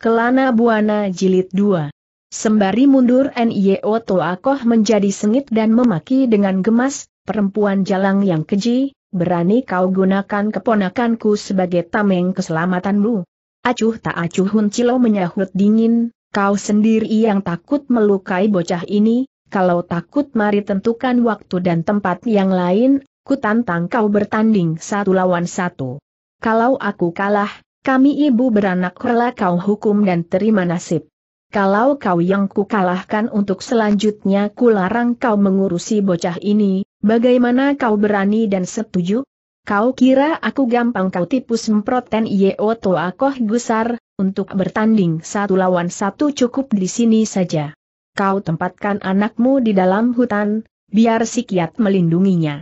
Kelana Buana Jilid 2. Sembari mundur N.I.O. Toakoh menjadi sengit dan memaki dengan gemas, perempuan jalang yang keji, berani kau gunakan keponakanku sebagai tameng keselamatanmu. Acuh tak acuh Hun Cilo menyahut dingin, kau sendiri yang takut melukai bocah ini, kalau takut mari tentukan waktu dan tempat yang lain, ku tantang kau bertanding satu lawan satu. Kalau aku kalah, kami ibu beranak rela kau hukum dan terima nasib. Kalau kau yang kukalahkan untuk selanjutnya kularang kau mengurusi bocah ini, bagaimana kau berani dan setuju? Kau kira aku gampang kau tipu semproten Yeo Toa Koh Gusar, untuk bertanding satu lawan satu cukup di sini saja. Kau tempatkan anakmu di dalam hutan, biar si kiat melindunginya.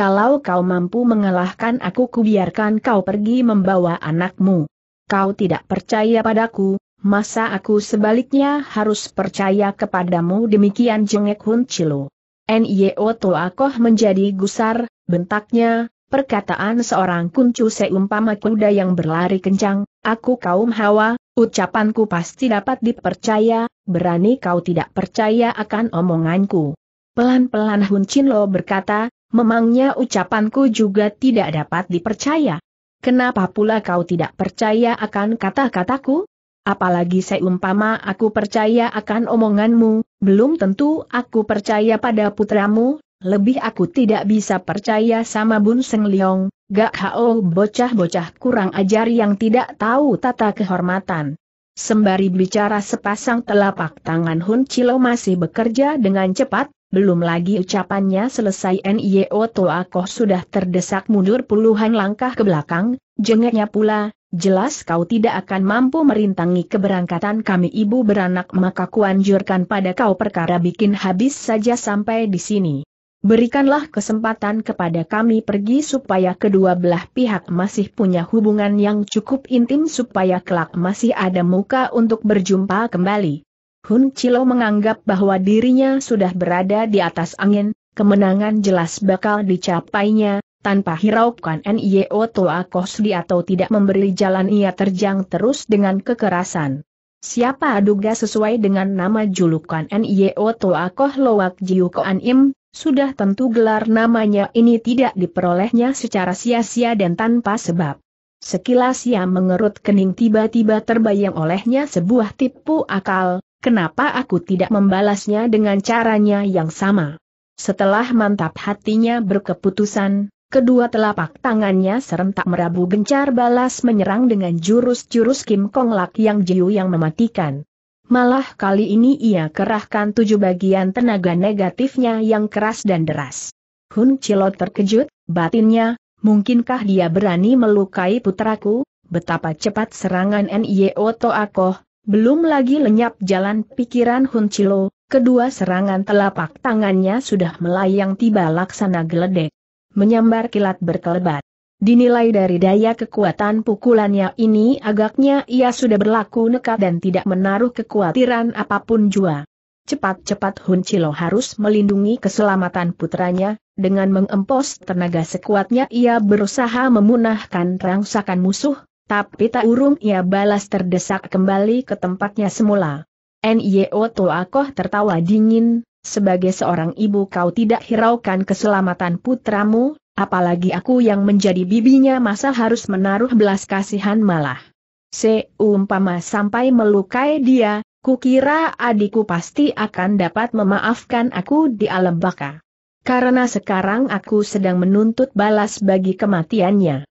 Kalau kau mampu mengalahkan aku kubiarkan kau pergi membawa anakmu. Kau tidak percaya padaku, masa aku sebaliknya harus percaya kepadamu demikian jengek Hun Chilo. Nio Toakoh menjadi gusar, bentaknya, perkataan seorang kuncu seumpama kuda yang berlari kencang, aku kaum hawa, ucapanku pasti dapat dipercaya, berani kau tidak percaya akan omonganku. Pelan-pelan Hun Chin Lo berkata, Memangnya ucapanku juga tidak dapat dipercaya. Kenapa pula kau tidak percaya akan kata-kataku? Apalagi seumpama aku percaya akan omonganmu, belum tentu aku percaya pada putramu, lebih aku tidak bisa percaya sama Bun Seng Leong, gak hao bocah-bocah kurang ajar yang tidak tahu tata kehormatan. Sembari bicara sepasang telapak tangan Hun Chilo masih bekerja dengan cepat, belum lagi ucapannya selesai Nio Toakoh sudah terdesak mundur puluhan langkah ke belakang, jengeknya pula, jelas kau tidak akan mampu merintangi keberangkatan kami ibu beranak maka kuanjurkan pada kau perkara bikin habis saja sampai di sini. Berikanlah kesempatan kepada kami pergi supaya kedua belah pihak masih punya hubungan yang cukup intim supaya kelak masih ada muka untuk berjumpa kembali. Hun Chilo menganggap bahwa dirinya sudah berada di atas angin, kemenangan jelas bakal dicapainya, tanpa hiraukan NIO Toa Kosdi atau tidak memberi jalan ia terjang terus dengan kekerasan. Siapa aduga sesuai dengan nama julukan NIO Toa Koh Loak Jiu Koan Im, sudah tentu gelar namanya ini tidak diperolehnya secara sia-sia dan tanpa sebab. Sekilas ia mengerut kening tiba-tiba terbayang olehnya sebuah tipu akal, kenapa aku tidak membalasnya dengan caranya yang sama? Setelah mantap hatinya berkeputusan, kedua telapak tangannya serentak merabu gencar balas menyerang dengan jurus-jurus Kim Kong Lak yang jiu yang mematikan. Malah kali ini ia kerahkan tujuh bagian tenaga negatifnya yang keras dan deras. Hun Chilot terkejut, batinnya, mungkinkah dia berani melukai putraku? Betapa cepat serangan N.Y.O. Toakoh, belum lagi lenyap jalan pikiran Hun Chilo, kedua serangan telapak tangannya sudah melayang tiba laksana geledek. Menyambar kilat berkelebat. Dinilai dari daya kekuatan pukulannya ini agaknya ia sudah berlaku nekat dan tidak menaruh kekhawatiran apapun jua. Cepat-cepat Hun Chilo harus melindungi keselamatan putranya, dengan mengempos tenaga sekuatnya ia berusaha memunahkan rangsakan musuh, tapi tak urung ia balas terdesak kembali ke tempatnya semula. N.Y.O. Toakoh tertawa dingin, sebagai seorang ibu kau tidak hiraukan keselamatan putramu, apalagi aku yang menjadi bibinya masa harus menaruh belas kasihan malah. Seumpama sampai melukai dia, kukira adikku pasti akan dapat memaafkan aku di alam baka. Karena sekarang aku sedang menuntut balas bagi kematiannya.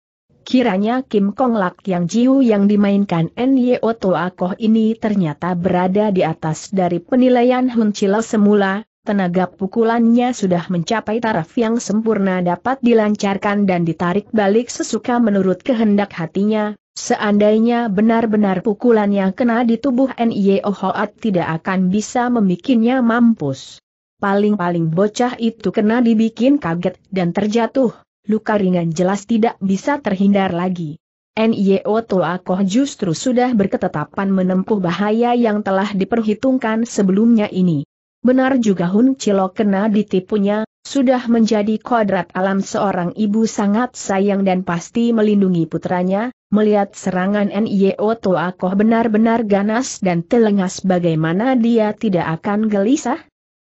Kiranya Kim Kong Lak yang Jiu yang dimainkan Nyo Toa Koh ini ternyata berada di atas dari penilaian Hun Chila semula, tenaga pukulannya sudah mencapai taraf yang sempurna dapat dilancarkan dan ditarik balik sesuka menurut kehendak hatinya, seandainya benar-benar pukulan yang kena di tubuh Nyo Hoat tidak akan bisa membikinnya mampus. Paling-paling bocah itu kena dibikin kaget dan terjatuh luka ringan jelas tidak bisa terhindar lagi. NIO Toakoh justru sudah berketetapan menempuh bahaya yang telah diperhitungkan sebelumnya ini. Benar juga Hun Cilok kena ditipunya, sudah menjadi kodrat alam seorang ibu sangat sayang dan pasti melindungi putranya, melihat serangan NIO Toakoh benar-benar ganas dan telengas bagaimana dia tidak akan gelisah?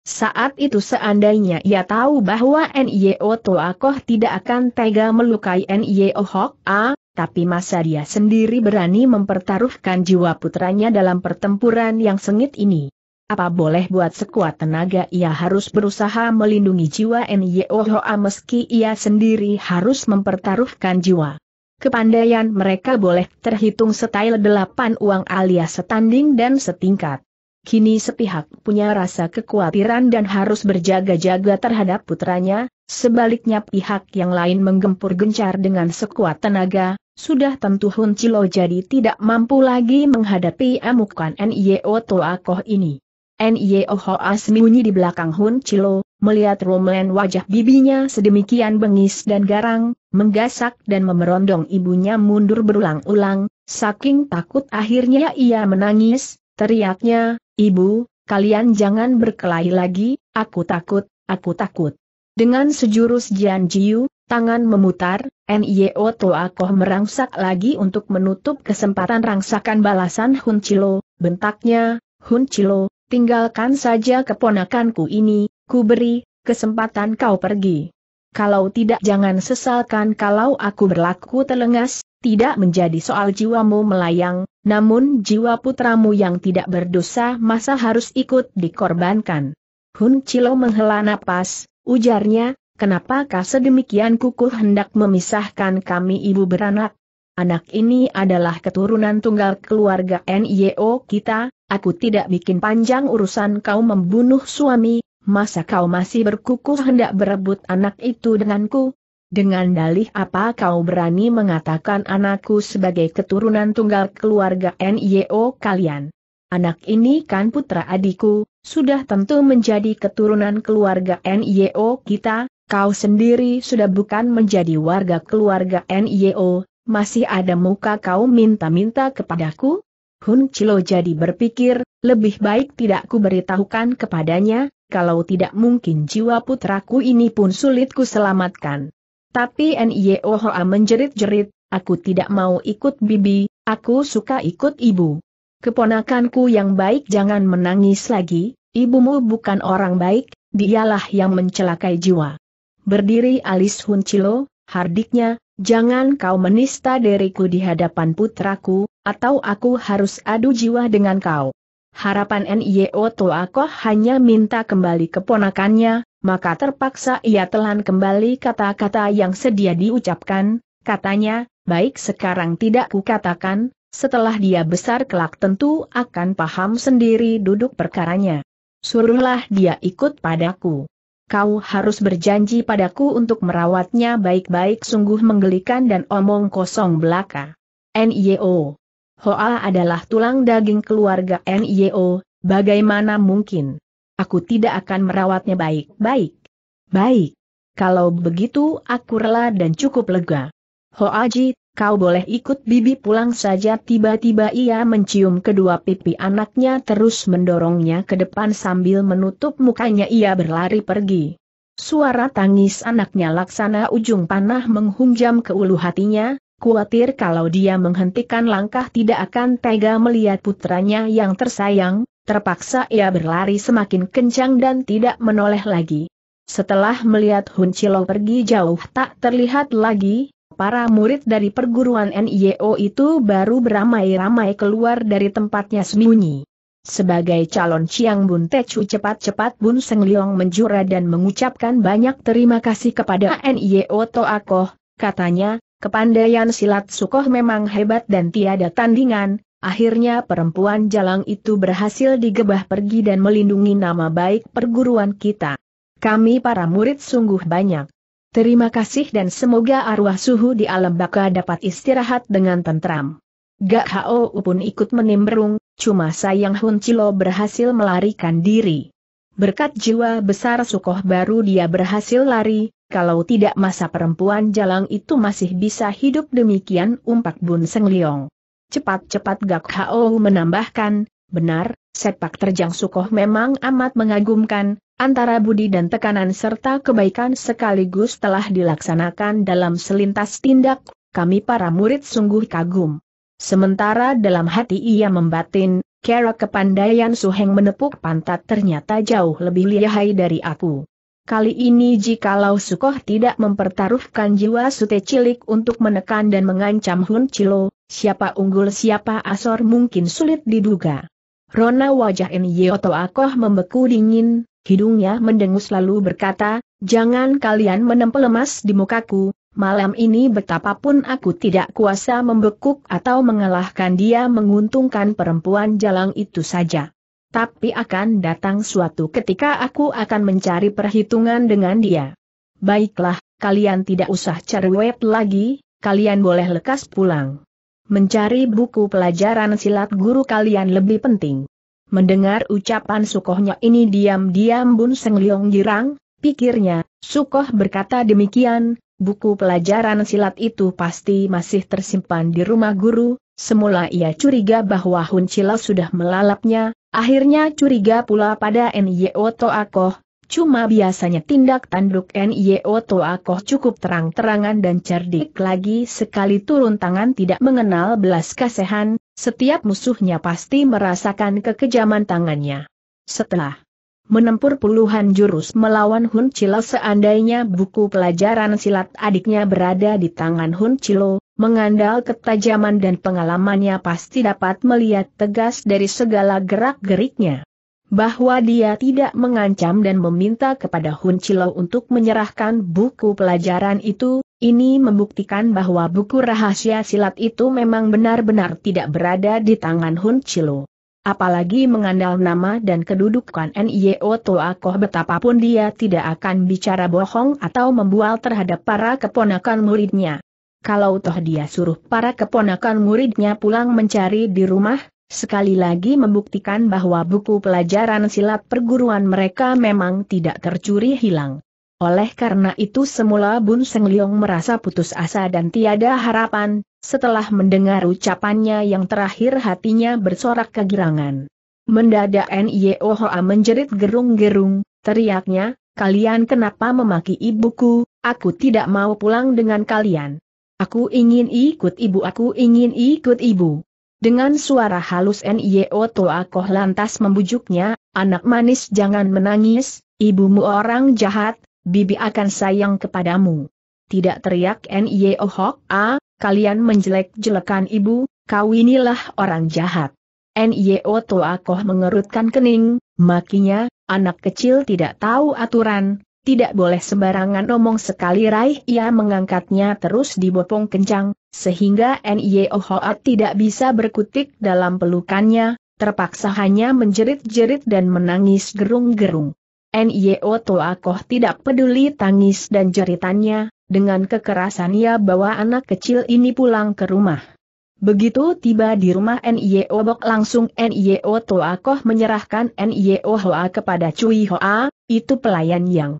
Saat itu seandainya ia tahu bahwa N.Y.O. Toakoh tidak akan tega melukai N.Y.O. Hok A, tapi masa dia sendiri berani mempertaruhkan jiwa putranya dalam pertempuran yang sengit ini. Apa boleh buat sekuat tenaga ia harus berusaha melindungi jiwa N.Y.O. A meski ia sendiri harus mempertaruhkan jiwa. Kepandaian mereka boleh terhitung setail delapan uang alias setanding dan setingkat kini sepihak punya rasa kekhawatiran dan harus berjaga-jaga terhadap putranya, sebaliknya pihak yang lain menggempur gencar dengan sekuat tenaga, sudah tentu Hun Cilo jadi tidak mampu lagi menghadapi amukan Nio Toakoh ini. Nio Hoa sembunyi di belakang Hun Cilo melihat romlen wajah bibinya sedemikian bengis dan garang, menggasak dan memerondong ibunya mundur berulang-ulang, saking takut akhirnya ia menangis, teriaknya, Ibu, kalian jangan berkelahi lagi, aku takut, aku takut. Dengan sejurus Jian Jiu, tangan memutar, Nio Toa Koh merangsak lagi untuk menutup kesempatan rangsakan balasan Hun Chilo, bentaknya, Hun Chilo, tinggalkan saja keponakanku ini, ku beri, kesempatan kau pergi. Kalau tidak jangan sesalkan kalau aku berlaku telengas, tidak menjadi soal jiwamu melayang, namun jiwa putramu yang tidak berdosa masa harus ikut dikorbankan. Hun Chilo menghela napas, ujarnya, kenapakah sedemikian kukuh hendak memisahkan kami ibu beranak? Anak ini adalah keturunan tunggal keluarga NIO kita, aku tidak bikin panjang urusan kau membunuh suami, masa kau masih berkukuh hendak berebut anak itu denganku? Dengan dalih apa kau berani mengatakan anakku sebagai keturunan tunggal keluarga NIO kalian? Anak ini kan putra adikku, sudah tentu menjadi keturunan keluarga NIO kita, kau sendiri sudah bukan menjadi warga keluarga NIO, masih ada muka kau minta-minta kepadaku? Hun Chilo jadi berpikir, lebih baik tidak ku beritahukan kepadanya, kalau tidak mungkin jiwa putraku ini pun sulit ku selamatkan. Tapi Nio menjerit-jerit, aku tidak mau ikut bibi, aku suka ikut ibu. Keponakanku yang baik jangan menangis lagi, ibumu bukan orang baik, dialah yang mencelakai jiwa. Berdiri alis Huncilo, hardiknya, jangan kau menista diriku di hadapan putraku, atau aku harus adu jiwa dengan kau. Harapan Nio Toakoh hanya minta kembali keponakannya, maka terpaksa ia telan kembali kata-kata yang sedia diucapkan, katanya, baik sekarang tidak kukatakan, setelah dia besar kelak tentu akan paham sendiri duduk perkaranya. Suruhlah dia ikut padaku. Kau harus berjanji padaku untuk merawatnya baik-baik sungguh menggelikan dan omong kosong belaka. NIO. E Hoa adalah tulang daging keluarga NIO, e bagaimana mungkin? aku tidak akan merawatnya baik-baik. Baik. Kalau begitu aku rela dan cukup lega. Hoaji, kau boleh ikut bibi pulang saja tiba-tiba ia mencium kedua pipi anaknya terus mendorongnya ke depan sambil menutup mukanya ia berlari pergi. Suara tangis anaknya laksana ujung panah menghunjam ke ulu hatinya, Kuatir kalau dia menghentikan langkah tidak akan tega melihat putranya yang tersayang, terpaksa ia berlari semakin kencang dan tidak menoleh lagi. Setelah melihat Hun Chilo pergi jauh tak terlihat lagi, para murid dari perguruan NIO itu baru beramai-ramai keluar dari tempatnya sembunyi. Sebagai calon Chiang Bun Techu cepat-cepat Bun Seng Liong menjura dan mengucapkan banyak terima kasih kepada NIO Toakoh, katanya, kepandaian silat Sukoh memang hebat dan tiada tandingan, Akhirnya perempuan jalang itu berhasil digebah pergi dan melindungi nama baik perguruan kita. Kami para murid sungguh banyak. Terima kasih dan semoga arwah suhu di alam baka dapat istirahat dengan tentram. Gak Hao pun ikut menimbrung, cuma sayang Hun Chilo berhasil melarikan diri. Berkat jiwa besar Sukoh baru dia berhasil lari, kalau tidak masa perempuan jalang itu masih bisa hidup demikian umpak Bun Seng Liong. Cepat-cepat Gak Haong menambahkan, benar, sepak terjang Sukoh memang amat mengagumkan, antara budi dan tekanan serta kebaikan sekaligus telah dilaksanakan dalam selintas tindak, kami para murid sungguh kagum. Sementara dalam hati ia membatin, kera kepandaian Suheng menepuk pantat ternyata jauh lebih lihai dari aku. Kali ini jikalau Sukoh tidak mempertaruhkan jiwa sute cilik untuk menekan dan mengancam Hun Chilo, Siapa unggul siapa asor mungkin sulit diduga. Rona wajah Nyoto Akoh membeku dingin, hidungnya mendengus lalu berkata, Jangan kalian menempel emas di mukaku, malam ini betapapun aku tidak kuasa membekuk atau mengalahkan dia menguntungkan perempuan jalang itu saja. Tapi akan datang suatu ketika aku akan mencari perhitungan dengan dia. Baiklah, kalian tidak usah cerewet lagi, kalian boleh lekas pulang. Mencari buku pelajaran silat guru kalian lebih penting. Mendengar ucapan Sukohnya ini diam-diam Bun Seng girang, pikirnya, Sukoh berkata demikian, buku pelajaran silat itu pasti masih tersimpan di rumah guru, semula ia curiga bahwa Hun Cila sudah melalapnya, akhirnya curiga pula pada Nyo Toakoh, Cuma biasanya tindak tanduk NIO Koh cukup terang-terangan dan cerdik lagi sekali turun tangan tidak mengenal belas kasihan, setiap musuhnya pasti merasakan kekejaman tangannya. Setelah menempur puluhan jurus melawan Hun Chilo seandainya buku pelajaran silat adiknya berada di tangan Hun Chilo, mengandal ketajaman dan pengalamannya pasti dapat melihat tegas dari segala gerak-geriknya bahwa dia tidak mengancam dan meminta kepada Hun Chilo untuk menyerahkan buku pelajaran itu, ini membuktikan bahwa buku rahasia silat itu memang benar-benar tidak berada di tangan Hun Chilo. Apalagi mengandal nama dan kedudukan NIO Toakoh betapapun dia tidak akan bicara bohong atau membual terhadap para keponakan muridnya. Kalau toh dia suruh para keponakan muridnya pulang mencari di rumah, sekali lagi membuktikan bahwa buku pelajaran silat perguruan mereka memang tidak tercuri hilang. Oleh karena itu semula Bun Seng Leong merasa putus asa dan tiada harapan, setelah mendengar ucapannya yang terakhir hatinya bersorak kegirangan. Mendadak N.Y.O. Hoa menjerit gerung-gerung, teriaknya, kalian kenapa memaki ibuku, aku tidak mau pulang dengan kalian. Aku ingin ikut ibu, aku ingin ikut ibu. Dengan suara halus N.I.O. Toakoh lantas membujuknya, anak manis jangan menangis, ibumu orang jahat, bibi akan sayang kepadamu. Tidak teriak N.I.O. Hok A, ah, kalian menjelek-jelekan ibu, kau inilah orang jahat. N.I.O. Toakoh mengerutkan kening, makinya, anak kecil tidak tahu aturan, tidak boleh sembarangan omong sekali raih ia mengangkatnya terus dibopong kencang, sehingga NIO Hoa tidak bisa berkutik dalam pelukannya, terpaksa hanya menjerit-jerit dan menangis gerung-gerung. NIO Toakoh tidak peduli tangis dan jeritannya, dengan kekerasan ia bawa anak kecil ini pulang ke rumah. Begitu tiba di rumah NIO Bok langsung NIO Toakoh menyerahkan NIO Hoa kepada Cui Hoa, itu pelayan yang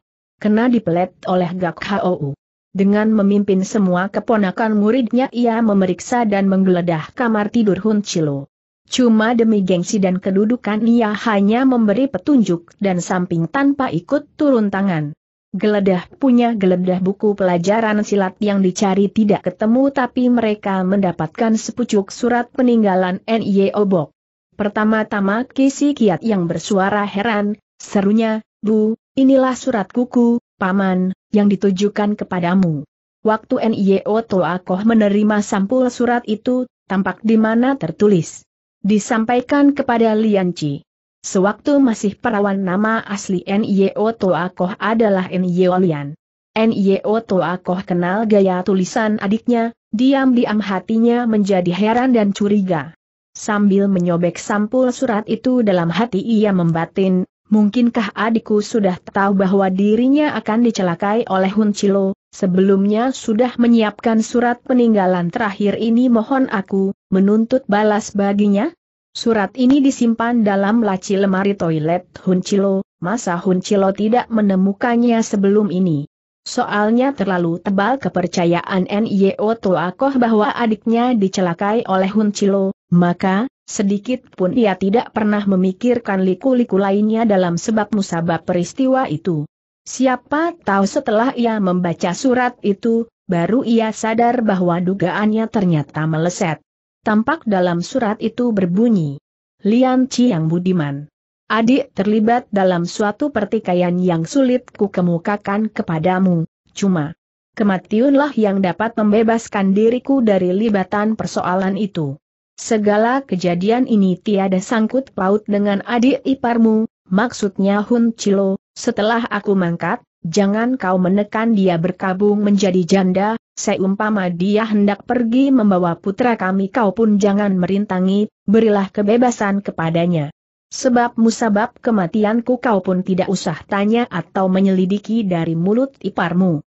kena dipelet oleh Gak Hou. Dengan memimpin semua keponakan muridnya ia memeriksa dan menggeledah kamar tidur Hun Chilo. Cuma demi gengsi dan kedudukan ia hanya memberi petunjuk dan samping tanpa ikut turun tangan. Geledah punya geledah buku pelajaran silat yang dicari tidak ketemu tapi mereka mendapatkan sepucuk surat peninggalan N.Y.O. E Obok. Pertama-tama Kisi Kiat yang bersuara heran, serunya, Bu, inilah surat kuku, Paman, yang ditujukan kepadamu. Waktu NIO Toakoh menerima sampul surat itu, tampak di mana tertulis. Disampaikan kepada Lianci. Sewaktu masih perawan nama asli NIO Toakoh adalah NIO Lian. NIO Toakoh kenal gaya tulisan adiknya, diam-diam hatinya menjadi heran dan curiga. Sambil menyobek sampul surat itu dalam hati ia membatin, Mungkinkah adikku sudah tahu bahwa dirinya akan dicelakai oleh Hun Chilo, sebelumnya sudah menyiapkan surat peninggalan terakhir ini mohon aku, menuntut balas baginya? Surat ini disimpan dalam laci lemari toilet Hun Chilo, masa Hun Chilo tidak menemukannya sebelum ini. Soalnya terlalu tebal kepercayaan N.I.O. Toakoh bahwa adiknya dicelakai oleh Hun Chilo, maka, Sedikit pun ia tidak pernah memikirkan liku-liku lainnya dalam sebab musabab peristiwa itu. Siapa tahu setelah ia membaca surat itu, baru ia sadar bahwa dugaannya ternyata meleset. Tampak dalam surat itu berbunyi, Lian Chi yang budiman. Adik terlibat dalam suatu pertikaian yang sulit ku kemukakan kepadamu, cuma kematianlah yang dapat membebaskan diriku dari libatan persoalan itu. Segala kejadian ini tiada sangkut paut dengan adik iparmu, maksudnya Hun Cilo. setelah aku mangkat, jangan kau menekan dia berkabung menjadi janda, seumpama dia hendak pergi membawa putra kami kau pun jangan merintangi, berilah kebebasan kepadanya. Sebab musabab kematianku kau pun tidak usah tanya atau menyelidiki dari mulut iparmu.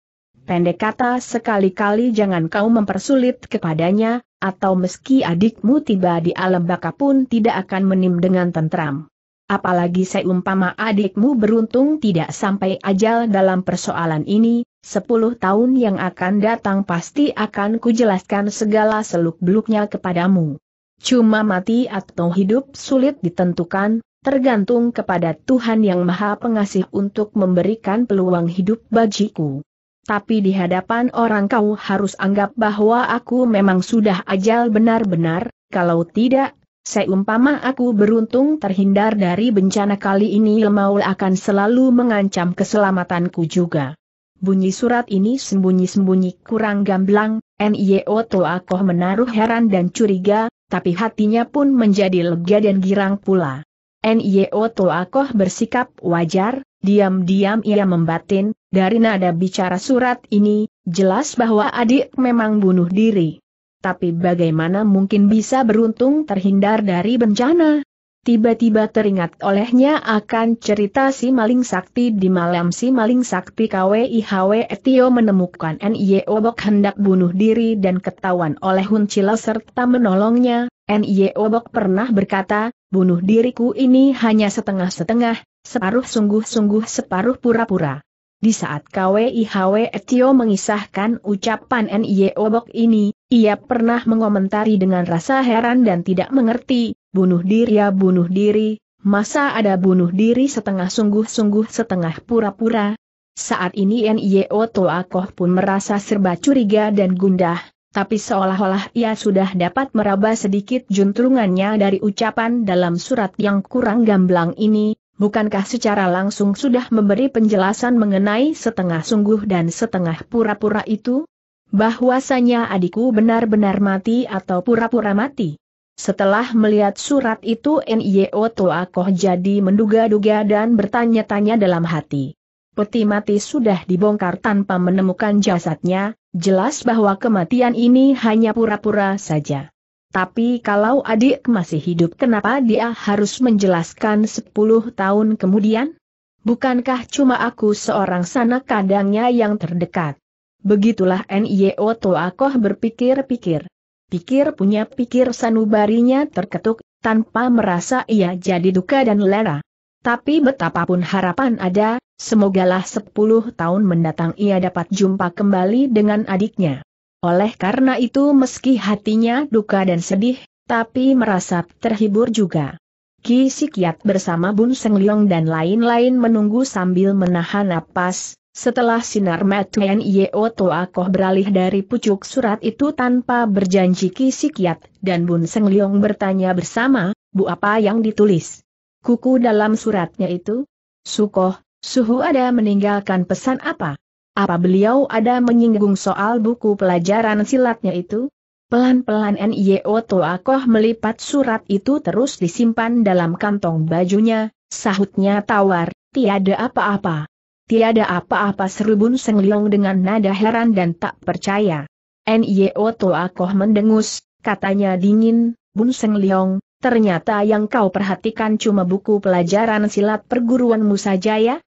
Pendek kata sekali-kali jangan kau mempersulit kepadanya, atau meski adikmu tiba di alam baka pun tidak akan menim dengan tentram. Apalagi seumpama adikmu beruntung tidak sampai ajal dalam persoalan ini, sepuluh tahun yang akan datang pasti akan kujelaskan segala seluk-beluknya kepadamu. Cuma mati atau hidup sulit ditentukan, tergantung kepada Tuhan Yang Maha Pengasih untuk memberikan peluang hidup bagiku. Tapi di hadapan orang kau harus anggap bahwa aku memang sudah ajal benar-benar, kalau tidak, seumpama aku beruntung terhindar dari bencana kali ini Lemaul akan selalu mengancam keselamatanku juga. Bunyi surat ini sembunyi-sembunyi kurang gamblang, NIO e Toakoh menaruh heran dan curiga, tapi hatinya pun menjadi lega dan girang pula. NIO e Toakoh bersikap wajar, diam-diam ia membatin, dari nada bicara surat ini, jelas bahwa adik memang bunuh diri. Tapi bagaimana mungkin bisa beruntung terhindar dari bencana? Tiba-tiba teringat olehnya akan cerita si maling sakti di malam si maling sakti KWIHW Etio menemukan NIE Obok hendak bunuh diri dan ketahuan oleh Huncila serta menolongnya, NIE Obok pernah berkata, bunuh diriku ini hanya setengah-setengah, separuh sungguh-sungguh separuh pura-pura. Di saat KWIHW Etio mengisahkan ucapan NIO Obok ini, ia pernah mengomentari dengan rasa heran dan tidak mengerti, bunuh diri ya bunuh diri, masa ada bunuh diri setengah sungguh-sungguh setengah pura-pura. Saat ini NIO Otoakoh pun merasa serba curiga dan gundah, tapi seolah-olah ia sudah dapat meraba sedikit juntrungannya dari ucapan dalam surat yang kurang gamblang ini, bukankah secara langsung sudah memberi penjelasan mengenai setengah sungguh dan setengah pura-pura itu? Bahwasanya adikku benar-benar mati atau pura-pura mati. Setelah melihat surat itu N.I.O. Toakoh jadi menduga-duga dan bertanya-tanya dalam hati. Peti mati sudah dibongkar tanpa menemukan jasadnya, jelas bahwa kematian ini hanya pura-pura saja. Tapi kalau adik masih hidup kenapa dia harus menjelaskan 10 tahun kemudian? Bukankah cuma aku seorang sanak kadangnya yang terdekat? Begitulah N.I.O. Toakoh berpikir-pikir. Pikir punya pikir sanubarinya terketuk, tanpa merasa ia jadi duka dan lera. Tapi betapapun harapan ada, semogalah 10 tahun mendatang ia dapat jumpa kembali dengan adiknya. Oleh karena itu meski hatinya duka dan sedih, tapi merasa terhibur juga. Ki Sikyat bersama Bun Seng Leong dan lain-lain menunggu sambil menahan napas, setelah sinar Matuen Yeo Koh beralih dari pucuk surat itu tanpa berjanji Ki Sikyat, dan Bun Seng Leong bertanya bersama, Bu apa yang ditulis? Kuku dalam suratnya itu? Sukoh, Suhu ada meninggalkan pesan apa? Apa beliau ada menyinggung soal buku pelajaran silatnya itu? Pelan-pelan N.I.O. Toakoh melipat surat itu terus disimpan dalam kantong bajunya, sahutnya tawar, tiada apa-apa. Tiada apa-apa serubun Sengliong dengan nada heran dan tak percaya. N.I.O. Toakoh mendengus, katanya dingin, Bun Sengliong, ternyata yang kau perhatikan cuma buku pelajaran silat perguruanmu saja ya?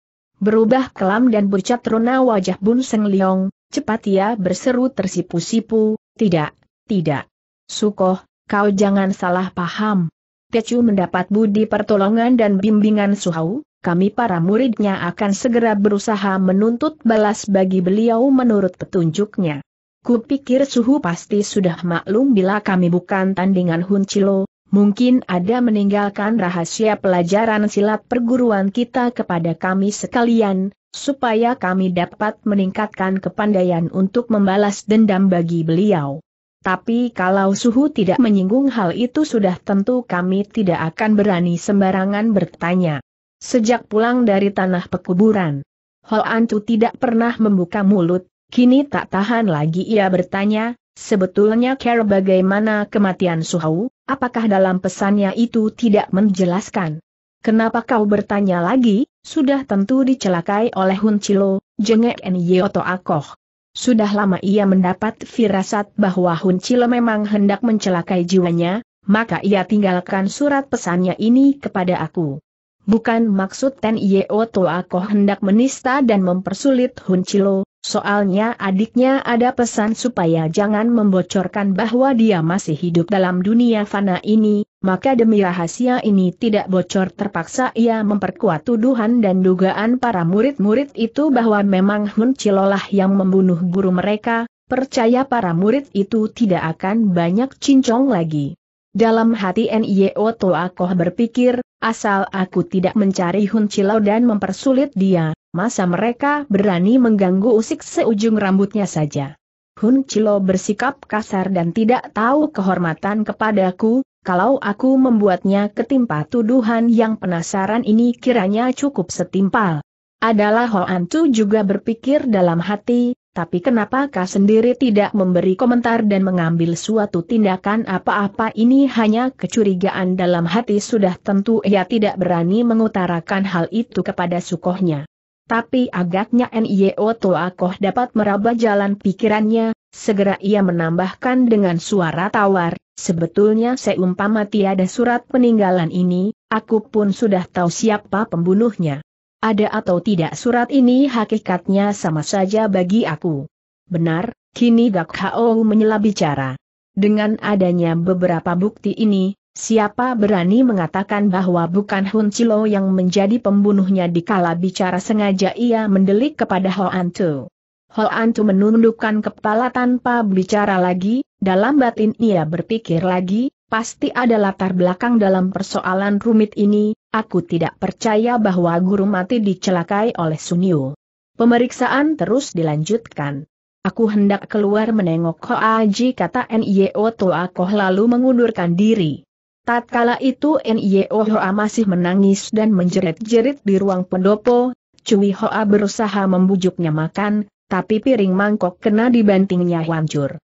berubah kelam dan pucat rona wajah Bun Seng Liong, cepat ia berseru tersipu-sipu, tidak, tidak. Sukoh, kau jangan salah paham. Tecu mendapat budi pertolongan dan bimbingan Suhau, kami para muridnya akan segera berusaha menuntut balas bagi beliau menurut petunjuknya. Kupikir Suhu pasti sudah maklum bila kami bukan tandingan Hun Chilo, Mungkin ada meninggalkan rahasia pelajaran silat perguruan kita kepada kami sekalian, supaya kami dapat meningkatkan kepandaian untuk membalas dendam bagi beliau. Tapi kalau suhu tidak menyinggung hal itu sudah tentu kami tidak akan berani sembarangan bertanya. Sejak pulang dari tanah pekuburan, Holantu tidak pernah membuka mulut, kini tak tahan lagi ia bertanya, sebetulnya care bagaimana kematian suhu? apakah dalam pesannya itu tidak menjelaskan? Kenapa kau bertanya lagi, sudah tentu dicelakai oleh Hun Chilo, jengek Nyeoto Akoh. Sudah lama ia mendapat firasat bahwa Hun Chilo memang hendak mencelakai jiwanya, maka ia tinggalkan surat pesannya ini kepada aku. Bukan maksud Ten Yeo Toako hendak menista dan mempersulit Hun Chilo, soalnya adiknya ada pesan supaya jangan membocorkan bahwa dia masih hidup dalam dunia fana ini, maka demi rahasia ini tidak bocor terpaksa ia memperkuat tuduhan dan dugaan para murid-murid itu bahwa memang Hun Chilo lah yang membunuh guru mereka, percaya para murid itu tidak akan banyak cincong lagi. Dalam hati Nio Toakoh berpikir, Asal aku tidak mencari Hun Cilau dan mempersulit dia, masa mereka berani mengganggu usik seujung rambutnya saja. Hun Cilau bersikap kasar dan tidak tahu kehormatan kepadaku, kalau aku membuatnya ketimpa tuduhan yang penasaran ini kiranya cukup setimpal. Adalah Hoan Tu juga berpikir dalam hati, tapi kenapa kau sendiri tidak memberi komentar dan mengambil suatu tindakan apa-apa ini hanya kecurigaan dalam hati sudah tentu ia tidak berani mengutarakan hal itu kepada sukohnya. Tapi agaknya NIO Toakoh dapat meraba jalan pikirannya, segera ia menambahkan dengan suara tawar, sebetulnya seumpama tiada surat peninggalan ini, aku pun sudah tahu siapa pembunuhnya. Ada atau tidak surat ini hakikatnya sama saja bagi aku. Benar, kini Gak Hao menyela bicara. Dengan adanya beberapa bukti ini, siapa berani mengatakan bahwa bukan Hun Chilo yang menjadi pembunuhnya dikala bicara sengaja ia mendelik kepada Ho Antu. Ho Antu menundukkan kepala tanpa bicara lagi, dalam batin ia berpikir lagi, Pasti ada latar belakang dalam persoalan rumit ini, aku tidak percaya bahwa guru mati dicelakai oleh Sunio. Pemeriksaan terus dilanjutkan. Aku hendak keluar menengok Aji kata Toa Koh lalu mengundurkan diri. Tatkala itu N.I.O. Hoa masih menangis dan menjerit-jerit di ruang pendopo, Cui Hoa berusaha membujuknya makan, tapi piring mangkok kena dibantingnya hancur.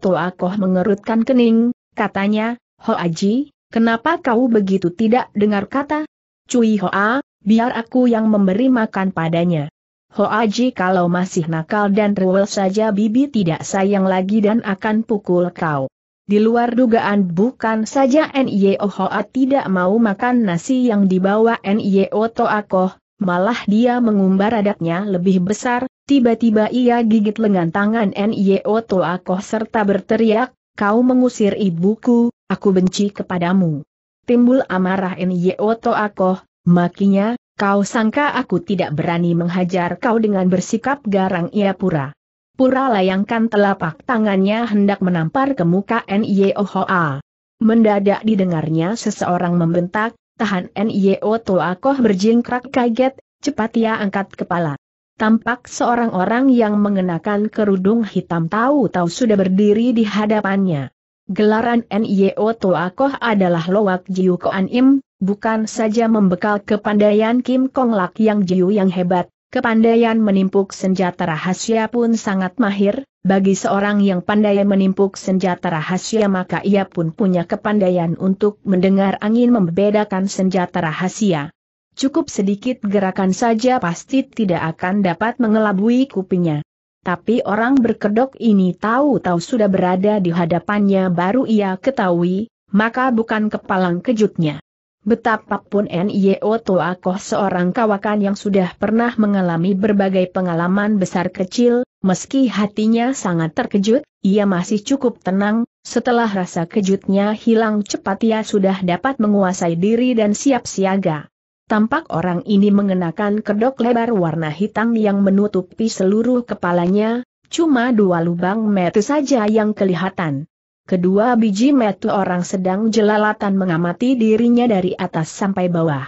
Toa Koh mengerutkan kening, Katanya, Ho Aji, kenapa kau begitu tidak dengar kata? Cui Ho A, biar aku yang memberi makan padanya. Ho Aji, kalau masih nakal dan rewel saja bibi tidak sayang lagi dan akan pukul kau. Di luar dugaan bukan saja NIO A tidak mau makan nasi yang dibawa NIO Toakoh, malah dia mengumbar adatnya lebih besar, tiba-tiba ia gigit lengan tangan NIO Toakoh serta berteriak, kau mengusir ibuku, aku benci kepadamu. Timbul amarah Nyo Akoh, makinya, kau sangka aku tidak berani menghajar kau dengan bersikap garang ia pura. Pura layangkan telapak tangannya hendak menampar ke muka Nyo Hoa. Mendadak didengarnya seseorang membentak, tahan Nyo Akoh berjingkrak kaget, cepat ia angkat kepala tampak seorang orang yang mengenakan kerudung hitam tahu-tahu sudah berdiri di hadapannya. Gelaran NIO Toakoh adalah Loak Jiu Koan Im, bukan saja membekal kepandaian Kim Kong Lak yang Jiu yang hebat, kepandaian menimpuk senjata rahasia pun sangat mahir, bagi seorang yang pandai menimpuk senjata rahasia maka ia pun punya kepandaian untuk mendengar angin membedakan senjata rahasia cukup sedikit gerakan saja pasti tidak akan dapat mengelabui kupingnya. Tapi orang berkedok ini tahu-tahu sudah berada di hadapannya baru ia ketahui, maka bukan kepalang kejutnya. Betapapun N.I.O. Toakoh seorang kawakan yang sudah pernah mengalami berbagai pengalaman besar kecil, meski hatinya sangat terkejut, ia masih cukup tenang, setelah rasa kejutnya hilang cepat ia sudah dapat menguasai diri dan siap siaga. Tampak orang ini mengenakan kedok lebar warna hitam yang menutupi seluruh kepalanya, cuma dua lubang metu saja yang kelihatan. Kedua biji metu orang sedang jelalatan mengamati dirinya dari atas sampai bawah.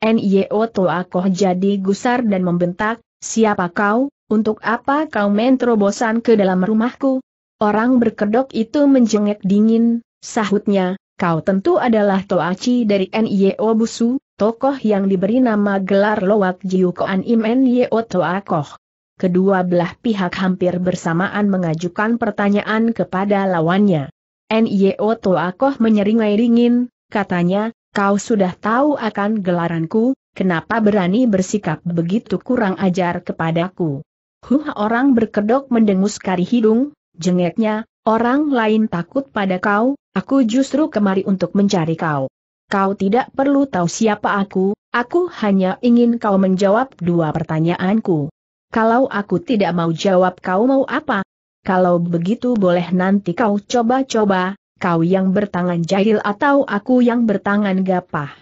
N.Y.O. Toakoh jadi gusar dan membentak, siapa kau, untuk apa kau menterobosan ke dalam rumahku? Orang berkedok itu menjengek dingin, sahutnya, kau tentu adalah Toaci dari N.Y.O. Busu, tokoh yang diberi nama gelar Lowat Jiu Koan Imen Yeo Toa Koh. Kedua belah pihak hampir bersamaan mengajukan pertanyaan kepada lawannya. N.Y.O. Toakoh menyeringai ringin, katanya, kau sudah tahu akan gelaranku, kenapa berani bersikap begitu kurang ajar kepadaku? Huh orang berkedok mendengus kari hidung, jengeknya, orang lain takut pada kau, aku justru kemari untuk mencari kau. Kau tidak perlu tahu siapa aku, aku hanya ingin kau menjawab dua pertanyaanku. Kalau aku tidak mau jawab kau mau apa? Kalau begitu boleh nanti kau coba-coba, kau yang bertangan jahil atau aku yang bertangan gapah.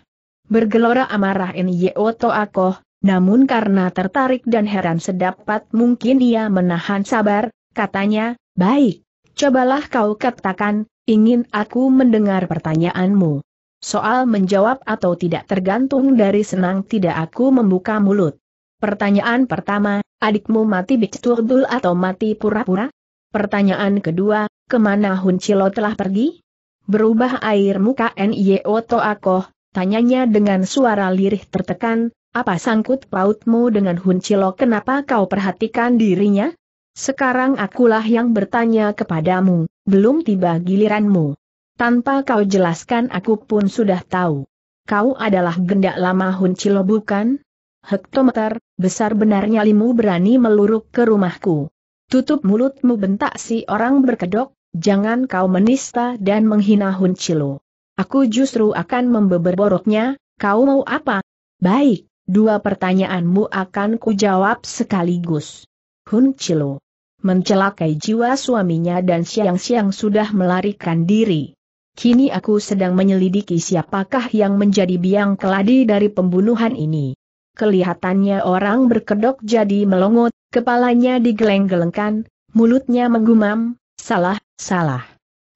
Bergelora amarah Nyo Toakoh, namun karena tertarik dan heran sedapat mungkin ia menahan sabar, katanya, baik, cobalah kau katakan, ingin aku mendengar pertanyaanmu. Soal menjawab atau tidak tergantung dari senang tidak aku membuka mulut. Pertanyaan pertama, adikmu mati bicturbul atau mati pura-pura? Pertanyaan kedua, kemana Hun Chilo telah pergi? Berubah air muka N.Y.O. Toakoh, tanyanya dengan suara lirih tertekan, apa sangkut pautmu dengan Hun Chilo kenapa kau perhatikan dirinya? Sekarang akulah yang bertanya kepadamu, belum tiba giliranmu. Tanpa kau jelaskan aku pun sudah tahu. Kau adalah gendak lama Hun Cilo bukan? Hektometer, besar benarnya limu berani meluruk ke rumahku. Tutup mulutmu bentak si orang berkedok, jangan kau menista dan menghina Hun Cilo. Aku justru akan membeber boroknya, kau mau apa? Baik, dua pertanyaanmu akan kujawab sekaligus. Hun Cilo mencelakai jiwa suaminya dan siang-siang sudah melarikan diri kini aku sedang menyelidiki siapakah yang menjadi biang keladi dari pembunuhan ini. Kelihatannya orang berkedok jadi melongot, kepalanya digeleng-gelengkan, mulutnya menggumam, salah, salah.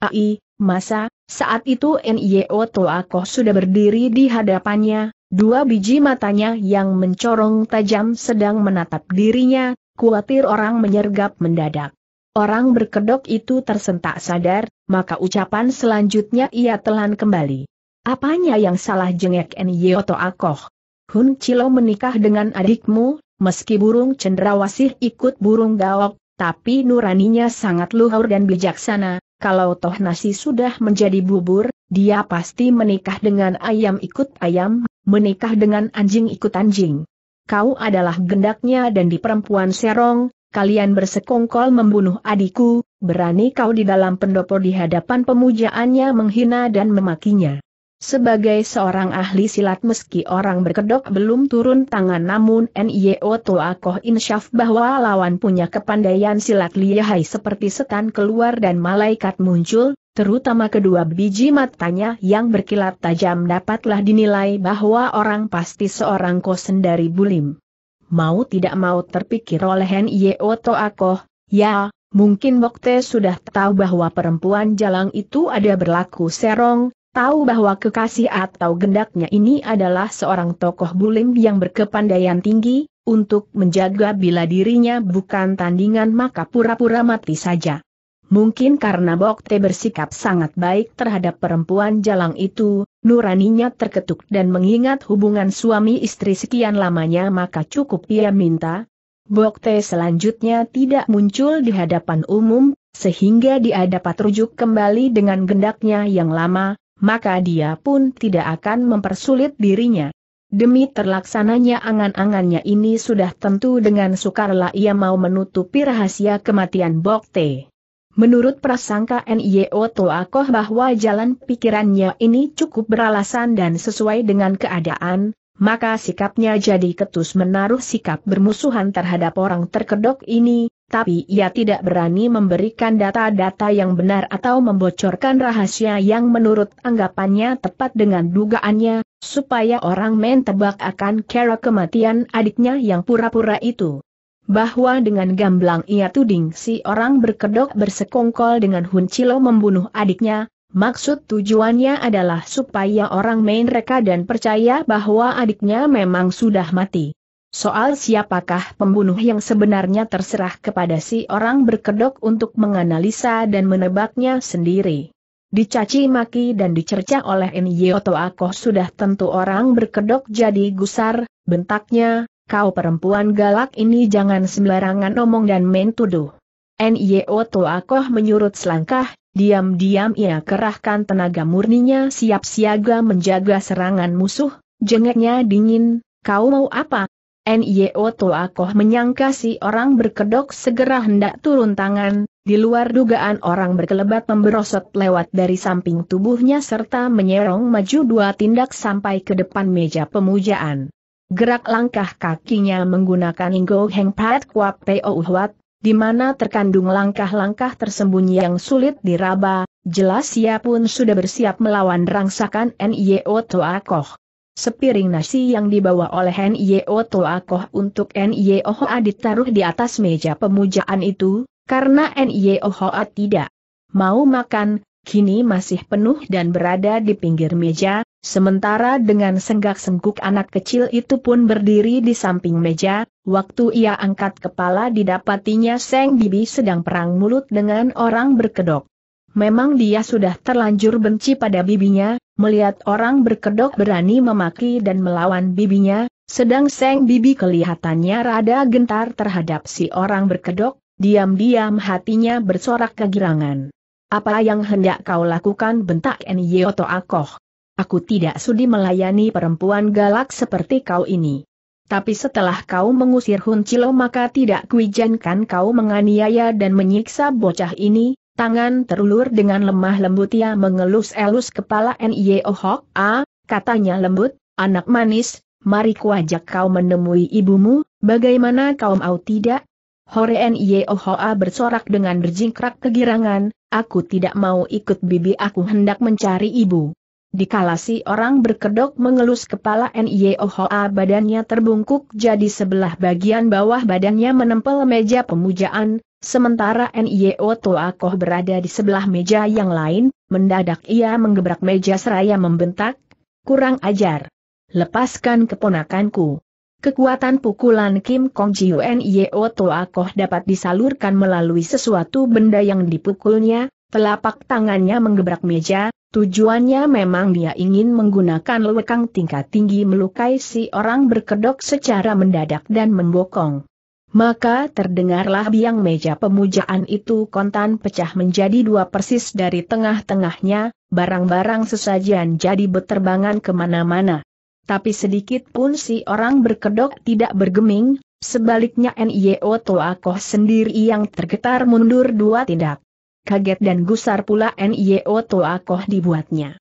Ai, masa, saat itu N.I.O. Toakoh sudah berdiri di hadapannya, dua biji matanya yang mencorong tajam sedang menatap dirinya, kuatir orang menyergap mendadak. Orang berkedok itu tersentak sadar, maka ucapan selanjutnya ia telan kembali. Apanya yang salah jengek Nyoto Akoh? Hun Chilo menikah dengan adikmu, meski burung cendrawasih ikut burung gawok, tapi nuraninya sangat luhur dan bijaksana, kalau toh nasi sudah menjadi bubur, dia pasti menikah dengan ayam ikut ayam, menikah dengan anjing ikut anjing. Kau adalah gendaknya dan di perempuan serong, kalian bersekongkol membunuh adikku, berani kau di dalam pendopo di hadapan pemujaannya menghina dan memakinya. Sebagai seorang ahli silat meski orang berkedok belum turun tangan namun NIO Toakoh insyaf bahwa lawan punya kepandaian silat lihai seperti setan keluar dan malaikat muncul, terutama kedua biji matanya yang berkilat tajam dapatlah dinilai bahwa orang pasti seorang kosen dari bulim mau tidak mau terpikir oleh Yeo Toakoh, ya, mungkin Bokte sudah tahu bahwa perempuan jalang itu ada berlaku serong, tahu bahwa kekasih atau gendaknya ini adalah seorang tokoh bulim yang berkepandaian tinggi, untuk menjaga bila dirinya bukan tandingan maka pura-pura mati saja. Mungkin karena Bokte bersikap sangat baik terhadap perempuan jalang itu, nuraninya terketuk dan mengingat hubungan suami istri sekian lamanya maka cukup ia minta. Bokte selanjutnya tidak muncul di hadapan umum, sehingga dia dapat rujuk kembali dengan gendaknya yang lama, maka dia pun tidak akan mempersulit dirinya. Demi terlaksananya angan-angannya ini sudah tentu dengan sukarela ia mau menutupi rahasia kematian Bokte. Menurut prasangka NIO Toakoh bahwa jalan pikirannya ini cukup beralasan dan sesuai dengan keadaan, maka sikapnya jadi ketus menaruh sikap bermusuhan terhadap orang terkedok ini, tapi ia tidak berani memberikan data-data yang benar atau membocorkan rahasia yang menurut anggapannya tepat dengan dugaannya, supaya orang men tebak akan kera kematian adiknya yang pura-pura itu bahwa dengan gamblang ia tuding si orang berkedok bersekongkol dengan Hun Chilo membunuh adiknya, maksud tujuannya adalah supaya orang main reka dan percaya bahwa adiknya memang sudah mati. Soal siapakah pembunuh yang sebenarnya terserah kepada si orang berkedok untuk menganalisa dan menebaknya sendiri. Dicaci maki dan dicerca oleh Nyoto Akoh sudah tentu orang berkedok jadi gusar, bentaknya, kau perempuan galak ini jangan sembarangan omong dan main tuduh. N.Y.O. Toakoh menyurut selangkah, diam-diam ia kerahkan tenaga murninya siap siaga menjaga serangan musuh, jengeknya dingin, kau mau apa? N.Y.O. Toakoh menyangka si orang berkedok segera hendak turun tangan, di luar dugaan orang berkelebat memberosot lewat dari samping tubuhnya serta menyerong maju dua tindak sampai ke depan meja pemujaan. Gerak langkah kakinya menggunakan Ingo Heng Pat Kwa Peo Huat, di mana terkandung langkah-langkah tersembunyi yang sulit diraba, jelas ia pun sudah bersiap melawan rangsakan N.Y.O. Koh. Sepiring nasi yang dibawa oleh N.Y.O. Koh untuk N.Y.O. Hoa ditaruh di atas meja pemujaan itu, karena N.Y.O. Hoa tidak mau makan, kini masih penuh dan berada di pinggir meja, Sementara dengan senggak-sengguk anak kecil itu pun berdiri di samping meja, waktu ia angkat kepala didapatinya Seng Bibi sedang perang mulut dengan orang berkedok. Memang dia sudah terlanjur benci pada bibinya, melihat orang berkedok berani memaki dan melawan bibinya, sedang Seng Bibi kelihatannya rada gentar terhadap si orang berkedok, diam-diam hatinya bersorak kegirangan. Apa yang hendak kau lakukan bentak Nyoto Akoh? Aku tidak sudi melayani perempuan galak seperti kau ini. Tapi setelah kau mengusir Hun Cilo maka tidak kuijankan kau menganiaya dan menyiksa bocah ini, tangan terulur dengan lemah lembut ia mengelus-elus kepala N.Y.O. Hok A, katanya lembut, anak manis, mari kuajak kau menemui ibumu, bagaimana kau mau tidak? Hore N.Y.O. Hok A bersorak dengan berjingkrak kegirangan, aku tidak mau ikut bibi aku hendak mencari ibu. Dikalasi orang berkedok mengelus kepala N.I.O.H.A. E badannya terbungkuk jadi sebelah bagian bawah badannya menempel meja pemujaan, sementara N.I.O. E Toakoh berada di sebelah meja yang lain, mendadak ia menggebrak meja seraya membentak, kurang ajar. Lepaskan keponakanku. Kekuatan pukulan Kim Kong Jiu e Toa Toakoh dapat disalurkan melalui sesuatu benda yang dipukulnya, telapak tangannya menggebrak meja, Tujuannya memang dia ingin menggunakan lekang tingkat tinggi melukai si orang berkedok secara mendadak dan membokong. Maka terdengarlah biang meja pemujaan itu kontan pecah menjadi dua persis dari tengah-tengahnya, barang-barang sesajian jadi beterbangan kemana-mana. Tapi sedikit pun si orang berkedok tidak bergeming, sebaliknya NIO Toakoh sendiri yang tergetar mundur dua tindak kaget dan gusar pula N.Y.O. Toakoh dibuatnya.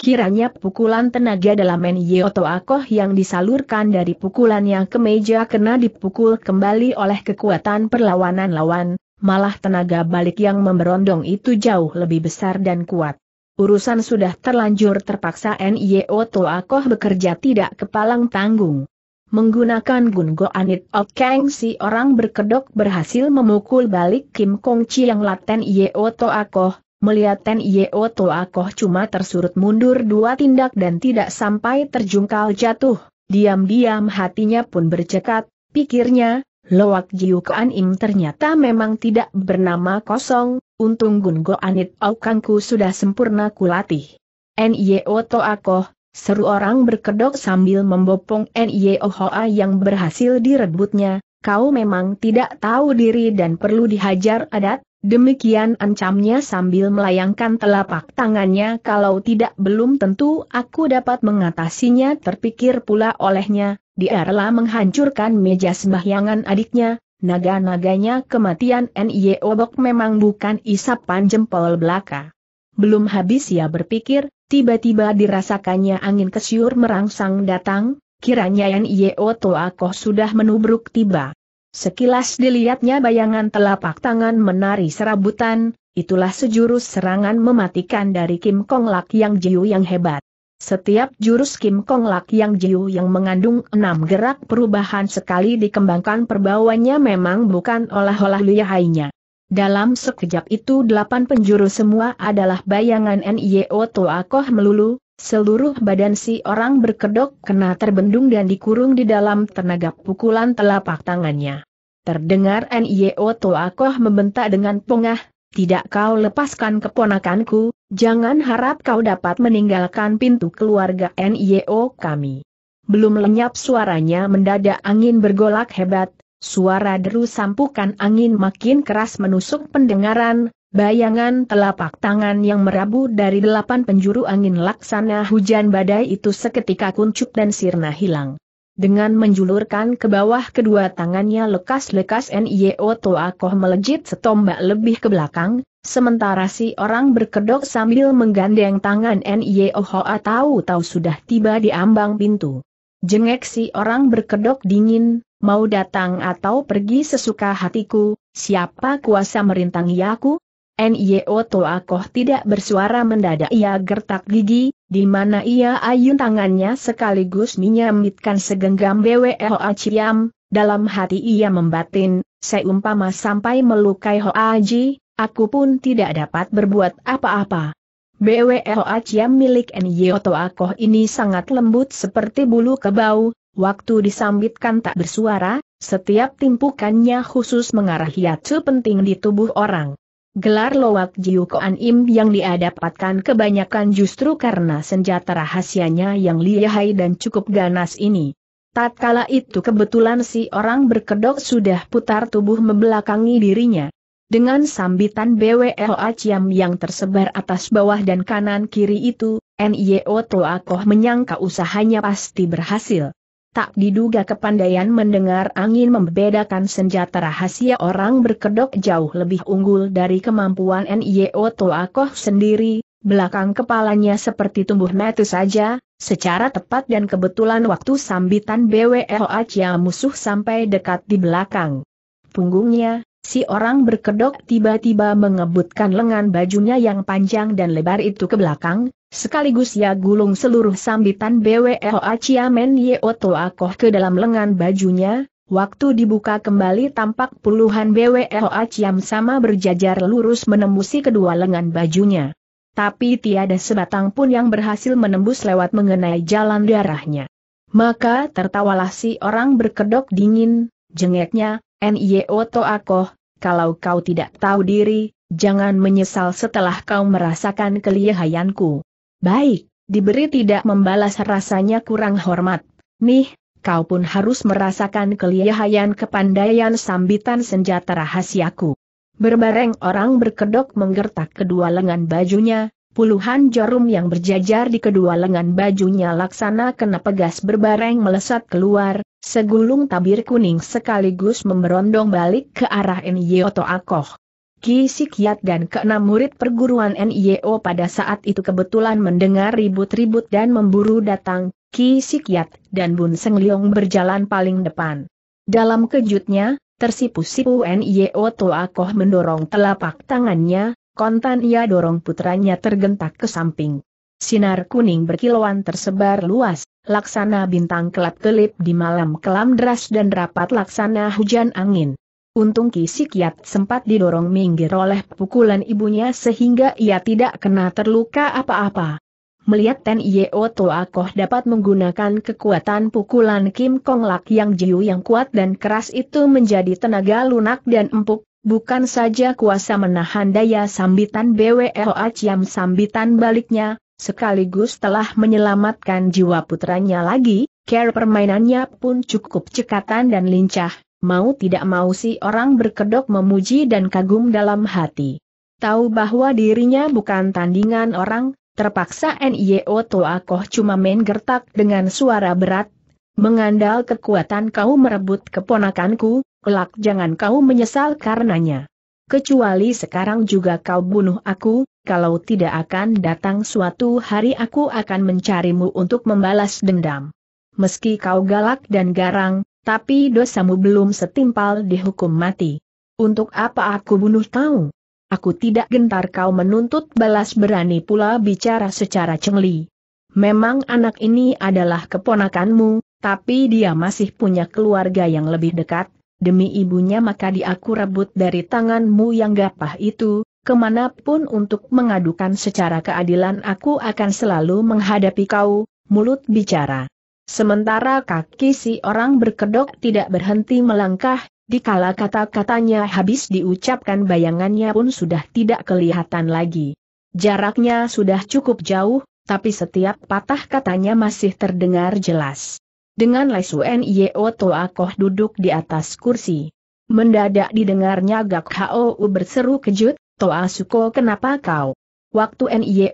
Kiranya pukulan tenaga dalam N.Y.O. Toakoh yang disalurkan dari pukulan yang ke meja kena dipukul kembali oleh kekuatan perlawanan lawan, malah tenaga balik yang memberondong itu jauh lebih besar dan kuat. Urusan sudah terlanjur terpaksa N.Y.O. Toakoh bekerja tidak kepalang tanggung. Menggunakan Gungo Anit Ok Kang si orang berkedok berhasil memukul balik Kim Kong Chi yang laten Yeo To Akoh. melihat Ten Yeo Oto Akoh cuma tersurut mundur dua tindak dan tidak sampai terjungkal jatuh, diam-diam hatinya pun bercekat, pikirnya, Loak Jiu Kuan Im ternyata memang tidak bernama kosong, untung Gungo Anit Ku sudah sempurna kulatih. N.Y.O. Akoh. Seru orang berkedok sambil membopong N.I.O.H.A. yang berhasil direbutnya, kau memang tidak tahu diri dan perlu dihajar adat, demikian ancamnya sambil melayangkan telapak tangannya kalau tidak belum tentu aku dapat mengatasinya terpikir pula olehnya, dia menghancurkan meja sembahyangan adiknya, naga-naganya kematian N.I.O. memang bukan isapan jempol belaka. Belum habis ia berpikir, tiba-tiba dirasakannya angin kesyur merangsang datang, kiranya Nio Toakoh sudah menubruk tiba. Sekilas dilihatnya bayangan telapak tangan menari serabutan, itulah sejurus serangan mematikan dari Kim Kong Lak Yang Jiu yang hebat. Setiap jurus Kim Kong Lak Yang Jiu yang mengandung enam gerak perubahan sekali dikembangkan perbawanya memang bukan olah-olah liahainya. Dalam sekejap itu delapan penjuru semua adalah bayangan NIO Toakoh melulu, seluruh badan si orang berkedok kena terbendung dan dikurung di dalam tenaga pukulan telapak tangannya. Terdengar NIO Toakoh membentak dengan pongah, tidak kau lepaskan keponakanku, jangan harap kau dapat meninggalkan pintu keluarga NIO kami. Belum lenyap suaranya mendadak angin bergolak hebat, Suara deru sampukan angin makin keras menusuk pendengaran, bayangan telapak tangan yang merabu dari delapan penjuru angin laksana hujan badai itu seketika kuncup dan sirna hilang. Dengan menjulurkan ke bawah kedua tangannya lekas-lekas N.I.O. Toakoh melejit setombak lebih ke belakang, sementara si orang berkedok sambil menggandeng tangan N.I.O. Hoa tahu-tahu sudah tiba di ambang pintu. Jengek si orang berkedok dingin, mau datang atau pergi sesuka hatiku, siapa kuasa merintangi aku? Toa Toakoh tidak bersuara mendadak ia gertak gigi, di mana ia ayun tangannya sekaligus menyamitkan segenggam BWO Ciam, dalam hati ia membatin, seumpama sampai melukai Hoaji, aku pun tidak dapat berbuat apa-apa. BWO Ciam milik Toa Toakoh ini sangat lembut seperti bulu kebau, Waktu disambitkan tak bersuara, setiap timpukannya khusus mengarah hiatsu penting di tubuh orang. Gelar lowak Jiu Koan Im yang diadapatkan kebanyakan justru karena senjata rahasianya yang lihai dan cukup ganas ini. Tatkala itu kebetulan si orang berkedok sudah putar tubuh membelakangi dirinya. Dengan sambitan BWL Ciam yang tersebar atas bawah dan kanan kiri itu, NIO Toakoh menyangka usahanya pasti berhasil tak diduga kepandaian mendengar angin membedakan senjata rahasia orang berkedok jauh lebih unggul dari kemampuan NIO Toakoh sendiri, belakang kepalanya seperti tumbuh metu saja, secara tepat dan kebetulan waktu sambitan BWLA musuh sampai dekat di belakang. Punggungnya, si orang berkedok tiba-tiba mengebutkan lengan bajunya yang panjang dan lebar itu ke belakang, Sekaligus ia gulung seluruh sambitan BWLA Ciamen Yeoto Akoh ke dalam lengan bajunya, waktu dibuka kembali tampak puluhan BWLA Ciam sama berjajar lurus menembusi kedua lengan bajunya. Tapi tiada sebatang pun yang berhasil menembus lewat mengenai jalan darahnya. Maka tertawalah si orang berkedok dingin, jengeknya, N.I.O.T.O. Akoh, kalau kau tidak tahu diri, jangan menyesal setelah kau merasakan kelihayanku. Baik, diberi tidak membalas rasanya kurang hormat. Nih, kau pun harus merasakan kelihayan kepandaian sambitan senjata rahasiaku. Berbareng orang berkedok menggertak kedua lengan bajunya, puluhan jarum yang berjajar di kedua lengan bajunya laksana kena pegas berbareng melesat keluar, segulung tabir kuning sekaligus memberondong balik ke arah Enyoto Akoh. Ki Sikiat dan keenam murid perguruan NIO pada saat itu kebetulan mendengar ribut-ribut dan memburu datang, Ki Sikiat dan Bun Seng Leong berjalan paling depan. Dalam kejutnya, tersipu-sipu NIO Toa Koh mendorong telapak tangannya, kontan ia dorong putranya tergentak ke samping. Sinar kuning berkilauan tersebar luas, laksana bintang kelap-kelip di malam kelam deras dan rapat laksana hujan angin. Untung Kisi Kiat sempat didorong minggir oleh pukulan ibunya sehingga ia tidak kena terluka apa-apa. Melihat Ten Yeo Toa Koh dapat menggunakan kekuatan pukulan Kim Kong Lak yang jiu yang kuat dan keras itu menjadi tenaga lunak dan empuk, bukan saja kuasa menahan daya sambitan BWLA Ciam sambitan baliknya, sekaligus telah menyelamatkan jiwa putranya lagi, care permainannya pun cukup cekatan dan lincah mau tidak mau si orang berkedok memuji dan kagum dalam hati. Tahu bahwa dirinya bukan tandingan orang, terpaksa NIO Toakoh cuma main gertak dengan suara berat, mengandal kekuatan kau merebut keponakanku, kelak jangan kau menyesal karenanya. Kecuali sekarang juga kau bunuh aku, kalau tidak akan datang suatu hari aku akan mencarimu untuk membalas dendam. Meski kau galak dan garang, tapi dosamu belum setimpal dihukum mati. Untuk apa aku bunuh kau? Aku tidak gentar kau menuntut balas berani pula bicara secara cengli. Memang anak ini adalah keponakanmu, tapi dia masih punya keluarga yang lebih dekat, demi ibunya maka dia aku rebut dari tanganmu yang gapah itu, kemanapun untuk mengadukan secara keadilan aku akan selalu menghadapi kau, mulut bicara. Sementara kaki si orang berkedok tidak berhenti melangkah, dikala kata-katanya habis diucapkan bayangannya pun sudah tidak kelihatan lagi. Jaraknya sudah cukup jauh, tapi setiap patah katanya masih terdengar jelas. Dengan lesu N.Y.O. Toa Koh duduk di atas kursi. Mendadak didengarnya Gak Hao berseru kejut, Toa Suko kenapa kau? Waktu Nio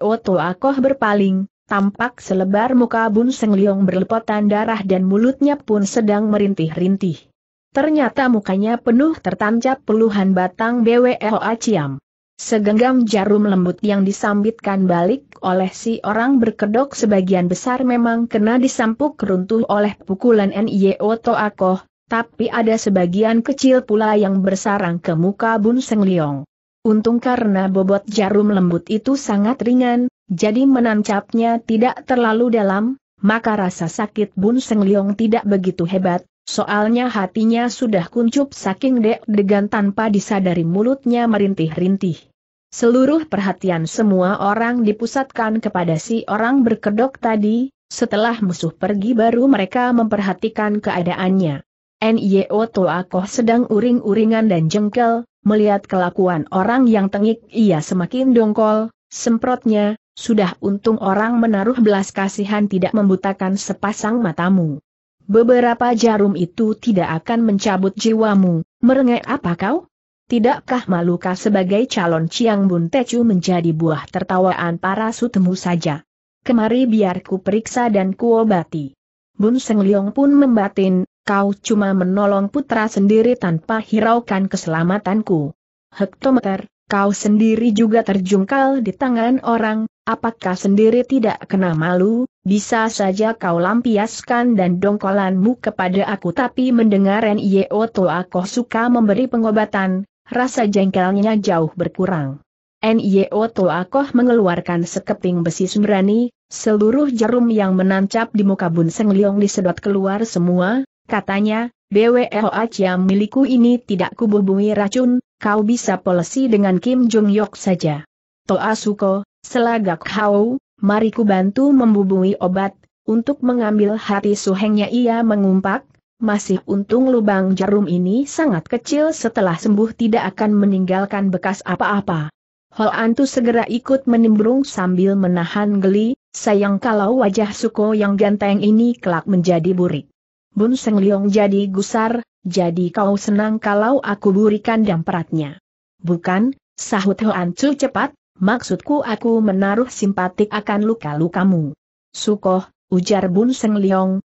Koh berpaling, Tampak selebar muka Bun Seng Leong berlepotan darah dan mulutnya pun sedang merintih-rintih. Ternyata mukanya penuh tertancap puluhan batang BWEO Ciam. Segenggam jarum lembut yang disambitkan balik oleh si orang berkedok sebagian besar memang kena disampuk runtuh oleh pukulan NIO Toakoh, tapi ada sebagian kecil pula yang bersarang ke muka Bun Seng Leong. Untung karena bobot jarum lembut itu sangat ringan, jadi menancapnya tidak terlalu dalam, maka rasa sakit Bun Seng Liong tidak begitu hebat, soalnya hatinya sudah kuncup saking dek degan tanpa disadari mulutnya merintih-rintih. Seluruh perhatian semua orang dipusatkan kepada si orang berkedok tadi, setelah musuh pergi baru mereka memperhatikan keadaannya. NIO Toakoh sedang uring-uringan dan jengkel, melihat kelakuan orang yang tengik ia semakin dongkol, semprotnya, sudah untung orang menaruh belas kasihan tidak membutakan sepasang matamu. Beberapa jarum itu tidak akan mencabut jiwamu, merengek apa kau? Tidakkah maluka sebagai calon Ciang Bun Tecu menjadi buah tertawaan para sutemu saja? Kemari biarku periksa dan kuobati. Bun Seng Leong pun membatin, Kau cuma menolong putra sendiri tanpa hiraukan keselamatanku. Hektometer, kau sendiri juga terjungkal di tangan orang, apakah sendiri tidak kena malu, bisa saja kau lampiaskan dan dongkolanmu kepada aku tapi mendengar N.I.O. Koh suka memberi pengobatan, rasa jengkelnya jauh berkurang. N.I.O. Koh mengeluarkan sekeping besi sembrani, seluruh jarum yang menancap di muka Bun Seng Liong disedot keluar semua, katanya, BWOH yang milikku ini tidak kububui racun, kau bisa polesi dengan Kim Jong Yok saja. Toa Suko, selagak hau, mari ku bantu membumbui obat, untuk mengambil hati suhengnya ia mengumpak, masih untung lubang jarum ini sangat kecil setelah sembuh tidak akan meninggalkan bekas apa-apa. Hol Antu segera ikut menimbrung sambil menahan geli, sayang kalau wajah Suko yang ganteng ini kelak menjadi burik. Bun Seng Liong jadi gusar, jadi kau senang kalau aku burikan damperatnya. Bukan, sahut Hoan Chu cepat, maksudku aku menaruh simpatik akan luka-lukamu. Sukoh, ujar Bun Seng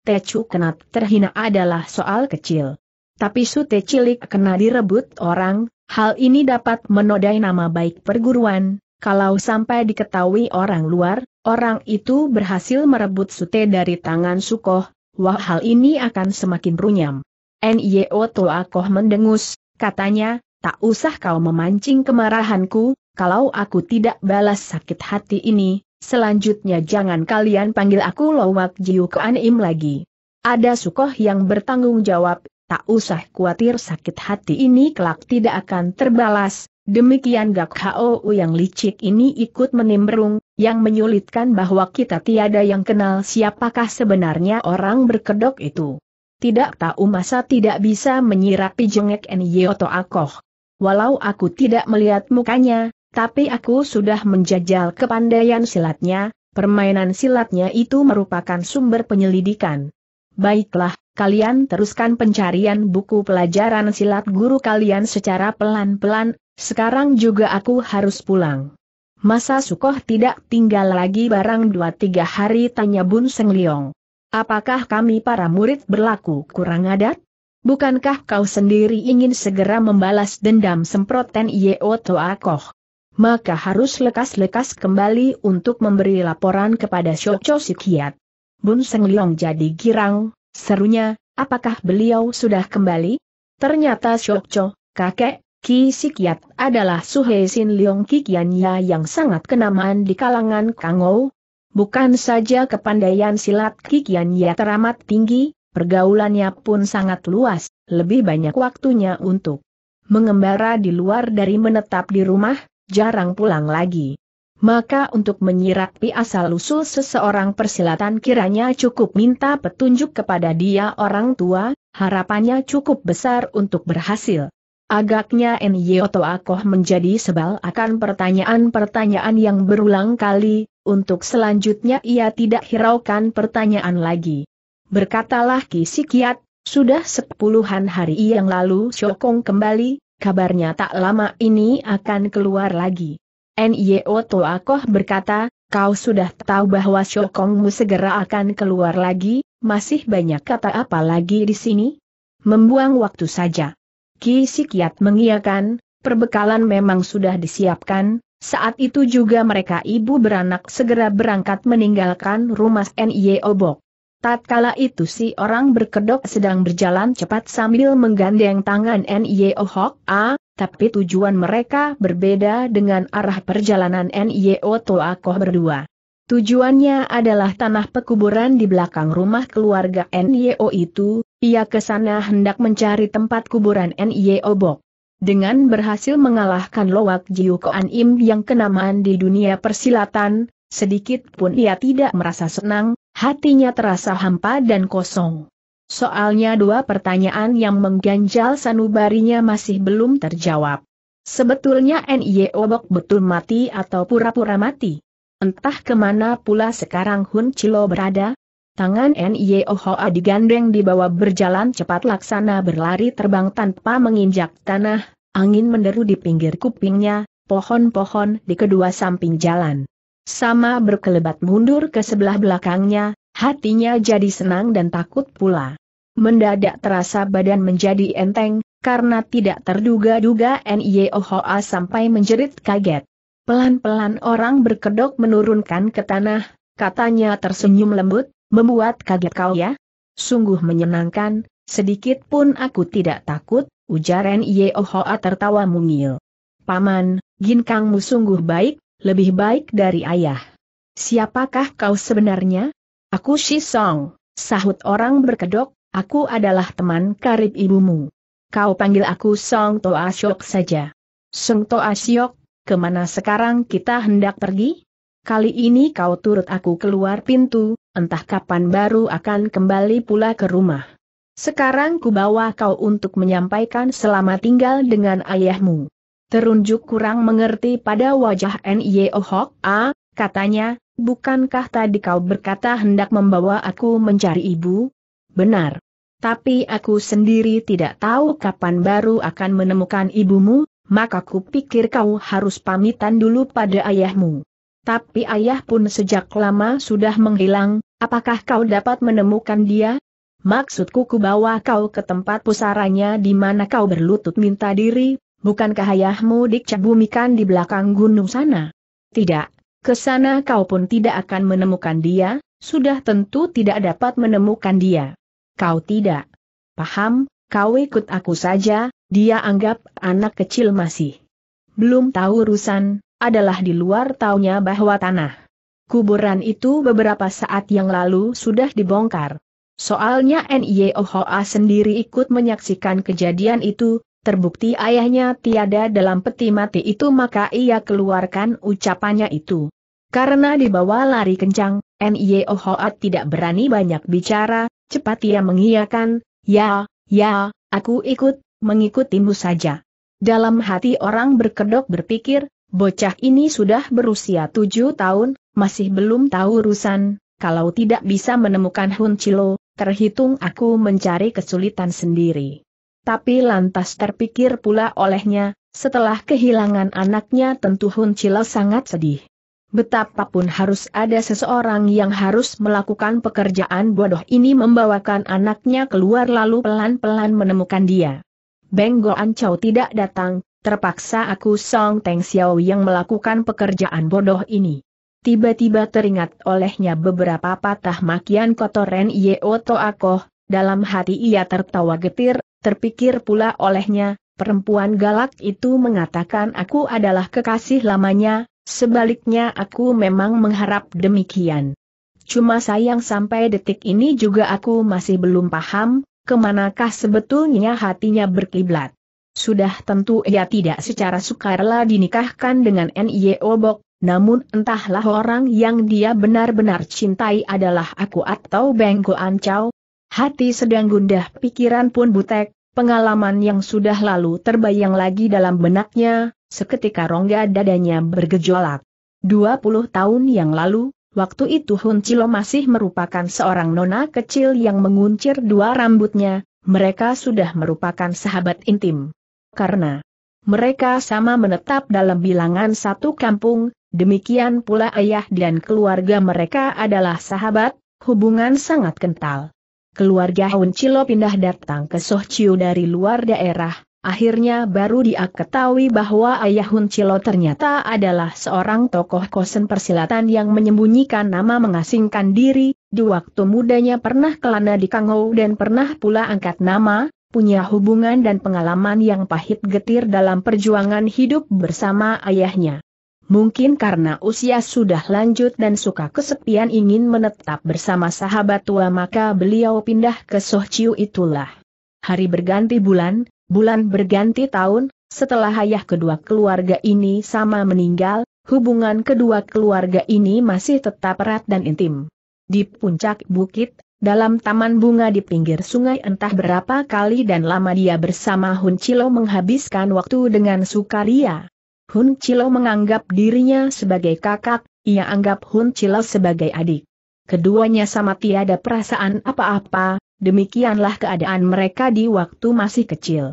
Te Chu kenat terhina adalah soal kecil. Tapi Su Te cilik kena direbut orang, hal ini dapat menodai nama baik perguruan, kalau sampai diketahui orang luar, orang itu berhasil merebut sute dari tangan Sukoh, wah hal ini akan semakin runyam. Nio Toakoh mendengus, katanya, tak usah kau memancing kemarahanku, kalau aku tidak balas sakit hati ini, selanjutnya jangan kalian panggil aku Lowak Jiu Im lagi. Ada sukoh yang bertanggung jawab, tak usah khawatir sakit hati ini kelak tidak akan terbalas, Demikian Gak Hou yang licik ini ikut menimbrung, yang menyulitkan bahwa kita tiada yang kenal siapakah sebenarnya orang berkedok itu. Tidak tahu masa tidak bisa menyirapi jengek Enyoto Akoh. Walau aku tidak melihat mukanya, tapi aku sudah menjajal kepandaian silatnya, permainan silatnya itu merupakan sumber penyelidikan. Baiklah, kalian teruskan pencarian buku pelajaran silat guru kalian secara pelan-pelan, sekarang juga aku harus pulang. Masa Sukoh tidak tinggal lagi barang dua tiga hari tanya Bun Seng Liong. Apakah kami para murid berlaku kurang adat? Bukankah kau sendiri ingin segera membalas dendam semproten Yeo Toa Koh? Maka harus lekas-lekas kembali untuk memberi laporan kepada Syokcho Sikiat. Bun Seng Liong jadi girang, serunya, apakah beliau sudah kembali? Ternyata Syokcho, kakek, Ki Sikiat adalah Suhe Sin Leong Kikiannya yang sangat kenamaan di kalangan Kangou. Bukan saja kepandaian silat Kikiannya teramat tinggi, pergaulannya pun sangat luas, lebih banyak waktunya untuk mengembara di luar dari menetap di rumah, jarang pulang lagi. Maka untuk menyirapi asal-usul seseorang persilatan kiranya cukup minta petunjuk kepada dia orang tua, harapannya cukup besar untuk berhasil. Agaknya Enyoto Akoh menjadi sebal akan pertanyaan-pertanyaan yang berulang kali, untuk selanjutnya ia tidak hiraukan pertanyaan lagi. Berkatalah Ki Sikiat, sudah sepuluhan hari yang lalu Syokong kembali, kabarnya tak lama ini akan keluar lagi. Nyoto Akoh berkata, kau sudah tahu bahwa Syokongmu segera akan keluar lagi, masih banyak kata apa lagi di sini? Membuang waktu saja. Ki Sikiat mengiakan, perbekalan memang sudah disiapkan, saat itu juga mereka ibu beranak segera berangkat meninggalkan rumah NIE Obok. Tatkala itu si orang berkedok sedang berjalan cepat sambil menggandeng tangan N.I.E. Hok A, tapi tujuan mereka berbeda dengan arah perjalanan Oto Toakoh berdua. Tujuannya adalah tanah pekuburan di belakang rumah keluarga N.Y.O. itu, ia ke sana hendak mencari tempat kuburan N.I.E. Obok. Dengan berhasil mengalahkan Lowak Jiu Koan Im yang kenamaan di dunia persilatan, sedikit pun ia tidak merasa senang, hatinya terasa hampa dan kosong. Soalnya dua pertanyaan yang mengganjal sanubarinya masih belum terjawab. Sebetulnya N.I.E. Obok betul mati atau pura-pura mati? Entah kemana pula sekarang Hun Chilo berada, Tangan N.I.O. E Hoa digandeng di bawah berjalan cepat laksana berlari terbang tanpa menginjak tanah, angin menderu di pinggir kupingnya, pohon-pohon di kedua samping jalan. Sama berkelebat mundur ke sebelah belakangnya, hatinya jadi senang dan takut pula. Mendadak terasa badan menjadi enteng, karena tidak terduga-duga N.I.O. E Hoa sampai menjerit kaget. Pelan-pelan orang berkedok menurunkan ke tanah, katanya tersenyum lembut, Membuat kaget kau ya? Sungguh menyenangkan, sedikit pun aku tidak takut, Ujaran Nye Ohoa tertawa mungil. Paman, ginkangmu sungguh baik, lebih baik dari ayah. Siapakah kau sebenarnya? Aku Shisong, sahut orang berkedok, aku adalah teman karib ibumu. Kau panggil aku Song Toa Syok saja. Song Toa Syok, kemana sekarang kita hendak pergi? kali ini kau turut aku keluar pintu, entah kapan baru akan kembali pula ke rumah. Sekarang ku bawa kau untuk menyampaikan selamat tinggal dengan ayahmu. Terunjuk kurang mengerti pada wajah N.Y.O. Oh Hok A, katanya, bukankah tadi kau berkata hendak membawa aku mencari ibu? Benar. Tapi aku sendiri tidak tahu kapan baru akan menemukan ibumu, maka ku pikir kau harus pamitan dulu pada ayahmu tapi ayah pun sejak lama sudah menghilang, apakah kau dapat menemukan dia? Maksudku kubawa kau ke tempat pusaranya di mana kau berlutut minta diri, bukankah ayahmu dikebumikan di belakang gunung sana? Tidak, ke sana kau pun tidak akan menemukan dia, sudah tentu tidak dapat menemukan dia. Kau tidak paham, kau ikut aku saja, dia anggap anak kecil masih belum tahu urusan, adalah di luar taunya bahwa tanah kuburan itu beberapa saat yang lalu sudah dibongkar. Soalnya N.Y.O. Hoa sendiri ikut menyaksikan kejadian itu, terbukti ayahnya tiada dalam peti mati itu maka ia keluarkan ucapannya itu. Karena dibawa lari kencang, N.Y.O. Hoa tidak berani banyak bicara, cepat ia mengiyakan, ya, ya, aku ikut, mengikutimu saja. Dalam hati orang berkedok berpikir, Bocah ini sudah berusia tujuh tahun, masih belum tahu urusan, kalau tidak bisa menemukan Hun Chilo, terhitung aku mencari kesulitan sendiri. Tapi lantas terpikir pula olehnya, setelah kehilangan anaknya tentu Hun Chilo sangat sedih. Betapapun harus ada seseorang yang harus melakukan pekerjaan bodoh ini membawakan anaknya keluar lalu pelan-pelan menemukan dia. Benggolan Ancau tidak datang, terpaksa aku Song Teng Xiao yang melakukan pekerjaan bodoh ini. Tiba-tiba teringat olehnya beberapa patah makian kotoran Yeo Toakoh, dalam hati ia tertawa getir, terpikir pula olehnya, perempuan galak itu mengatakan aku adalah kekasih lamanya, sebaliknya aku memang mengharap demikian. Cuma sayang sampai detik ini juga aku masih belum paham, kemanakah sebetulnya hatinya berkiblat. Sudah tentu ia tidak secara sukarela dinikahkan dengan N.I.E. Obok, namun entahlah orang yang dia benar-benar cintai adalah aku atau Bengko Ancau. Hati sedang gundah pikiran pun butek, pengalaman yang sudah lalu terbayang lagi dalam benaknya, seketika rongga dadanya bergejolak. 20 tahun yang lalu, waktu itu Hun Cilo masih merupakan seorang nona kecil yang menguncir dua rambutnya, mereka sudah merupakan sahabat intim karena mereka sama menetap dalam bilangan satu kampung, demikian pula ayah dan keluarga mereka adalah sahabat, hubungan sangat kental. Keluarga Hun Chilo pindah datang ke Sohciu dari luar daerah, akhirnya baru dia ketahui bahwa ayah Hun Chilo ternyata adalah seorang tokoh kosen persilatan yang menyembunyikan nama mengasingkan diri, di waktu mudanya pernah kelana di Kangou dan pernah pula angkat nama, punya hubungan dan pengalaman yang pahit getir dalam perjuangan hidup bersama ayahnya. Mungkin karena usia sudah lanjut dan suka kesepian ingin menetap bersama sahabat tua maka beliau pindah ke Sohciu itulah. Hari berganti bulan, bulan berganti tahun, setelah ayah kedua keluarga ini sama meninggal, hubungan kedua keluarga ini masih tetap erat dan intim. Di puncak bukit, dalam taman bunga di pinggir sungai entah berapa kali dan lama dia bersama Hun Chilo menghabiskan waktu dengan sukaria. Hun Chilo menganggap dirinya sebagai kakak, ia anggap Hun Chilo sebagai adik. Keduanya sama tiada perasaan apa-apa, demikianlah keadaan mereka di waktu masih kecil.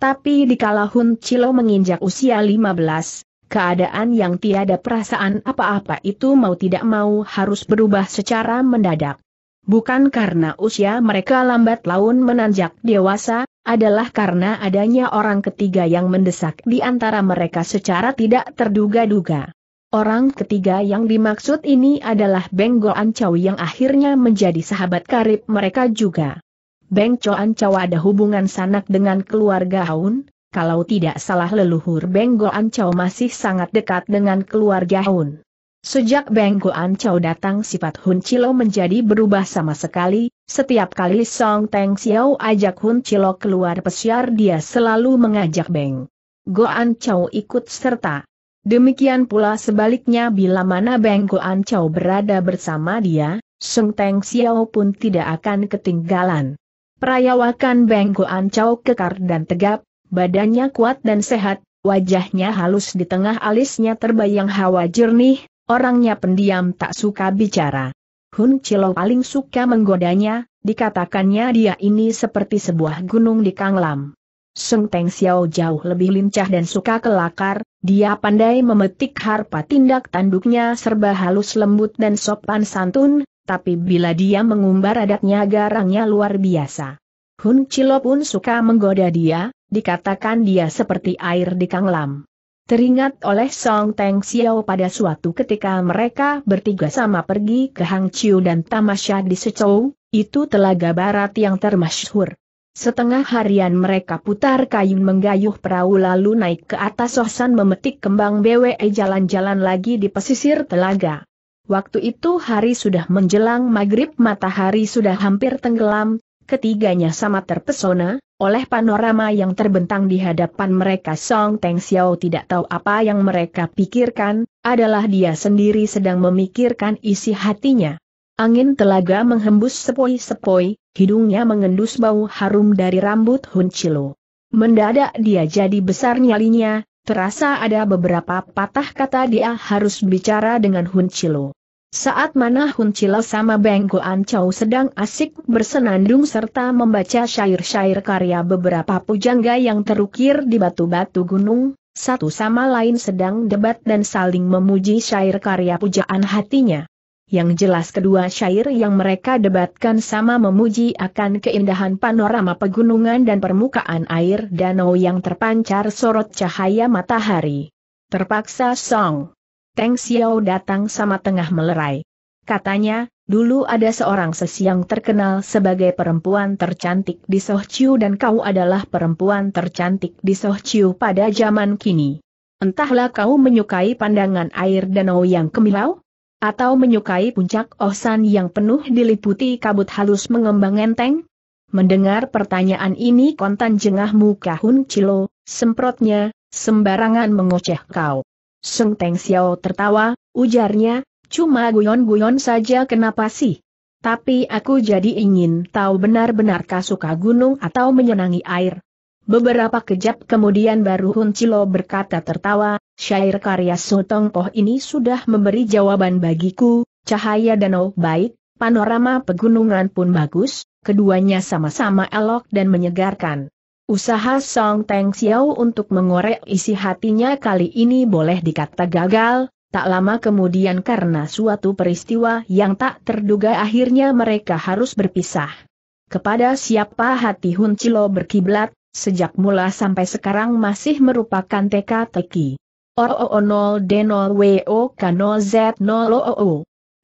Tapi dikala Hun Chilo menginjak usia 15, keadaan yang tiada perasaan apa-apa itu mau tidak mau harus berubah secara mendadak bukan karena usia mereka lambat laun menanjak dewasa, adalah karena adanya orang ketiga yang mendesak di antara mereka secara tidak terduga-duga. Orang ketiga yang dimaksud ini adalah Beng Goan Chow yang akhirnya menjadi sahabat karib mereka juga. Beng Goan Chow ada hubungan sanak dengan keluarga Haun, kalau tidak salah leluhur Beng Goan Chow masih sangat dekat dengan keluarga Haun. Sejak Beng Guan Chow datang sifat Hun Chilo menjadi berubah sama sekali, setiap kali Song Teng Xiao ajak Hun Chilo keluar pesiar dia selalu mengajak Beng Guan Chow ikut serta. Demikian pula sebaliknya bila mana Beng Guan Chow berada bersama dia, Song Teng Xiao pun tidak akan ketinggalan. Perayawakan Beng Guan Chow kekar dan tegap, badannya kuat dan sehat, wajahnya halus di tengah alisnya terbayang hawa jernih, Orangnya pendiam tak suka bicara. Hun Chilo paling suka menggodanya, dikatakannya dia ini seperti sebuah gunung di Kanglam. Seng Teng Xiao jauh lebih lincah dan suka kelakar, dia pandai memetik harpa tindak tanduknya serba halus lembut dan sopan santun, tapi bila dia mengumbar adatnya garangnya luar biasa. Hun Chilo pun suka menggoda dia, dikatakan dia seperti air di kanglam. Teringat oleh Song Teng Xiao pada suatu ketika mereka bertiga sama pergi ke Hang Chiu dan Tamasya di Secou, itu telaga barat yang termasyhur. Setengah harian mereka putar kayun menggayuh perahu lalu naik ke atas sosan memetik kembang BWE jalan-jalan lagi di pesisir telaga. Waktu itu hari sudah menjelang maghrib matahari sudah hampir tenggelam, ketiganya sama terpesona, oleh panorama yang terbentang di hadapan mereka Song Teng Xiao tidak tahu apa yang mereka pikirkan, adalah dia sendiri sedang memikirkan isi hatinya. Angin telaga menghembus sepoi-sepoi, hidungnya mengendus bau harum dari rambut Hun Chilo. Mendadak dia jadi besar nyalinya, terasa ada beberapa patah kata dia harus bicara dengan Hun Chilo. Saat mana Hun Chila sama Beng Goan Chow sedang asik bersenandung serta membaca syair-syair karya beberapa pujangga yang terukir di batu-batu gunung, satu sama lain sedang debat dan saling memuji syair karya pujaan hatinya. Yang jelas kedua syair yang mereka debatkan sama memuji akan keindahan panorama pegunungan dan permukaan air danau yang terpancar sorot cahaya matahari. Terpaksa Song Teng Xiao datang sama tengah melerai. Katanya, dulu ada seorang sesi terkenal sebagai perempuan tercantik di Sohciu dan kau adalah perempuan tercantik di Sohciu pada zaman kini. Entahlah kau menyukai pandangan air danau yang kemilau? Atau menyukai puncak osan yang penuh diliputi kabut halus mengembang enteng? Mendengar pertanyaan ini kontan jengah muka Hun Cilo, semprotnya, sembarangan mengoceh kau. Seng Teng Xiao tertawa, ujarnya, cuma guyon-guyon saja kenapa sih? Tapi aku jadi ingin tahu benar-benarkah suka gunung atau menyenangi air. Beberapa kejap kemudian baru Hun Cilo berkata tertawa, syair karya Sutong Poh ini sudah memberi jawaban bagiku, cahaya danau baik, panorama pegunungan pun bagus, keduanya sama-sama elok dan menyegarkan. Usaha Song Teng Xiao untuk mengorek isi hatinya kali ini boleh dikata gagal, tak lama kemudian karena suatu peristiwa yang tak terduga akhirnya mereka harus berpisah. Kepada siapa hati Hun Chilo berkiblat, sejak mula sampai sekarang masih merupakan teka-teki. 0 z 0 oo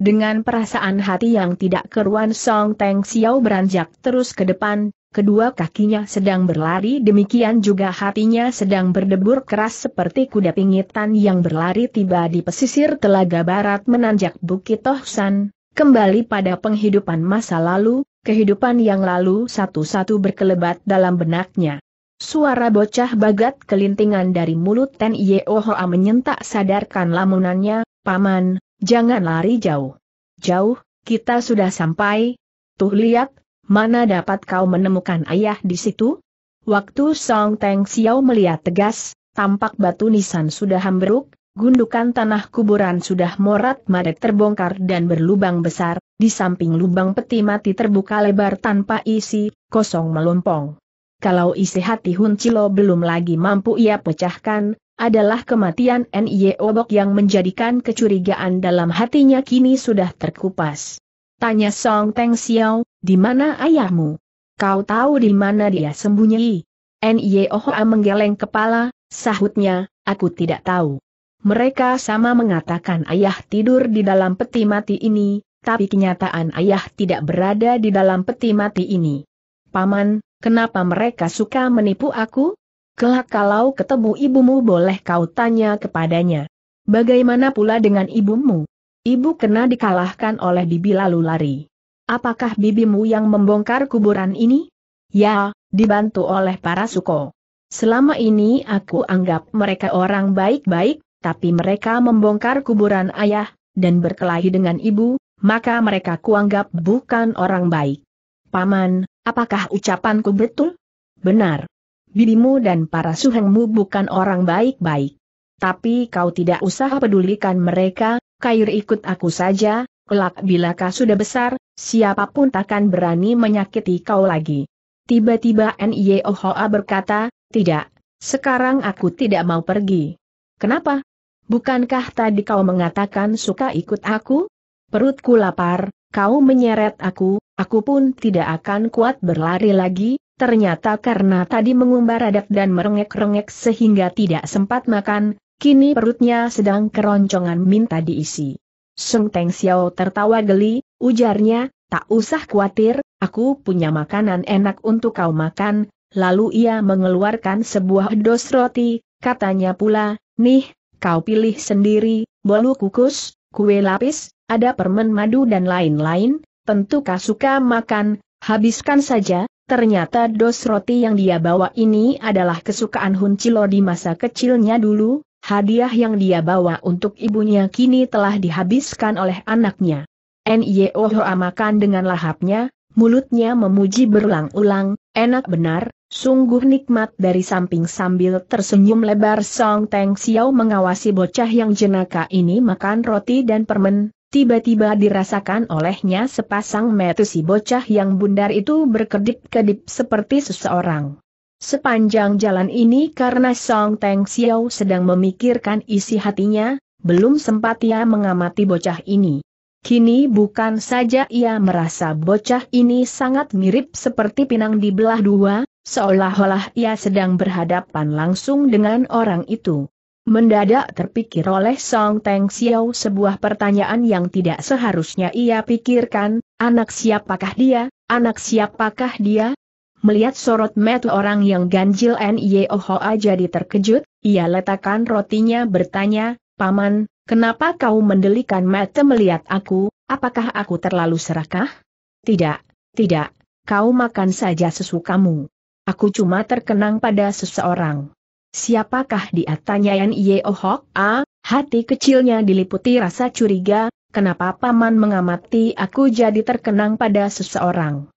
Dengan perasaan hati yang tidak keruan Song Teng Xiao beranjak terus ke depan, kedua kakinya sedang berlari demikian juga hatinya sedang berdebur keras seperti kuda pingitan yang berlari tiba di pesisir telaga barat menanjak Bukit Tohsan, kembali pada penghidupan masa lalu, kehidupan yang lalu satu-satu berkelebat dalam benaknya. Suara bocah bagat kelintingan dari mulut Ten Yehoa menyentak sadarkan lamunannya, Paman, jangan lari jauh. Jauh, kita sudah sampai. Tuh lihat, mana dapat kau menemukan ayah di situ? Waktu Song Teng Xiao melihat tegas, tampak batu nisan sudah hambruk, gundukan tanah kuburan sudah morat madet terbongkar dan berlubang besar, di samping lubang peti mati terbuka lebar tanpa isi, kosong melompong. Kalau isi hati Hun Chilo belum lagi mampu ia pecahkan, adalah kematian N.Y. Obok yang menjadikan kecurigaan dalam hatinya kini sudah terkupas. Tanya Song Teng Xiao, di mana ayahmu? Kau tahu di mana dia sembunyi? N.Y.O.H.A. menggeleng kepala, sahutnya, aku tidak tahu. Mereka sama mengatakan ayah tidur di dalam peti mati ini, tapi kenyataan ayah tidak berada di dalam peti mati ini. Paman, kenapa mereka suka menipu aku? Kelak kalau ketemu ibumu boleh kau tanya kepadanya. Bagaimana pula dengan ibumu? ibu kena dikalahkan oleh bibi lalu lari. Apakah bibimu yang membongkar kuburan ini? Ya, dibantu oleh para suko. Selama ini aku anggap mereka orang baik-baik, tapi mereka membongkar kuburan ayah, dan berkelahi dengan ibu, maka mereka kuanggap bukan orang baik. Paman, apakah ucapanku betul? Benar. Bibimu dan para suhengmu bukan orang baik-baik. Tapi kau tidak usah pedulikan mereka, kair ikut aku saja, kelak bila kau sudah besar, siapapun takkan berani menyakiti kau lagi. Tiba-tiba Nyohoa berkata, tidak, sekarang aku tidak mau pergi. Kenapa? Bukankah tadi kau mengatakan suka ikut aku? Perutku lapar, kau menyeret aku, aku pun tidak akan kuat berlari lagi, ternyata karena tadi mengumbar adat dan merengek-rengek sehingga tidak sempat makan, Kini perutnya sedang keroncongan minta diisi. Sung Teng Xiao tertawa geli, ujarnya, tak usah khawatir, aku punya makanan enak untuk kau makan, lalu ia mengeluarkan sebuah dos roti, katanya pula, nih, kau pilih sendiri, bolu kukus, kue lapis, ada permen madu dan lain-lain, tentu kau suka makan, habiskan saja, Ternyata dos roti yang dia bawa ini adalah kesukaan Hun Cilo di masa kecilnya dulu, Hadiah yang dia bawa untuk ibunya kini telah dihabiskan oleh anaknya. N.Y.O. Hoa makan dengan lahapnya, mulutnya memuji berulang-ulang, enak benar, sungguh nikmat dari samping sambil tersenyum lebar Song Teng Xiao mengawasi bocah yang jenaka ini makan roti dan permen, Tiba-tiba dirasakan olehnya sepasang metu si bocah yang bundar itu berkedip-kedip seperti seseorang. Sepanjang jalan ini karena Song Teng Xiao sedang memikirkan isi hatinya, belum sempat ia mengamati bocah ini. Kini bukan saja ia merasa bocah ini sangat mirip seperti pinang di belah dua, seolah-olah ia sedang berhadapan langsung dengan orang itu. Mendadak terpikir oleh Song Teng Xiao sebuah pertanyaan yang tidak seharusnya ia pikirkan, anak siapakah dia, anak siapakah dia, Melihat sorot mata orang yang ganjil Nyohoa jadi terkejut, ia letakkan rotinya bertanya, Paman, kenapa kau mendelikan mata melihat aku, apakah aku terlalu serakah? Tidak, tidak, kau makan saja sesukamu. Aku cuma terkenang pada seseorang. Siapakah dia tanya Nyohoa, hati kecilnya diliputi rasa curiga, kenapa paman mengamati aku jadi terkenang pada seseorang?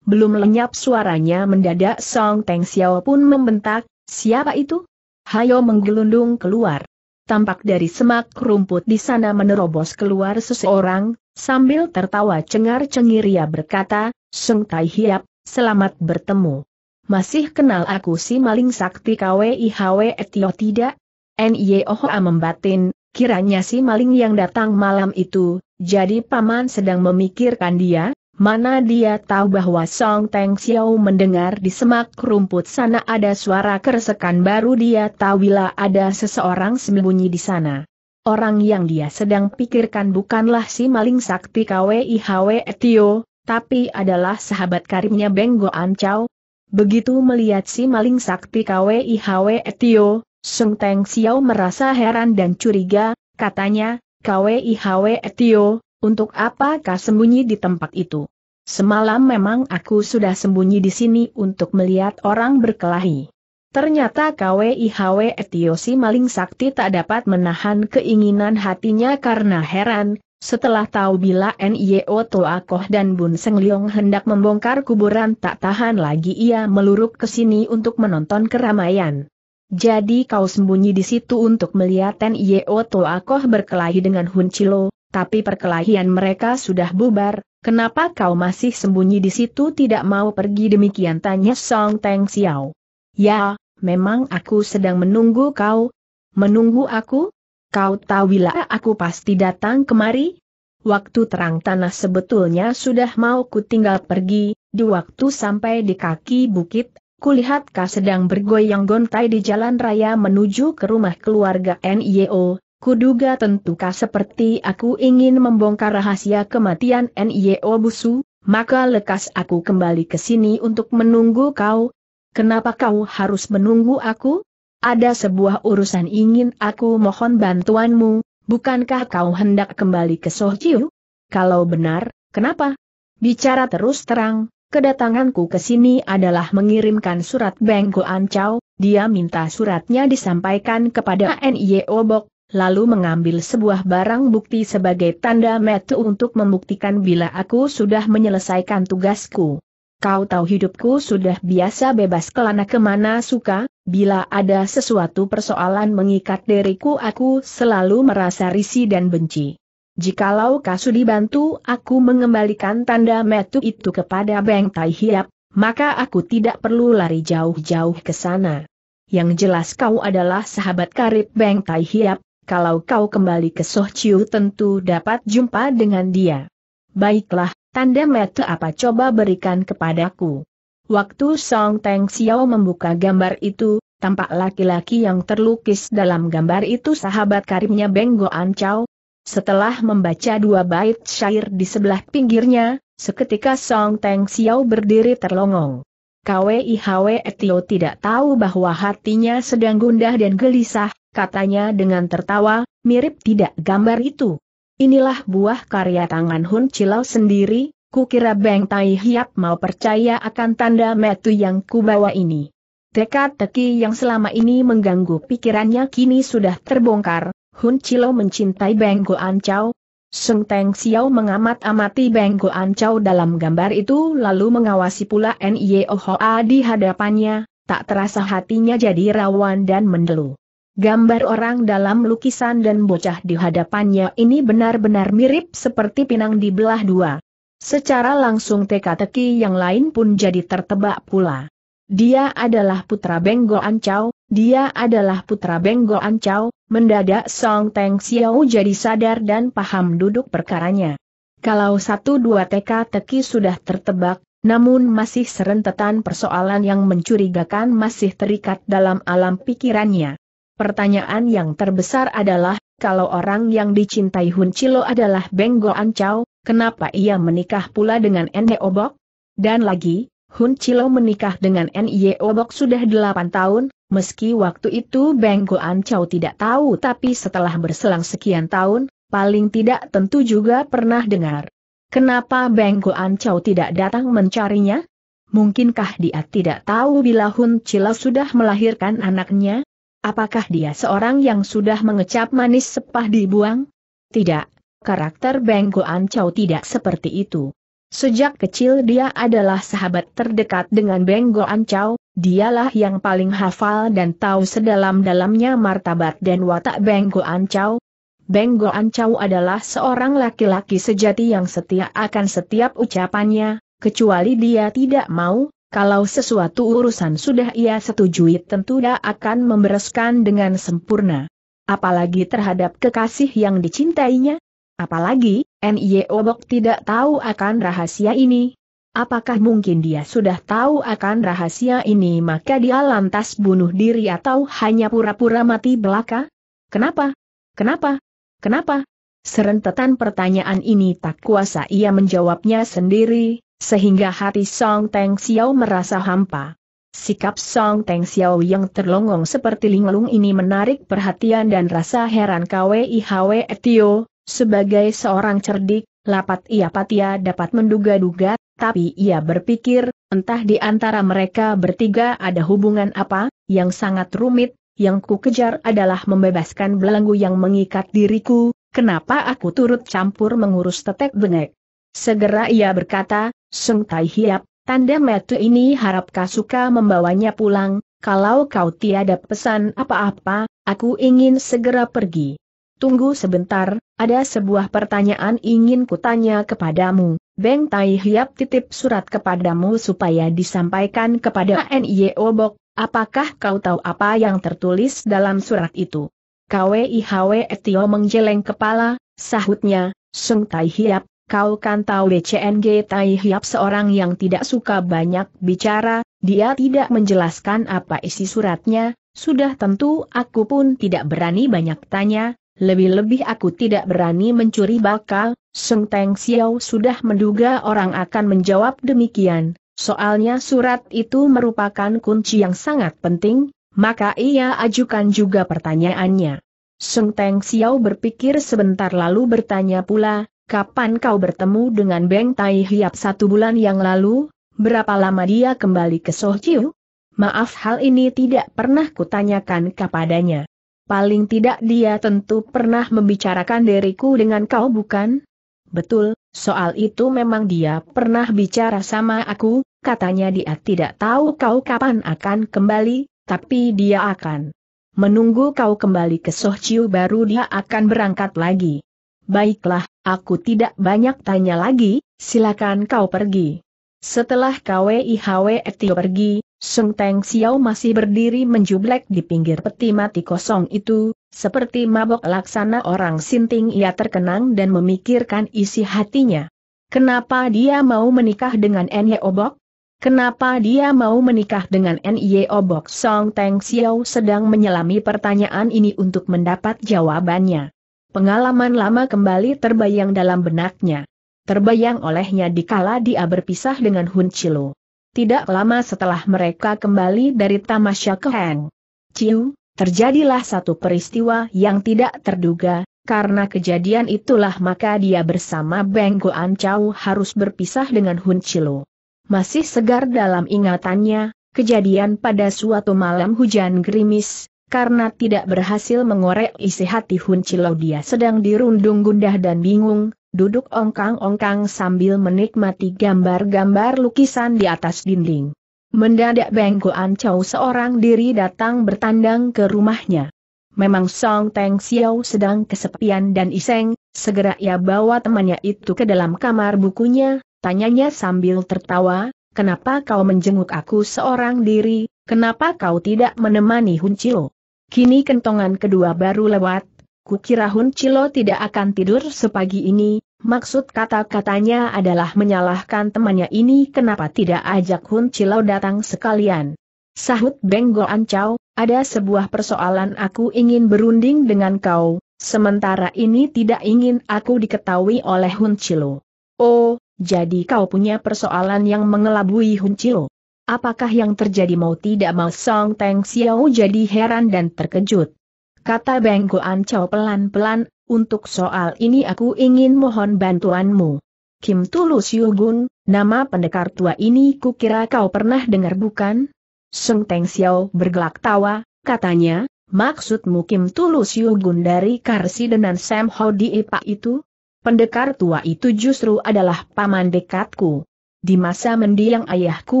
Belum lenyap suaranya mendadak Song Teng Xiao pun membentak, siapa itu? Hayo menggelundung keluar. Tampak dari semak rumput di sana menerobos keluar seseorang, sambil tertawa cengar-cengir ia berkata, Sung Tai Hiap, selamat bertemu. Masih kenal aku si maling sakti KWIHW Etio tidak? N.Y.O.H.A. membatin, kiranya si maling yang datang malam itu, jadi paman sedang memikirkan dia, Mana dia tahu bahwa Song Teng Xiao mendengar di semak rumput sana ada suara keresekan baru dia tahu bila ada seseorang sembunyi di sana. Orang yang dia sedang pikirkan bukanlah si maling sakti KWIHW Etio, tapi adalah sahabat karibnya Beng An Chow. Begitu melihat si maling sakti KWIHW Etio, Song Teng Xiao merasa heran dan curiga, katanya, KWIHW Etio, untuk apa kau sembunyi di tempat itu? Semalam memang aku sudah sembunyi di sini untuk melihat orang berkelahi. Ternyata KWIHW Etiosi maling sakti tak dapat menahan keinginan hatinya karena heran, setelah tahu bila NIO Toakoh dan Bun Seng Leong hendak membongkar kuburan tak tahan lagi ia meluruk ke sini untuk menonton keramaian. Jadi kau sembunyi di situ untuk melihat NIO Toakoh berkelahi dengan Hun Chilo, tapi perkelahian mereka sudah bubar, kenapa kau masih sembunyi di situ tidak mau pergi demikian tanya Song Teng Xiao. Ya, memang aku sedang menunggu kau. Menunggu aku? Kau tahu bila aku pasti datang kemari? Waktu terang tanah sebetulnya sudah mau ku tinggal pergi, di waktu sampai di kaki bukit, kulihat kau sedang bergoyang gontai di jalan raya menuju ke rumah keluarga NIO, Kuduga tentukah seperti aku ingin membongkar rahasia kematian N.I.O. Busu, maka lekas aku kembali ke sini untuk menunggu kau. Kenapa kau harus menunggu aku? Ada sebuah urusan ingin aku mohon bantuanmu, bukankah kau hendak kembali ke Sohjiu? Kalau benar, kenapa? Bicara terus terang, kedatanganku ke sini adalah mengirimkan surat Bengko Ancau, dia minta suratnya disampaikan kepada N.I.O. Bok, lalu mengambil sebuah barang bukti sebagai tanda metu untuk membuktikan bila aku sudah menyelesaikan tugasku. Kau tahu hidupku sudah biasa bebas kelana kemana suka, bila ada sesuatu persoalan mengikat diriku aku selalu merasa risih dan benci. Jikalau kau sudi bantu aku mengembalikan tanda metu itu kepada Beng Tai Hiap, maka aku tidak perlu lari jauh-jauh ke sana. Yang jelas kau adalah sahabat karib Beng Tai Hiap, kalau kau kembali ke Sohciu tentu dapat jumpa dengan dia. Baiklah, tanda mata apa coba berikan kepadaku. Waktu Song Teng Xiao membuka gambar itu, tampak laki-laki yang terlukis dalam gambar itu sahabat karibnya Beng Ancau. Chow. Setelah membaca dua bait syair di sebelah pinggirnya, seketika Song Teng Xiao berdiri terlongong. KWIHW Etio tidak tahu bahwa hatinya sedang gundah dan gelisah, katanya dengan tertawa, mirip tidak gambar itu. Inilah buah karya tangan Hun Cilau sendiri, kukira Beng Tai Hiap mau percaya akan tanda metu yang kubawa ini. Teka-teki yang selama ini mengganggu pikirannya kini sudah terbongkar, Hun Cilau mencintai Beng Goan Chau. Seng Teng Xiao mengamat-amati Beng Goan Chau dalam gambar itu lalu mengawasi pula A di hadapannya, tak terasa hatinya jadi rawan dan mendelu. Gambar orang dalam lukisan dan bocah di hadapannya ini benar-benar mirip seperti pinang di belah dua. Secara langsung teka-teki yang lain pun jadi tertebak pula. Dia adalah putra Benggo Ancau, dia adalah putra Benggo Ancau, mendadak Song Teng Xiao jadi sadar dan paham duduk perkaranya. Kalau satu dua teka-teki sudah tertebak, namun masih serentetan persoalan yang mencurigakan masih terikat dalam alam pikirannya. Pertanyaan yang terbesar adalah, kalau orang yang dicintai Hun Chilo adalah Beng Goan Chow, kenapa ia menikah pula dengan Nye Obok? Dan lagi, Hun Chilo menikah dengan Nye Obok sudah 8 tahun, meski waktu itu Beng Goan Chow tidak tahu tapi setelah berselang sekian tahun, paling tidak tentu juga pernah dengar. Kenapa Beng Goan Chow tidak datang mencarinya? Mungkinkah dia tidak tahu bila Hun Chilo sudah melahirkan anaknya? Apakah dia seorang yang sudah mengecap manis sepah dibuang? Tidak, karakter Beng Goan Chow tidak seperti itu. Sejak kecil dia adalah sahabat terdekat dengan Beng Goan Chow, dialah yang paling hafal dan tahu sedalam-dalamnya martabat dan watak Beng Goan Chow. Beng Goan Chow adalah seorang laki-laki sejati yang setia akan setiap ucapannya, kecuali dia tidak mau, kalau sesuatu urusan sudah ia setujui tentu dia akan membereskan dengan sempurna. Apalagi terhadap kekasih yang dicintainya. Apalagi, N.Y. Obok tidak tahu akan rahasia ini. Apakah mungkin dia sudah tahu akan rahasia ini maka dia lantas bunuh diri atau hanya pura-pura mati belaka? Kenapa? Kenapa? Kenapa? Serentetan pertanyaan ini tak kuasa ia menjawabnya sendiri, sehingga hati Song Teng Xiao merasa hampa. Sikap Song Teng Xiao yang terlongong seperti linglung ini menarik perhatian dan rasa heran KWIHW Tio, sebagai seorang cerdik, lapat ia patia dapat menduga-duga, tapi ia berpikir, entah di antara mereka bertiga ada hubungan apa, yang sangat rumit, yang ku kejar adalah membebaskan belenggu yang mengikat diriku, kenapa aku turut campur mengurus tetek bengek. Segera ia berkata, Sung Tai Hiap, tanda metu ini harap Kasuka membawanya pulang, kalau kau tiada pesan apa-apa, aku ingin segera pergi. Tunggu sebentar, ada sebuah pertanyaan ingin kutanya kepadamu. Beng Tai Hiap titip surat kepadamu supaya disampaikan kepada NIO Obok. apakah kau tahu apa yang tertulis dalam surat itu? KWIHW Etio menjeleng kepala, sahutnya, Sung Tai Hiap, Kau kan tahu DCNG Tai Hiap seorang yang tidak suka banyak bicara, dia tidak menjelaskan apa isi suratnya, sudah tentu aku pun tidak berani banyak tanya, lebih-lebih aku tidak berani mencuri bakal, Seng Teng Xiao sudah menduga orang akan menjawab demikian, soalnya surat itu merupakan kunci yang sangat penting, maka ia ajukan juga pertanyaannya. Seng Teng Xiao berpikir sebentar lalu bertanya pula, Kapan kau bertemu dengan Beng Tai Hiap satu bulan yang lalu? Berapa lama dia kembali ke Sohciu? Maaf hal ini tidak pernah kutanyakan kepadanya. Paling tidak dia tentu pernah membicarakan diriku dengan kau bukan? Betul, soal itu memang dia pernah bicara sama aku, katanya dia tidak tahu kau kapan akan kembali, tapi dia akan menunggu kau kembali ke Sohciu baru dia akan berangkat lagi. Baiklah, aku tidak banyak tanya lagi, silakan kau pergi. Setelah KWIHW Etio pergi, Sung Teng Xiao masih berdiri menjublek di pinggir peti mati kosong itu, seperti mabok laksana orang sinting ia terkenang dan memikirkan isi hatinya. Kenapa dia mau menikah dengan Nye Obok? Kenapa dia mau menikah dengan Nye Obok? Song Teng Xiao sedang menyelami pertanyaan ini untuk mendapat jawabannya. Pengalaman lama kembali terbayang dalam benaknya. Terbayang olehnya dikala dia berpisah dengan Hun Chilo. Tidak lama setelah mereka kembali dari Tamasya ke Heng. Ciu, terjadilah satu peristiwa yang tidak terduga, karena kejadian itulah maka dia bersama Beng Goan Chau harus berpisah dengan Hun Chilo. Masih segar dalam ingatannya, kejadian pada suatu malam hujan gerimis, karena tidak berhasil mengorek isi hati Hun Chilo dia sedang dirundung gundah dan bingung, duduk ongkang-ongkang sambil menikmati gambar-gambar lukisan di atas dinding. Mendadak Bengkoan Chow seorang diri datang bertandang ke rumahnya. Memang Song Teng Xiao sedang kesepian dan iseng, segera ia bawa temannya itu ke dalam kamar bukunya, tanyanya sambil tertawa, Kenapa kau menjenguk aku seorang diri, kenapa kau tidak menemani Hun Chilo? Kini kentongan kedua baru lewat, kukira Hun Cilo tidak akan tidur sepagi ini, maksud kata-katanya adalah menyalahkan temannya ini kenapa tidak ajak Hun Cilo datang sekalian. Sahut Benggo Ancau, ada sebuah persoalan aku ingin berunding dengan kau, sementara ini tidak ingin aku diketahui oleh Hun Cilo. Oh, jadi kau punya persoalan yang mengelabui Hun Cilo. Apakah yang terjadi mau tidak mau Song Teng Xiao jadi heran dan terkejut. Kata Beng Guan Chow pelan-pelan, untuk soal ini aku ingin mohon bantuanmu. Kim Tulus Yugun, nama pendekar tua ini kukira kau pernah dengar bukan? Song Teng Xiao bergelak tawa, katanya, maksudmu Kim Tulus Yugun dari Karsi dengan Sam Ho di Epa itu? Pendekar tua itu justru adalah paman dekatku. Di masa mendiang ayahku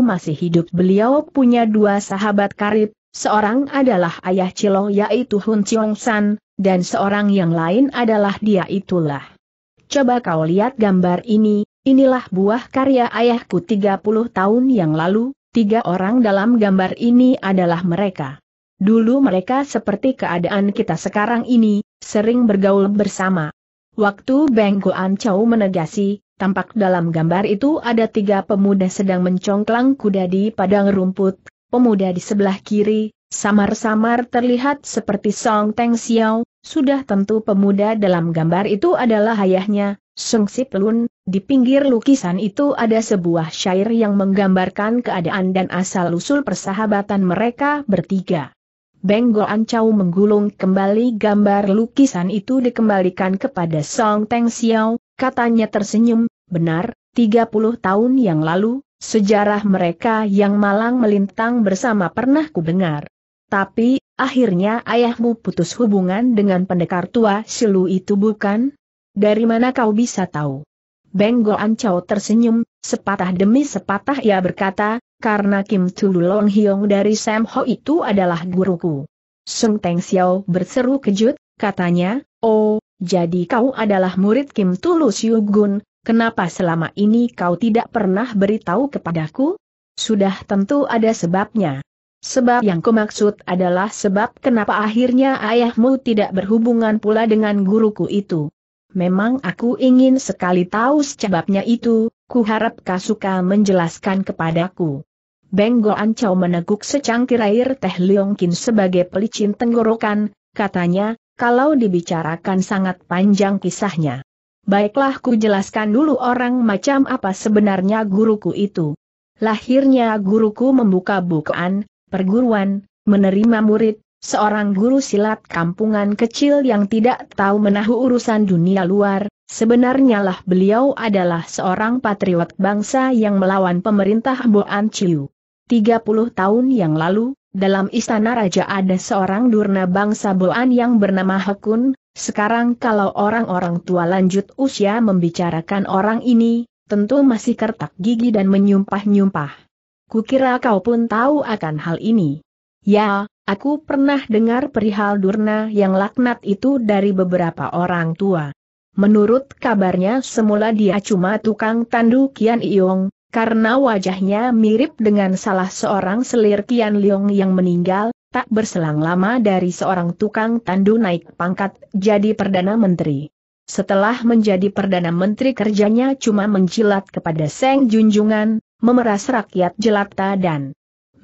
masih hidup beliau punya dua sahabat karib, seorang adalah ayah Cilo yaitu Hun Chiong San, dan seorang yang lain adalah dia itulah. Coba kau lihat gambar ini, inilah buah karya ayahku 30 tahun yang lalu, tiga orang dalam gambar ini adalah mereka. Dulu mereka seperti keadaan kita sekarang ini, sering bergaul bersama. Waktu Beng Guan Chow menegasi, Tampak dalam gambar itu ada tiga pemuda sedang mencongklang kuda di padang rumput, pemuda di sebelah kiri, samar-samar terlihat seperti Song Teng Xiao, sudah tentu pemuda dalam gambar itu adalah ayahnya, Sung Sip Lun, di pinggir lukisan itu ada sebuah syair yang menggambarkan keadaan dan asal-usul persahabatan mereka bertiga. Beng Goan Chow menggulung kembali gambar lukisan itu dikembalikan kepada Song Teng Xiao, katanya tersenyum, Benar, 30 tahun yang lalu, sejarah mereka yang malang melintang bersama pernah kudengar. Tapi, akhirnya ayahmu putus hubungan dengan pendekar tua Silu itu bukan? Dari mana kau bisa tahu? Benggo Ancau tersenyum, sepatah demi sepatah ia berkata, karena Kim Tulu Long Hiong dari Sam Ho itu adalah guruku. Sung Teng Xiao berseru kejut, katanya, oh, jadi kau adalah murid Kim Tulu Siu Gun, Kenapa selama ini kau tidak pernah beritahu kepadaku? Sudah tentu ada sebabnya. Sebab yang kumaksud adalah sebab kenapa akhirnya ayahmu tidak berhubungan pula dengan guruku itu. Memang aku ingin sekali tahu sebabnya itu, kuharap Kasuka menjelaskan kepadaku. Benggo Ancau meneguk secangkir air teh Leongkin sebagai pelicin tenggorokan, katanya, kalau dibicarakan sangat panjang kisahnya. Baiklah ku jelaskan dulu orang macam apa sebenarnya guruku itu. Lahirnya guruku membuka bukaan, perguruan, menerima murid, seorang guru silat kampungan kecil yang tidak tahu menahu urusan dunia luar, sebenarnya lah beliau adalah seorang patriot bangsa yang melawan pemerintah Boan Chiu. 30 tahun yang lalu, dalam istana raja ada seorang durna bangsa Boan yang bernama Hakun. Sekarang kalau orang-orang tua lanjut usia membicarakan orang ini, tentu masih kertak gigi dan menyumpah-nyumpah. Kukira kau pun tahu akan hal ini. Ya, aku pernah dengar perihal Durna yang laknat itu dari beberapa orang tua. Menurut kabarnya semula dia cuma tukang tandu Kian Iong, karena wajahnya mirip dengan salah seorang selir Kian Liong yang meninggal, tak berselang lama dari seorang tukang tandu naik pangkat jadi Perdana Menteri. Setelah menjadi Perdana Menteri kerjanya cuma menjilat kepada Seng Junjungan, memeras rakyat jelata dan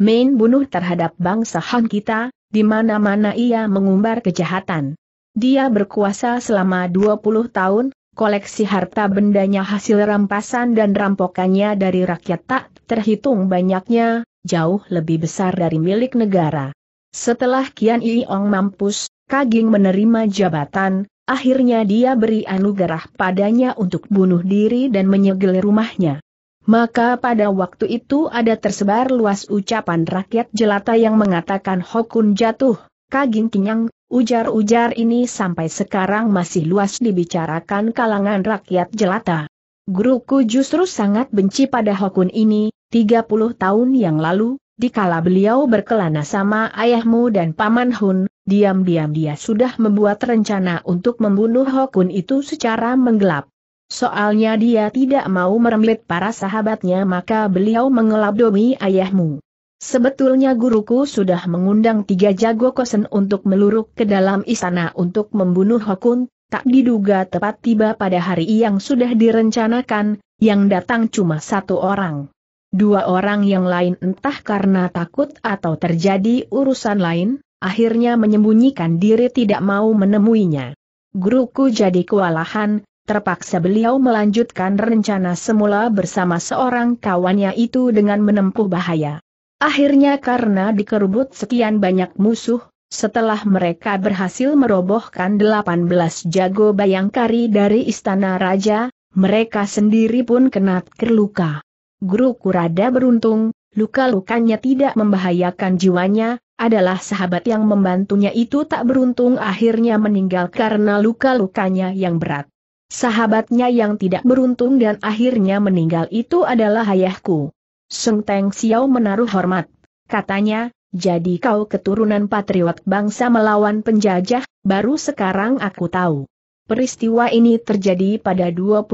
main bunuh terhadap bangsa Han kita, di mana-mana ia mengumbar kejahatan. Dia berkuasa selama 20 tahun, koleksi harta bendanya hasil rampasan dan rampokannya dari rakyat tak terhitung banyaknya, jauh lebih besar dari milik negara. Setelah Kian Ong mampus, Kaging menerima jabatan, akhirnya dia beri anugerah padanya untuk bunuh diri dan menyegel rumahnya. Maka pada waktu itu ada tersebar luas ucapan rakyat jelata yang mengatakan Hokun jatuh, Kaging kenyang, ujar-ujar ini sampai sekarang masih luas dibicarakan kalangan rakyat jelata. Guruku justru sangat benci pada Hokun ini, 30 tahun yang lalu, Dikala beliau berkelana sama ayahmu dan Paman Hun, diam-diam dia sudah membuat rencana untuk membunuh Hokun itu secara menggelap. Soalnya dia tidak mau merembet para sahabatnya maka beliau domi ayahmu. Sebetulnya guruku sudah mengundang tiga jago kosen untuk meluruk ke dalam istana untuk membunuh Hokun, tak diduga tepat tiba pada hari yang sudah direncanakan, yang datang cuma satu orang. Dua orang yang lain entah karena takut atau terjadi urusan lain, akhirnya menyembunyikan diri tidak mau menemuinya. Guruku jadi kewalahan, terpaksa beliau melanjutkan rencana semula bersama seorang kawannya itu dengan menempuh bahaya. Akhirnya karena dikerubut sekian banyak musuh, setelah mereka berhasil merobohkan 18 jago bayangkari dari istana raja, mereka sendiri pun kena terluka. Guru Kurada beruntung, luka-lukanya tidak membahayakan jiwanya, adalah sahabat yang membantunya itu tak beruntung akhirnya meninggal karena luka-lukanya yang berat. Sahabatnya yang tidak beruntung dan akhirnya meninggal itu adalah ayahku. Seng Teng Xiao menaruh hormat. Katanya, jadi kau keturunan patriot bangsa melawan penjajah, baru sekarang aku tahu. Peristiwa ini terjadi pada 24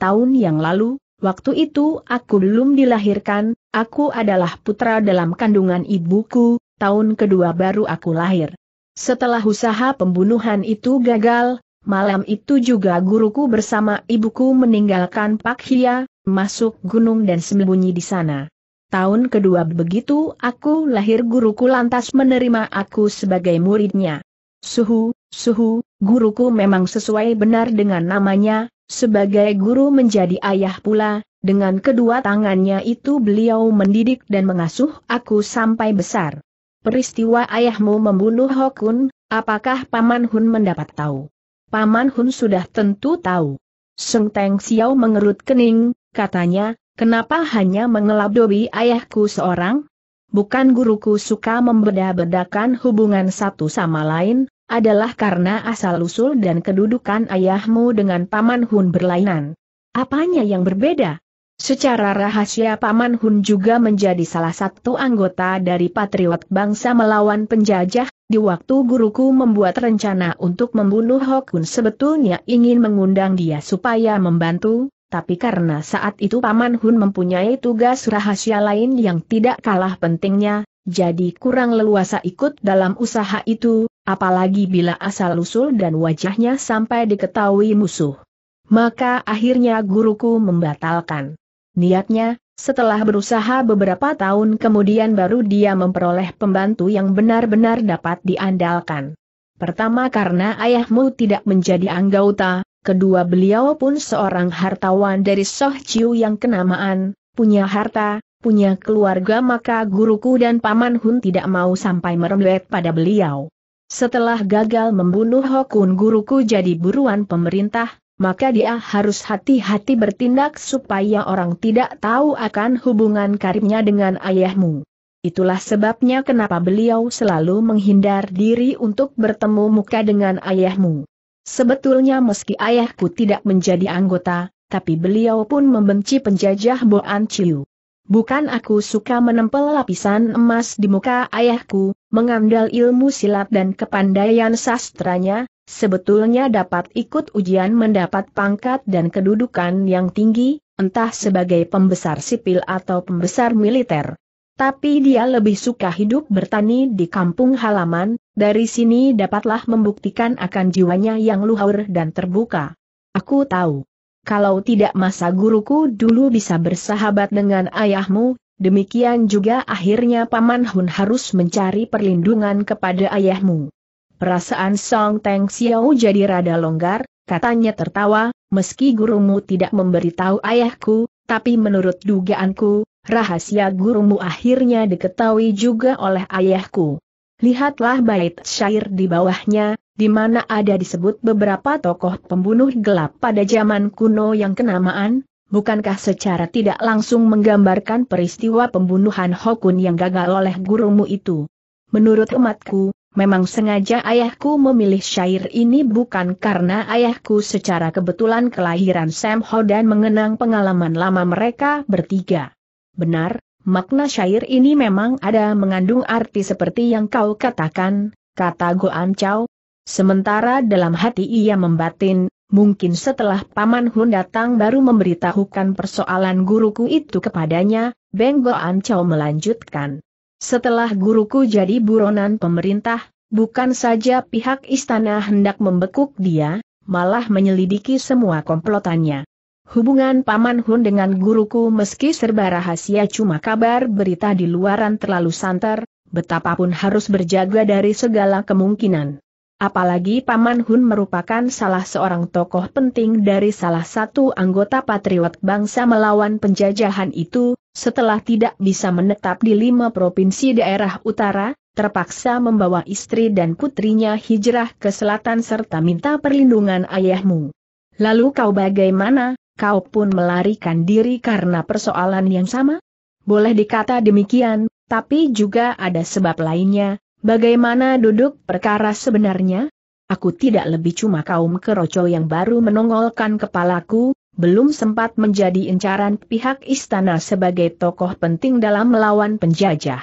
tahun yang lalu, Waktu itu aku belum dilahirkan, aku adalah putra dalam kandungan ibuku, tahun kedua baru aku lahir. Setelah usaha pembunuhan itu gagal, malam itu juga guruku bersama ibuku meninggalkan Pak Hia, masuk gunung dan sembunyi di sana. Tahun kedua begitu aku lahir guruku lantas menerima aku sebagai muridnya. Suhu, suhu, guruku memang sesuai benar dengan namanya, sebagai guru menjadi ayah pula, dengan kedua tangannya itu beliau mendidik dan mengasuh aku sampai besar. Peristiwa ayahmu membunuh Hokun, apakah Paman Hun mendapat tahu? Paman Hun sudah tentu tahu. Seng Teng Xiao mengerut kening, katanya, kenapa hanya mengelabdobi ayahku seorang? Bukan guruku suka membeda-bedakan hubungan satu sama lain, adalah karena asal-usul dan kedudukan ayahmu dengan Paman Hun berlainan. Apanya yang berbeda? Secara rahasia Paman Hun juga menjadi salah satu anggota dari Patriot Bangsa Melawan Penjajah, di waktu guruku membuat rencana untuk membunuh Hokun sebetulnya ingin mengundang dia supaya membantu, tapi karena saat itu Paman Hun mempunyai tugas rahasia lain yang tidak kalah pentingnya, jadi kurang leluasa ikut dalam usaha itu, Apalagi bila asal-usul dan wajahnya sampai diketahui musuh. Maka akhirnya guruku membatalkan. Niatnya, setelah berusaha beberapa tahun kemudian baru dia memperoleh pembantu yang benar-benar dapat diandalkan. Pertama karena ayahmu tidak menjadi anggota, kedua beliau pun seorang hartawan dari Soh Chiu yang kenamaan, punya harta, punya keluarga maka guruku dan Paman Hun tidak mau sampai merembet pada beliau. Setelah gagal membunuh Hokun guruku jadi buruan pemerintah, maka dia harus hati-hati bertindak supaya orang tidak tahu akan hubungan karibnya dengan ayahmu. Itulah sebabnya kenapa beliau selalu menghindar diri untuk bertemu muka dengan ayahmu. Sebetulnya meski ayahku tidak menjadi anggota, tapi beliau pun membenci penjajah Boan Chiu. Bukan aku suka menempel lapisan emas di muka ayahku, mengandal ilmu silat dan kepandaian sastranya, sebetulnya dapat ikut ujian mendapat pangkat dan kedudukan yang tinggi, entah sebagai pembesar sipil atau pembesar militer. Tapi dia lebih suka hidup bertani di kampung halaman, dari sini dapatlah membuktikan akan jiwanya yang luhur dan terbuka. Aku tahu kalau tidak masa guruku dulu bisa bersahabat dengan ayahmu, demikian juga akhirnya Paman Hun harus mencari perlindungan kepada ayahmu. Perasaan Song Teng Xiao jadi rada longgar, katanya tertawa, meski gurumu tidak memberitahu ayahku, tapi menurut dugaanku, rahasia gurumu akhirnya diketahui juga oleh ayahku. Lihatlah bait syair di bawahnya, di mana ada disebut beberapa tokoh pembunuh gelap pada zaman kuno yang kenamaan, bukankah secara tidak langsung menggambarkan peristiwa pembunuhan Hokun yang gagal oleh gurumu itu? Menurut umatku, memang sengaja ayahku memilih syair ini bukan karena ayahku secara kebetulan kelahiran Sam Ho dan mengenang pengalaman lama mereka bertiga. Benar, makna syair ini memang ada mengandung arti seperti yang kau katakan, kata Goan Chow, Sementara dalam hati ia membatin, mungkin setelah Paman Hun datang baru memberitahukan persoalan guruku itu kepadanya, Beng Goan Chow melanjutkan. Setelah guruku jadi buronan pemerintah, bukan saja pihak istana hendak membekuk dia, malah menyelidiki semua komplotannya. Hubungan Paman Hun dengan guruku meski serba rahasia cuma kabar berita di luaran terlalu santer, betapapun harus berjaga dari segala kemungkinan. Apalagi Paman Hun merupakan salah seorang tokoh penting dari salah satu anggota patriot bangsa melawan penjajahan itu, setelah tidak bisa menetap di lima provinsi daerah utara, terpaksa membawa istri dan putrinya hijrah ke selatan serta minta perlindungan ayahmu. Lalu kau bagaimana, kau pun melarikan diri karena persoalan yang sama? Boleh dikata demikian, tapi juga ada sebab lainnya, Bagaimana duduk perkara sebenarnya? Aku tidak lebih cuma kaum keroco yang baru menongolkan kepalaku, belum sempat menjadi incaran pihak istana sebagai tokoh penting dalam melawan penjajah.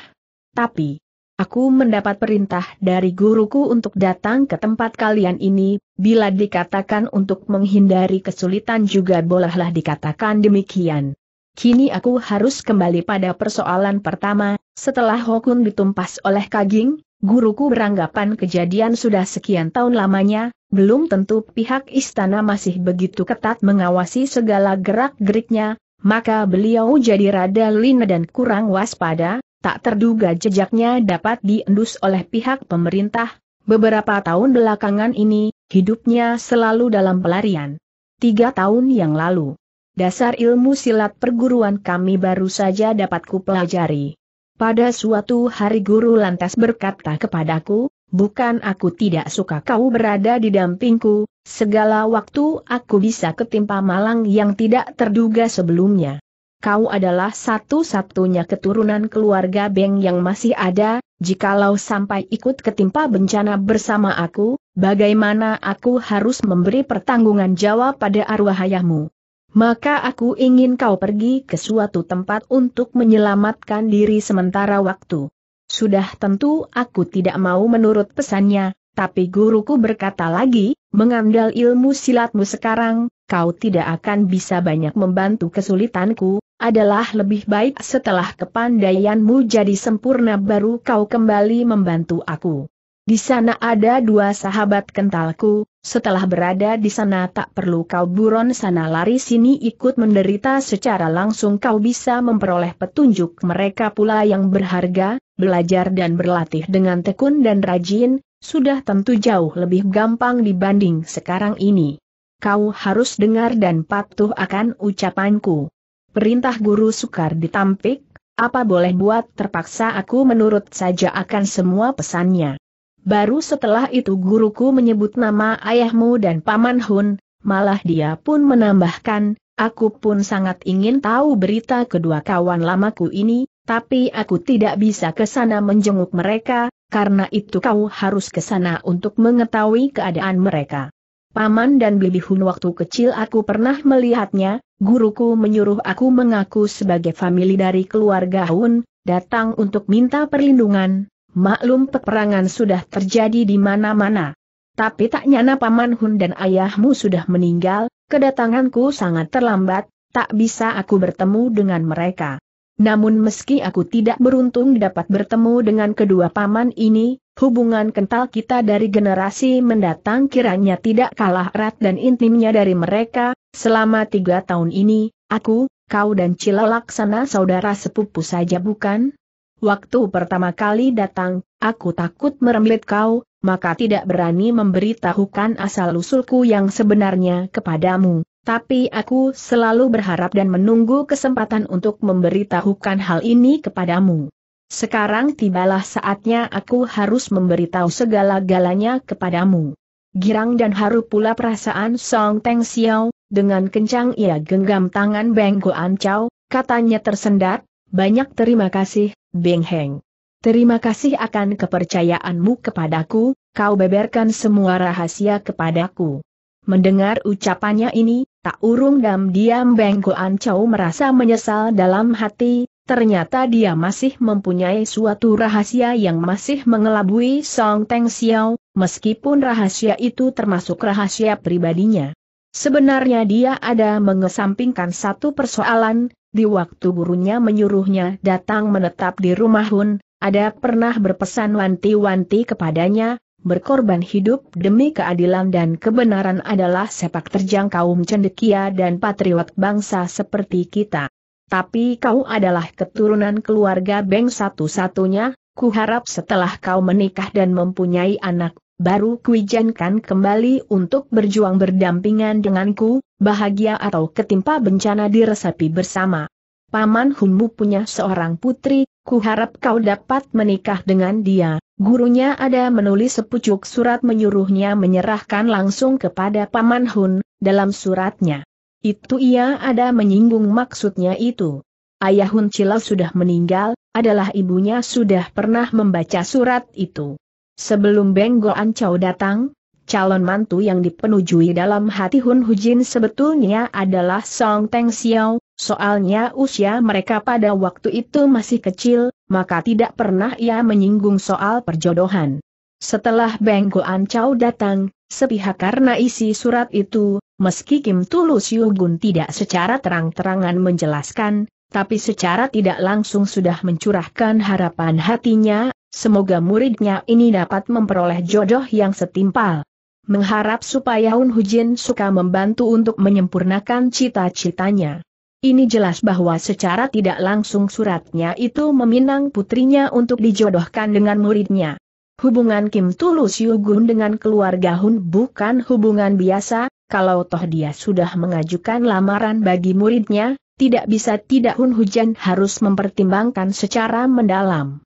Tapi, Aku mendapat perintah dari guruku untuk datang ke tempat kalian ini, bila dikatakan untuk menghindari kesulitan juga bolehlah dikatakan demikian. Kini aku harus kembali pada persoalan pertama, setelah Hokun ditumpas oleh Kaging, Guruku beranggapan kejadian sudah sekian tahun lamanya, belum tentu pihak istana masih begitu ketat mengawasi segala gerak-geriknya, maka beliau jadi rada lina dan kurang waspada, tak terduga jejaknya dapat diendus oleh pihak pemerintah. Beberapa tahun belakangan ini, hidupnya selalu dalam pelarian. Tiga tahun yang lalu, dasar ilmu silat perguruan kami baru saja dapat kupelajari. Pada suatu hari guru lantas berkata kepadaku, bukan aku tidak suka kau berada di dampingku, segala waktu aku bisa ketimpa malang yang tidak terduga sebelumnya. Kau adalah satu-satunya keturunan keluarga Beng yang masih ada, jikalau sampai ikut ketimpa bencana bersama aku, bagaimana aku harus memberi pertanggungan jawab pada arwah ayahmu? maka aku ingin kau pergi ke suatu tempat untuk menyelamatkan diri sementara waktu. Sudah tentu aku tidak mau menurut pesannya, tapi guruku berkata lagi, mengandal ilmu silatmu sekarang, kau tidak akan bisa banyak membantu kesulitanku, adalah lebih baik setelah kepandaianmu jadi sempurna baru kau kembali membantu aku. Di sana ada dua sahabat kentalku, setelah berada di sana tak perlu kau buron sana lari sini ikut menderita secara langsung kau bisa memperoleh petunjuk mereka pula yang berharga, belajar dan berlatih dengan tekun dan rajin, sudah tentu jauh lebih gampang dibanding sekarang ini. Kau harus dengar dan patuh akan ucapanku. Perintah guru sukar ditampik, apa boleh buat terpaksa aku menurut saja akan semua pesannya. Baru setelah itu guruku menyebut nama ayahmu dan Paman Hun, malah dia pun menambahkan, aku pun sangat ingin tahu berita kedua kawan lamaku ini, tapi aku tidak bisa ke sana menjenguk mereka, karena itu kau harus ke sana untuk mengetahui keadaan mereka. Paman dan Bibi Hun waktu kecil aku pernah melihatnya, guruku menyuruh aku mengaku sebagai famili dari keluarga Hun, datang untuk minta perlindungan, Maklum peperangan sudah terjadi di mana-mana. Tapi tak nyana Paman Hun dan ayahmu sudah meninggal, kedatanganku sangat terlambat, tak bisa aku bertemu dengan mereka. Namun meski aku tidak beruntung dapat bertemu dengan kedua paman ini, hubungan kental kita dari generasi mendatang kiranya tidak kalah erat dan intimnya dari mereka, selama tiga tahun ini, aku, kau dan Cilalaksana saudara sepupu saja bukan? Waktu pertama kali datang, aku takut merembet kau, maka tidak berani memberitahukan asal-usulku yang sebenarnya kepadamu. Tapi aku selalu berharap dan menunggu kesempatan untuk memberitahukan hal ini kepadamu. Sekarang tibalah saatnya aku harus memberitahu segala-galanya kepadamu. Girang dan haru pula perasaan Song Teng Xiao, dengan kencang ia genggam tangan Beng Guan Chao, katanya tersendat, banyak terima kasih, Beng Heng. Terima kasih akan kepercayaanmu kepadaku, kau beberkan semua rahasia kepadaku. Mendengar ucapannya ini, tak urung dam diam Beng Goan Chow merasa menyesal dalam hati, ternyata dia masih mempunyai suatu rahasia yang masih mengelabui Song Teng Xiao, meskipun rahasia itu termasuk rahasia pribadinya. Sebenarnya dia ada mengesampingkan satu persoalan, di waktu gurunya menyuruhnya datang menetap di rumah Hun, ada pernah berpesan wanti-wanti kepadanya, berkorban hidup demi keadilan dan kebenaran adalah sepak terjang kaum cendekia dan patriot bangsa seperti kita. Tapi kau adalah keturunan keluarga Beng satu-satunya, kuharap setelah kau menikah dan mempunyai anak, baru kuijankan kembali untuk berjuang berdampingan denganku, bahagia atau ketimpa bencana diresapi bersama. Paman Hunmu punya seorang putri, kuharap kau dapat menikah dengan dia. Gurunya ada menulis sepucuk surat menyuruhnya menyerahkan langsung kepada Paman Hun, dalam suratnya. Itu ia ada menyinggung maksudnya itu. Ayah Hun Cilau sudah meninggal, adalah ibunya sudah pernah membaca surat itu. Sebelum Benggo Ancau datang, calon mantu yang dipenujui dalam hati Hun Jin sebetulnya adalah Song Teng Xiao, soalnya usia mereka pada waktu itu masih kecil, maka tidak pernah ia menyinggung soal perjodohan. Setelah Benggo Ancau datang, sepihak karena isi surat itu, meski Kim Tulus Gun tidak secara terang-terangan menjelaskan, tapi secara tidak langsung sudah mencurahkan harapan hatinya Semoga muridnya ini dapat memperoleh jodoh yang setimpal. Mengharap supaya Hun Hujin suka membantu untuk menyempurnakan cita-citanya. Ini jelas bahwa secara tidak langsung suratnya itu meminang putrinya untuk dijodohkan dengan muridnya. Hubungan Kim Tulus Yugun dengan keluarga Hun bukan hubungan biasa, kalau toh dia sudah mengajukan lamaran bagi muridnya, tidak bisa tidak Hun Hujan harus mempertimbangkan secara mendalam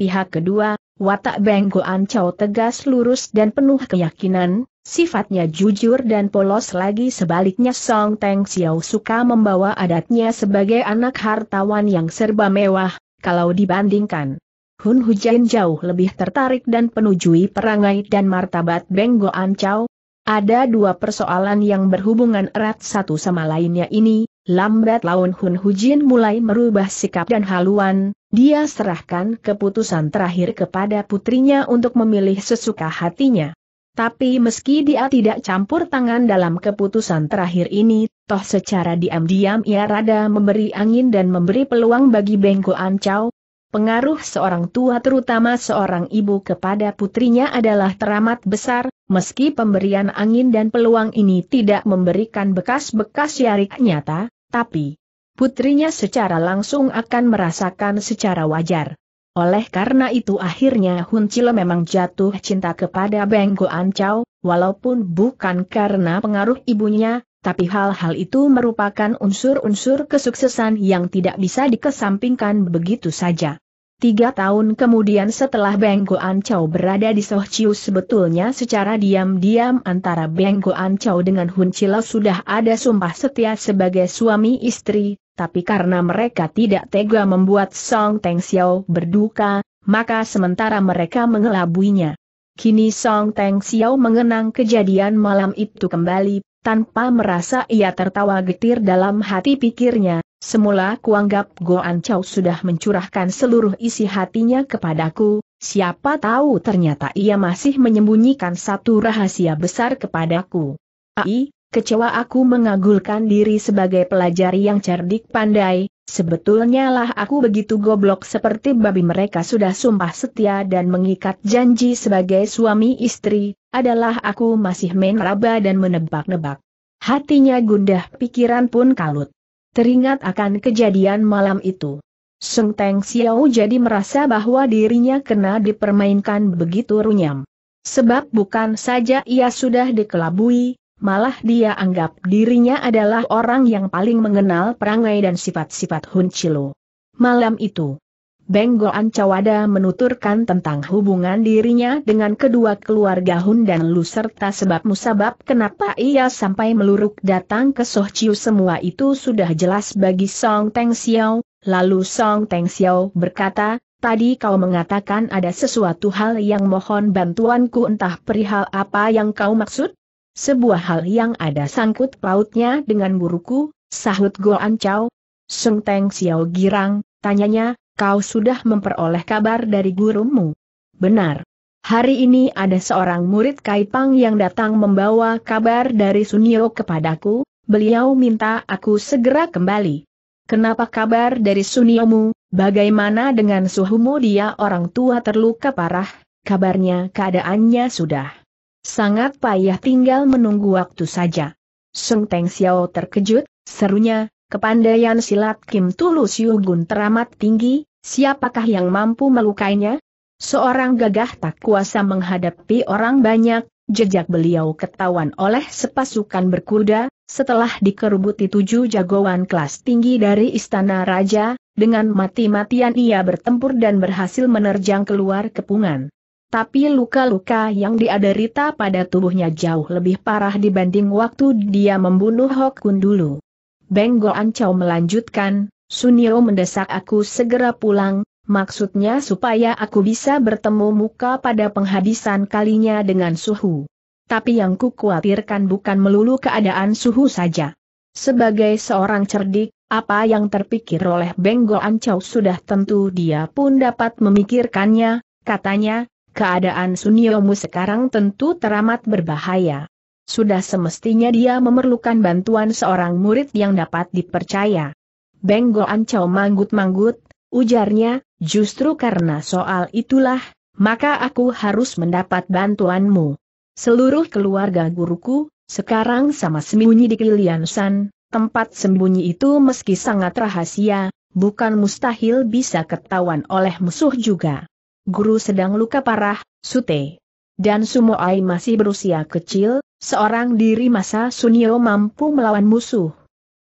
pihak kedua, watak Benggoan Goan Chow tegas lurus dan penuh keyakinan, sifatnya jujur dan polos lagi sebaliknya Song Teng Xiao suka membawa adatnya sebagai anak hartawan yang serba mewah, kalau dibandingkan. Hun Hujain jauh lebih tertarik dan penujui perangai dan martabat Beng Ancau. Chow. Ada dua persoalan yang berhubungan erat satu sama lainnya ini, lambat laun Hun Hujin mulai merubah sikap dan haluan, dia serahkan keputusan terakhir kepada putrinya untuk memilih sesuka hatinya. Tapi meski dia tidak campur tangan dalam keputusan terakhir ini, toh secara diam-diam ia rada memberi angin dan memberi peluang bagi Bengko Ancau, Pengaruh seorang tua terutama seorang ibu kepada putrinya adalah teramat besar, meski pemberian angin dan peluang ini tidak memberikan bekas-bekas syarik nyata, tapi putrinya secara langsung akan merasakan secara wajar. Oleh karena itu akhirnya Hun Chile memang jatuh cinta kepada Beng An Chow, walaupun bukan karena pengaruh ibunya, tapi hal-hal itu merupakan unsur-unsur kesuksesan yang tidak bisa dikesampingkan begitu saja. Tiga tahun kemudian setelah Beng Goan Chow berada di Soh Chiu sebetulnya secara diam-diam antara Beng Goan Chow dengan Hun Chilo sudah ada sumpah setia sebagai suami istri, tapi karena mereka tidak tega membuat Song Teng Xiao berduka, maka sementara mereka mengelabuinya. Kini Song Teng Xiao mengenang kejadian malam itu kembali, tanpa merasa ia tertawa getir dalam hati pikirnya, Semula kuanggap Goan Chow sudah mencurahkan seluruh isi hatinya kepadaku, siapa tahu ternyata ia masih menyembunyikan satu rahasia besar kepadaku. Ai, kecewa aku mengagulkan diri sebagai pelajar yang cerdik pandai, sebetulnya lah aku begitu goblok seperti babi mereka sudah sumpah setia dan mengikat janji sebagai suami istri, adalah aku masih main dan menebak-nebak. Hatinya gundah pikiran pun kalut teringat akan kejadian malam itu. Seng Teng Xiao jadi merasa bahwa dirinya kena dipermainkan begitu runyam. Sebab bukan saja ia sudah dikelabui, malah dia anggap dirinya adalah orang yang paling mengenal perangai dan sifat-sifat Hun Chilo. Malam itu, Benggolan Cawada menuturkan tentang hubungan dirinya dengan kedua keluarga Hun dan Lu serta sebab musabab kenapa ia sampai meluruk datang ke Sohciu semua itu sudah jelas bagi Song Teng Xiao, lalu Song Teng Xiao berkata, tadi kau mengatakan ada sesuatu hal yang mohon bantuanku entah perihal apa yang kau maksud? Sebuah hal yang ada sangkut pautnya dengan buruku, sahut Go Chow. Song Teng Xiao girang, tanyanya, Kau sudah memperoleh kabar dari gurumu. Benar. Hari ini ada seorang murid Kaipang yang datang membawa kabar dari Sunio kepadaku, beliau minta aku segera kembali. Kenapa kabar dari Suniomu, bagaimana dengan suhumu dia orang tua terluka parah, kabarnya keadaannya sudah. Sangat payah tinggal menunggu waktu saja. Sung Teng Xiao terkejut, serunya, Kepandaian silat Kim Tulus Gun teramat tinggi, siapakah yang mampu melukainya? Seorang gagah tak kuasa menghadapi orang banyak, jejak beliau ketahuan oleh sepasukan berkuda, setelah dikerubuti tujuh jagoan kelas tinggi dari istana raja, dengan mati-matian ia bertempur dan berhasil menerjang keluar kepungan. Tapi luka-luka yang diaderita pada tubuhnya jauh lebih parah dibanding waktu dia membunuh Hokun dulu. Beng Goan Chow melanjutkan, Sunio mendesak aku segera pulang, maksudnya supaya aku bisa bertemu muka pada penghabisan kalinya dengan suhu. Tapi yang ku khawatirkan bukan melulu keadaan suhu saja. Sebagai seorang cerdik, apa yang terpikir oleh Beng Goan Chow sudah tentu dia pun dapat memikirkannya, katanya, keadaan Suniomu sekarang tentu teramat berbahaya. Sudah semestinya dia memerlukan bantuan seorang murid yang dapat dipercaya. Benggo Goan manggut-manggut, ujarnya, justru karena soal itulah, maka aku harus mendapat bantuanmu. Seluruh keluarga guruku, sekarang sama sembunyi di Kilian tempat sembunyi itu meski sangat rahasia, bukan mustahil bisa ketahuan oleh musuh juga. Guru sedang luka parah, Sute. Dan Sumoai masih berusia kecil, Seorang diri masa Sunio mampu melawan musuh.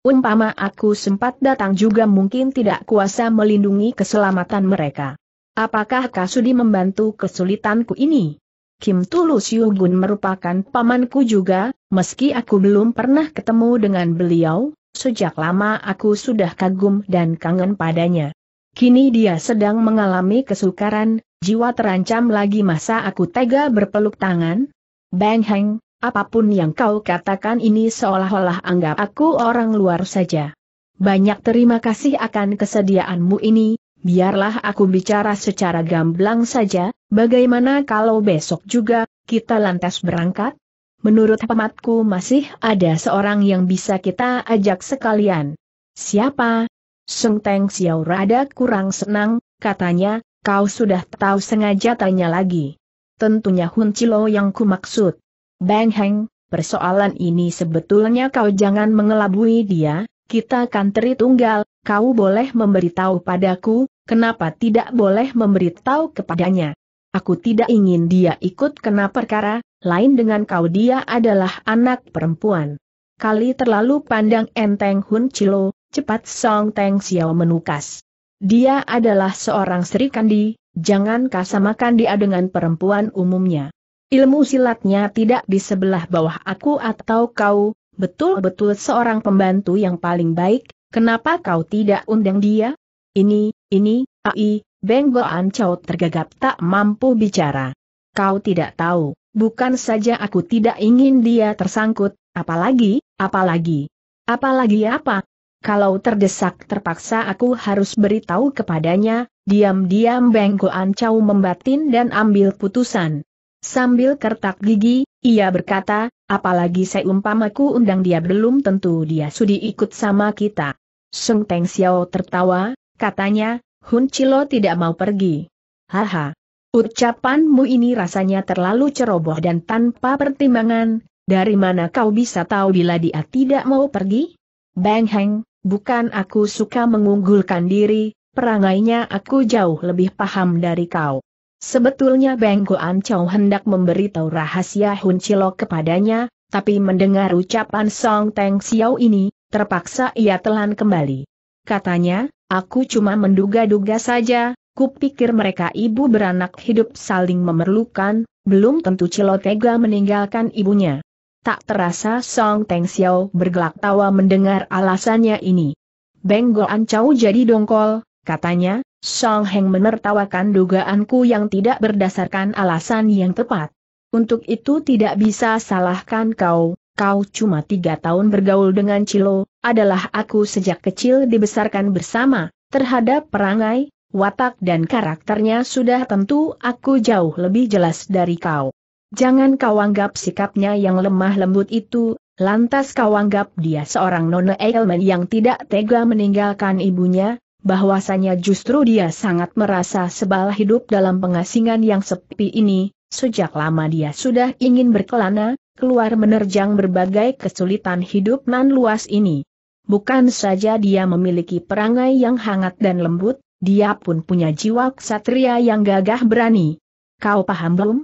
Umpama aku sempat datang juga mungkin tidak kuasa melindungi keselamatan mereka. Apakah Kasudi membantu kesulitanku ini? Kim Tulus Yugun merupakan pamanku juga, meski aku belum pernah ketemu dengan beliau, sejak lama aku sudah kagum dan kangen padanya. Kini dia sedang mengalami kesukaran, jiwa terancam lagi masa aku tega berpeluk tangan? Bang Heng, Apapun yang kau katakan ini seolah-olah anggap aku orang luar saja. Banyak terima kasih akan kesediaanmu ini, biarlah aku bicara secara gamblang saja, bagaimana kalau besok juga, kita lantas berangkat? Menurut pamatku masih ada seorang yang bisa kita ajak sekalian. Siapa? Seng Teng Xiao rada kurang senang, katanya, kau sudah tahu sengaja tanya lagi. Tentunya Hun Chilo yang kumaksud. Bang Heng, persoalan ini sebetulnya kau jangan mengelabui dia, kita kan tunggal, kau boleh memberitahu padaku, kenapa tidak boleh memberitahu kepadanya. Aku tidak ingin dia ikut kena perkara, lain dengan kau dia adalah anak perempuan. Kali terlalu pandang enteng Hun Chilo, cepat Song Teng Xiao menukas. Dia adalah seorang Sri Kandi, jangan kasamakan dia dengan perempuan umumnya. Ilmu silatnya tidak di sebelah bawah aku atau kau, betul-betul seorang pembantu yang paling baik, kenapa kau tidak undang dia? Ini, ini, ai, Benggo Ancau tergagap tak mampu bicara. Kau tidak tahu, bukan saja aku tidak ingin dia tersangkut, apalagi, apalagi, apalagi apa? Kalau terdesak terpaksa aku harus beritahu kepadanya, diam-diam Benggo Ancau membatin dan ambil putusan. Sambil kertak gigi, ia berkata, apalagi seumpamaku undang dia belum tentu dia sudi ikut sama kita. Sung Teng Xiao tertawa, katanya, Hun Chilo tidak mau pergi. Haha. Ucapanmu ini rasanya terlalu ceroboh dan tanpa pertimbangan, dari mana kau bisa tahu bila dia tidak mau pergi? Bang Heng, bukan aku suka mengunggulkan diri, perangainya aku jauh lebih paham dari kau. Sebetulnya Beng Goan Chow hendak memberitahu rahasia Hun Chilok kepadanya, tapi mendengar ucapan Song Teng Xiao ini, terpaksa ia telan kembali. Katanya, aku cuma menduga-duga saja, kupikir mereka ibu beranak hidup saling memerlukan, belum tentu tega meninggalkan ibunya. Tak terasa Song Teng Xiao bergelak tawa mendengar alasannya ini. Beng Goan Chow jadi dongkol, katanya, Song Heng menertawakan dugaanku yang tidak berdasarkan alasan yang tepat. Untuk itu tidak bisa salahkan kau, kau cuma tiga tahun bergaul dengan Cilo, adalah aku sejak kecil dibesarkan bersama, terhadap perangai, watak dan karakternya sudah tentu aku jauh lebih jelas dari kau. Jangan kau anggap sikapnya yang lemah lembut itu, lantas kau anggap dia seorang nona Eilman yang tidak tega meninggalkan ibunya, bahwasanya justru dia sangat merasa sebalah hidup dalam pengasingan yang sepi ini, sejak lama dia sudah ingin berkelana, keluar menerjang berbagai kesulitan hidup nan luas ini. Bukan saja dia memiliki perangai yang hangat dan lembut, dia pun punya jiwa ksatria yang gagah berani. Kau paham belum?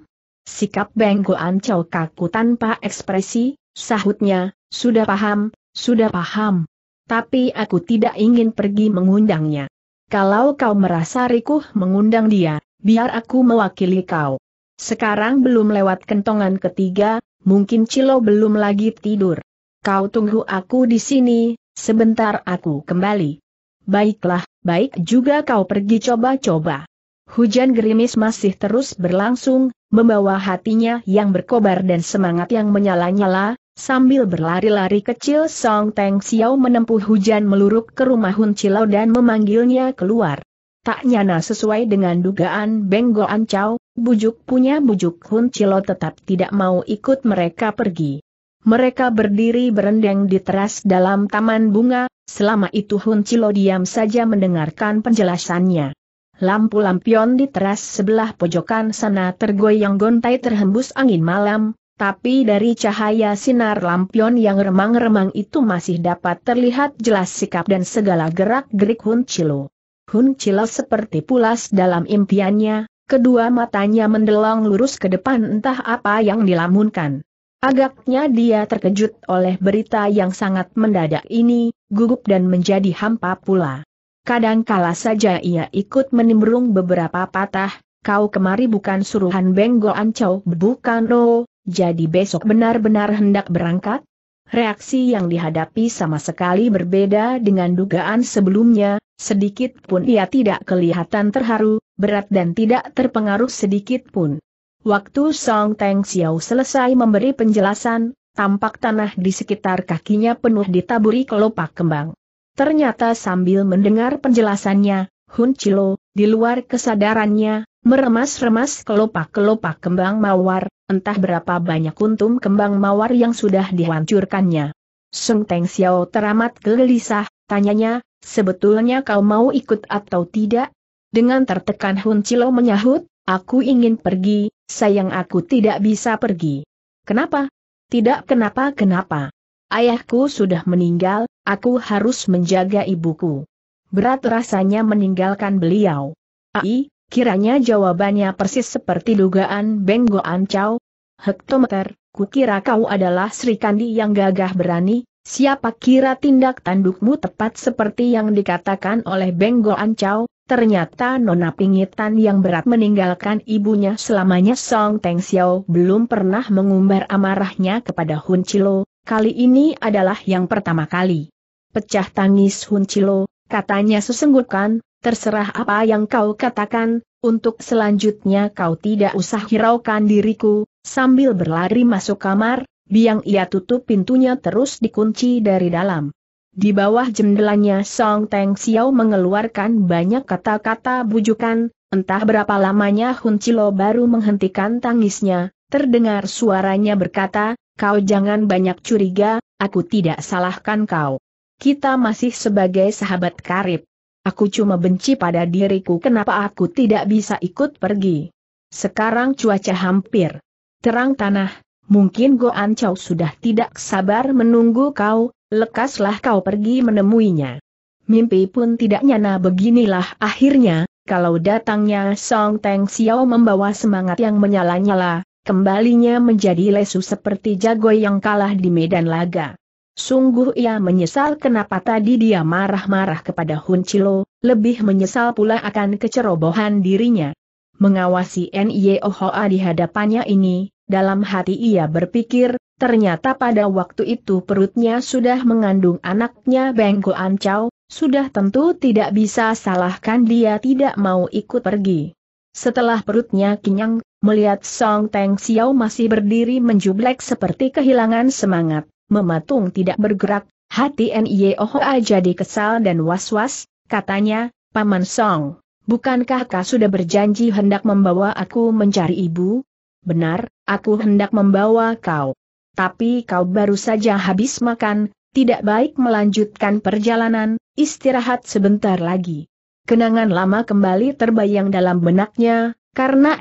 Sikap Beng Goan kaku tanpa ekspresi, sahutnya, sudah paham, sudah paham tapi aku tidak ingin pergi mengundangnya. Kalau kau merasa rikuh mengundang dia, biar aku mewakili kau. Sekarang belum lewat kentongan ketiga, mungkin Cilo belum lagi tidur. Kau tunggu aku di sini, sebentar aku kembali. Baiklah, baik juga kau pergi coba-coba. Hujan gerimis masih terus berlangsung, membawa hatinya yang berkobar dan semangat yang menyala-nyala, Sambil berlari-lari kecil Song Teng Xiao menempuh hujan meluruk ke rumah Hun Cilau dan memanggilnya keluar. Tak nyana sesuai dengan dugaan An Ancau, bujuk punya bujuk Hun Cilau tetap tidak mau ikut mereka pergi. Mereka berdiri berendeng di teras dalam taman bunga, selama itu Hun Cilau diam saja mendengarkan penjelasannya. Lampu lampion di teras sebelah pojokan sana tergoyang gontai terhembus angin malam, tapi dari cahaya sinar lampion yang remang-remang itu masih dapat terlihat jelas sikap dan segala gerak-gerik Hun Chilo. Hun Chilo seperti pulas dalam impiannya, kedua matanya mendelong lurus ke depan entah apa yang dilamunkan. Agaknya dia terkejut oleh berita yang sangat mendadak ini, gugup dan menjadi hampa pula. Kadang-kala saja ia ikut menimbrung beberapa patah, kau kemari bukan suruhan Benggo Ancau bukan roh, jadi besok benar-benar hendak berangkat? Reaksi yang dihadapi sama sekali berbeda dengan dugaan sebelumnya, sedikit pun ia tidak kelihatan terharu, berat dan tidak terpengaruh sedikit pun. Waktu Song Teng Xiao selesai memberi penjelasan, tampak tanah di sekitar kakinya penuh ditaburi kelopak kembang. Ternyata sambil mendengar penjelasannya, Hun Chilo, di luar kesadarannya, meremas-remas kelopak-kelopak kembang mawar, Entah berapa banyak kuntum kembang mawar yang sudah dihancurkannya. Sung Teng Xiao teramat gelisah, tanyanya, sebetulnya kau mau ikut atau tidak? Dengan tertekan Hun Chilo menyahut, aku ingin pergi, sayang aku tidak bisa pergi. Kenapa? Tidak kenapa-kenapa. Ayahku sudah meninggal, aku harus menjaga ibuku. Berat rasanya meninggalkan beliau. Ai, Kiranya jawabannya persis seperti dugaan Benggo Ancau. Hektometer, Hektometer, kukira kau adalah Sri Kandi yang gagah berani, siapa kira tindak tandukmu tepat seperti yang dikatakan oleh Benggo Ancau? ternyata Nona Pingitan yang berat meninggalkan ibunya selamanya Song Teng Xiao belum pernah mengumbar amarahnya kepada Hun Chilo, kali ini adalah yang pertama kali. Pecah tangis Hun Chilo, katanya sesenggukan, terserah apa yang kau katakan, untuk selanjutnya kau tidak usah hiraukan diriku, sambil berlari masuk kamar, biang ia tutup pintunya terus dikunci dari dalam. Di bawah jendelanya Song Teng Xiao mengeluarkan banyak kata-kata bujukan, entah berapa lamanya Hun Chilo baru menghentikan tangisnya, terdengar suaranya berkata, kau jangan banyak curiga, aku tidak salahkan kau. Kita masih sebagai sahabat karib. Aku cuma benci pada diriku kenapa aku tidak bisa ikut pergi. Sekarang cuaca hampir terang tanah, mungkin Goan Chow sudah tidak sabar menunggu kau, lekaslah kau pergi menemuinya. Mimpi pun tidak nyana beginilah akhirnya, kalau datangnya Song Teng Xiao membawa semangat yang menyala-nyala, kembalinya menjadi lesu seperti jago yang kalah di medan laga. Sungguh ia menyesal kenapa tadi dia marah-marah kepada Hun Chilo, lebih menyesal pula akan kecerobohan dirinya. Mengawasi Nye Hoa di hadapannya ini, dalam hati ia berpikir, ternyata pada waktu itu perutnya sudah mengandung anaknya Bengko Ancau. sudah tentu tidak bisa salahkan dia tidak mau ikut pergi. Setelah perutnya kenyang, melihat Song Teng Xiao masih berdiri menjublek seperti kehilangan semangat mematung tidak bergerak, hati Ohoa jadi kesal dan was-was, katanya, Paman Song, bukankah kau sudah berjanji hendak membawa aku mencari ibu? Benar, aku hendak membawa kau. Tapi kau baru saja habis makan, tidak baik melanjutkan perjalanan, istirahat sebentar lagi. Kenangan lama kembali terbayang dalam benaknya, karena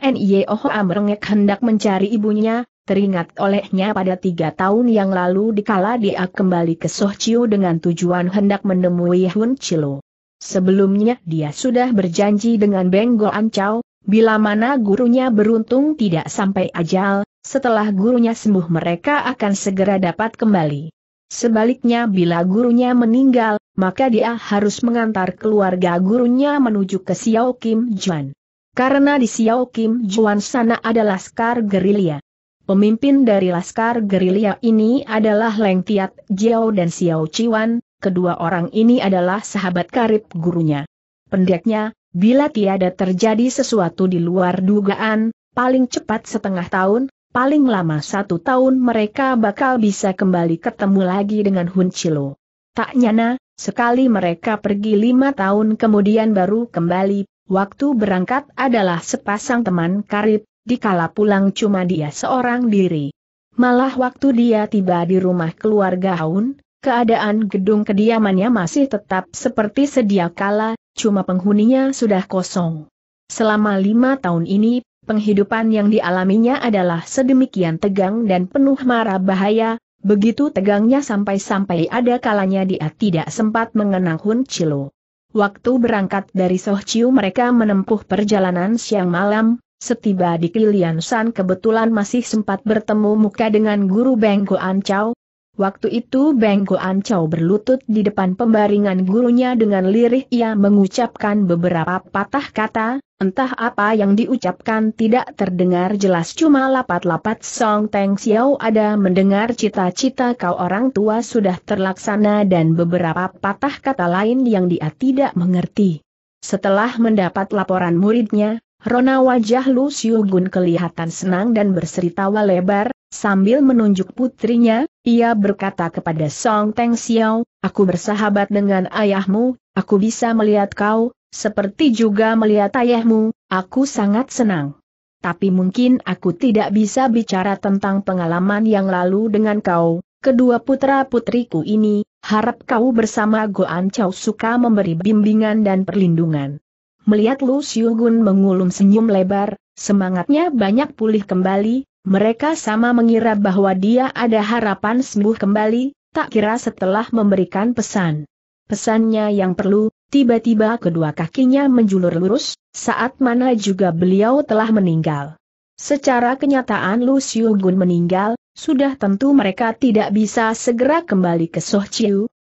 Ohoa merengek hendak mencari ibunya, Teringat olehnya pada tiga tahun yang lalu dikala dia kembali ke Sohciu dengan tujuan hendak menemui Hun Chilo. Sebelumnya dia sudah berjanji dengan Beng Ancau, Chow, bila mana gurunya beruntung tidak sampai ajal, setelah gurunya sembuh mereka akan segera dapat kembali. Sebaliknya bila gurunya meninggal, maka dia harus mengantar keluarga gurunya menuju ke Xiao Kim Juan. Karena di Xiao Kim Juan sana adalah laskar gerilya. Pemimpin dari Laskar Gerilya ini adalah Leng Tiat Jiao dan Xiao Chiwan, kedua orang ini adalah sahabat karib gurunya. Pendeknya, bila tiada terjadi sesuatu di luar dugaan, paling cepat setengah tahun, paling lama satu tahun mereka bakal bisa kembali ketemu lagi dengan Hun Chilo. Tak nyana, sekali mereka pergi lima tahun kemudian baru kembali, waktu berangkat adalah sepasang teman karib, dikala pulang cuma dia seorang diri. Malah waktu dia tiba di rumah keluarga Haun, keadaan gedung kediamannya masih tetap seperti sedia kala, cuma penghuninya sudah kosong. Selama lima tahun ini, penghidupan yang dialaminya adalah sedemikian tegang dan penuh mara bahaya, begitu tegangnya sampai-sampai ada kalanya dia tidak sempat mengenang Hun Chilo. Waktu berangkat dari Sohciu mereka menempuh perjalanan siang malam, Setiba di Kilian San kebetulan masih sempat bertemu muka dengan guru Bengko Ancau. Waktu itu Bengko Ancau berlutut di depan pembaringan gurunya dengan lirih ia mengucapkan beberapa patah kata, entah apa yang diucapkan tidak terdengar jelas cuma lapat-lapat Song Teng Xiao ada mendengar cita-cita kau orang tua sudah terlaksana dan beberapa patah kata lain yang dia tidak mengerti. Setelah mendapat laporan muridnya, Rona wajah Lu Gun kelihatan senang dan tawa lebar, sambil menunjuk putrinya, ia berkata kepada Song Teng Xiao, aku bersahabat dengan ayahmu, aku bisa melihat kau, seperti juga melihat ayahmu, aku sangat senang. Tapi mungkin aku tidak bisa bicara tentang pengalaman yang lalu dengan kau, kedua putra-putriku ini, harap kau bersama Goan Chow suka memberi bimbingan dan perlindungan. Melihat Lu Xiugun mengulum senyum lebar, semangatnya banyak pulih kembali, mereka sama mengira bahwa dia ada harapan sembuh kembali, tak kira setelah memberikan pesan. Pesannya yang perlu, tiba-tiba kedua kakinya menjulur lurus, saat mana juga beliau telah meninggal. Secara kenyataan Lu Xiugun meninggal, sudah tentu mereka tidak bisa segera kembali ke Soh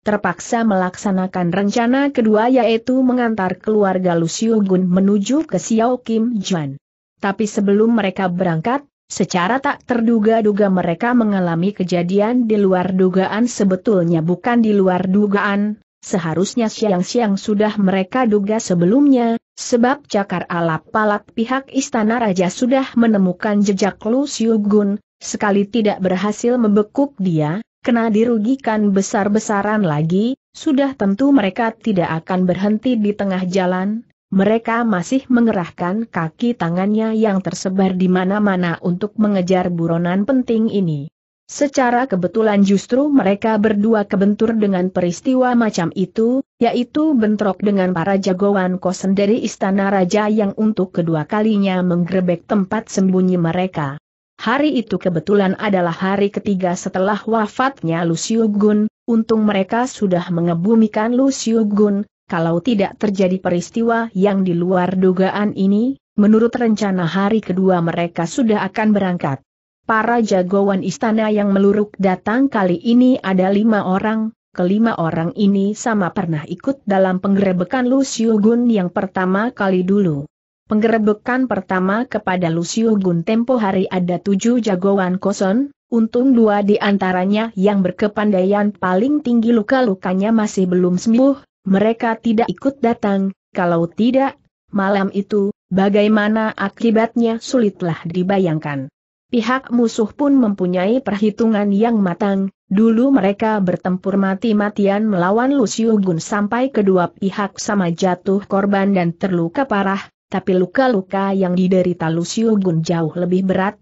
terpaksa melaksanakan rencana kedua yaitu mengantar keluarga Lusiu Gun menuju ke Xiao Kim Juan. Tapi sebelum mereka berangkat, secara tak terduga-duga mereka mengalami kejadian di luar dugaan sebetulnya bukan di luar dugaan, Seharusnya siang-siang sudah mereka duga sebelumnya, sebab cakar alap palat pihak istana raja sudah menemukan jejak Lu Gun, sekali tidak berhasil membekuk dia, kena dirugikan besar-besaran lagi, sudah tentu mereka tidak akan berhenti di tengah jalan, mereka masih mengerahkan kaki tangannya yang tersebar di mana-mana untuk mengejar buronan penting ini. Secara kebetulan justru mereka berdua kebentur dengan peristiwa macam itu, yaitu bentrok dengan para jagoan kosen dari istana raja yang untuk kedua kalinya menggerebek tempat sembunyi mereka. Hari itu kebetulan adalah hari ketiga setelah wafatnya Lusiu Gun, untung mereka sudah mengebumikan Lusiu Gun, kalau tidak terjadi peristiwa yang di luar dugaan ini, menurut rencana hari kedua mereka sudah akan berangkat. Para jagoan istana yang meluruk datang kali ini ada lima orang, kelima orang ini sama pernah ikut dalam penggerebekan Lusiu Gun yang pertama kali dulu. Penggerebekan pertama kepada Lusiu Gun tempo hari ada tujuh jagoan koson, untung dua di antaranya yang berkepandaian paling tinggi luka-lukanya masih belum sembuh, mereka tidak ikut datang, kalau tidak, malam itu, bagaimana akibatnya sulitlah dibayangkan. Pihak musuh pun mempunyai perhitungan yang matang, dulu mereka bertempur mati-matian melawan Lusiu Gun sampai kedua pihak sama jatuh korban dan terluka parah, tapi luka-luka yang diderita Lusiu Gun jauh lebih berat.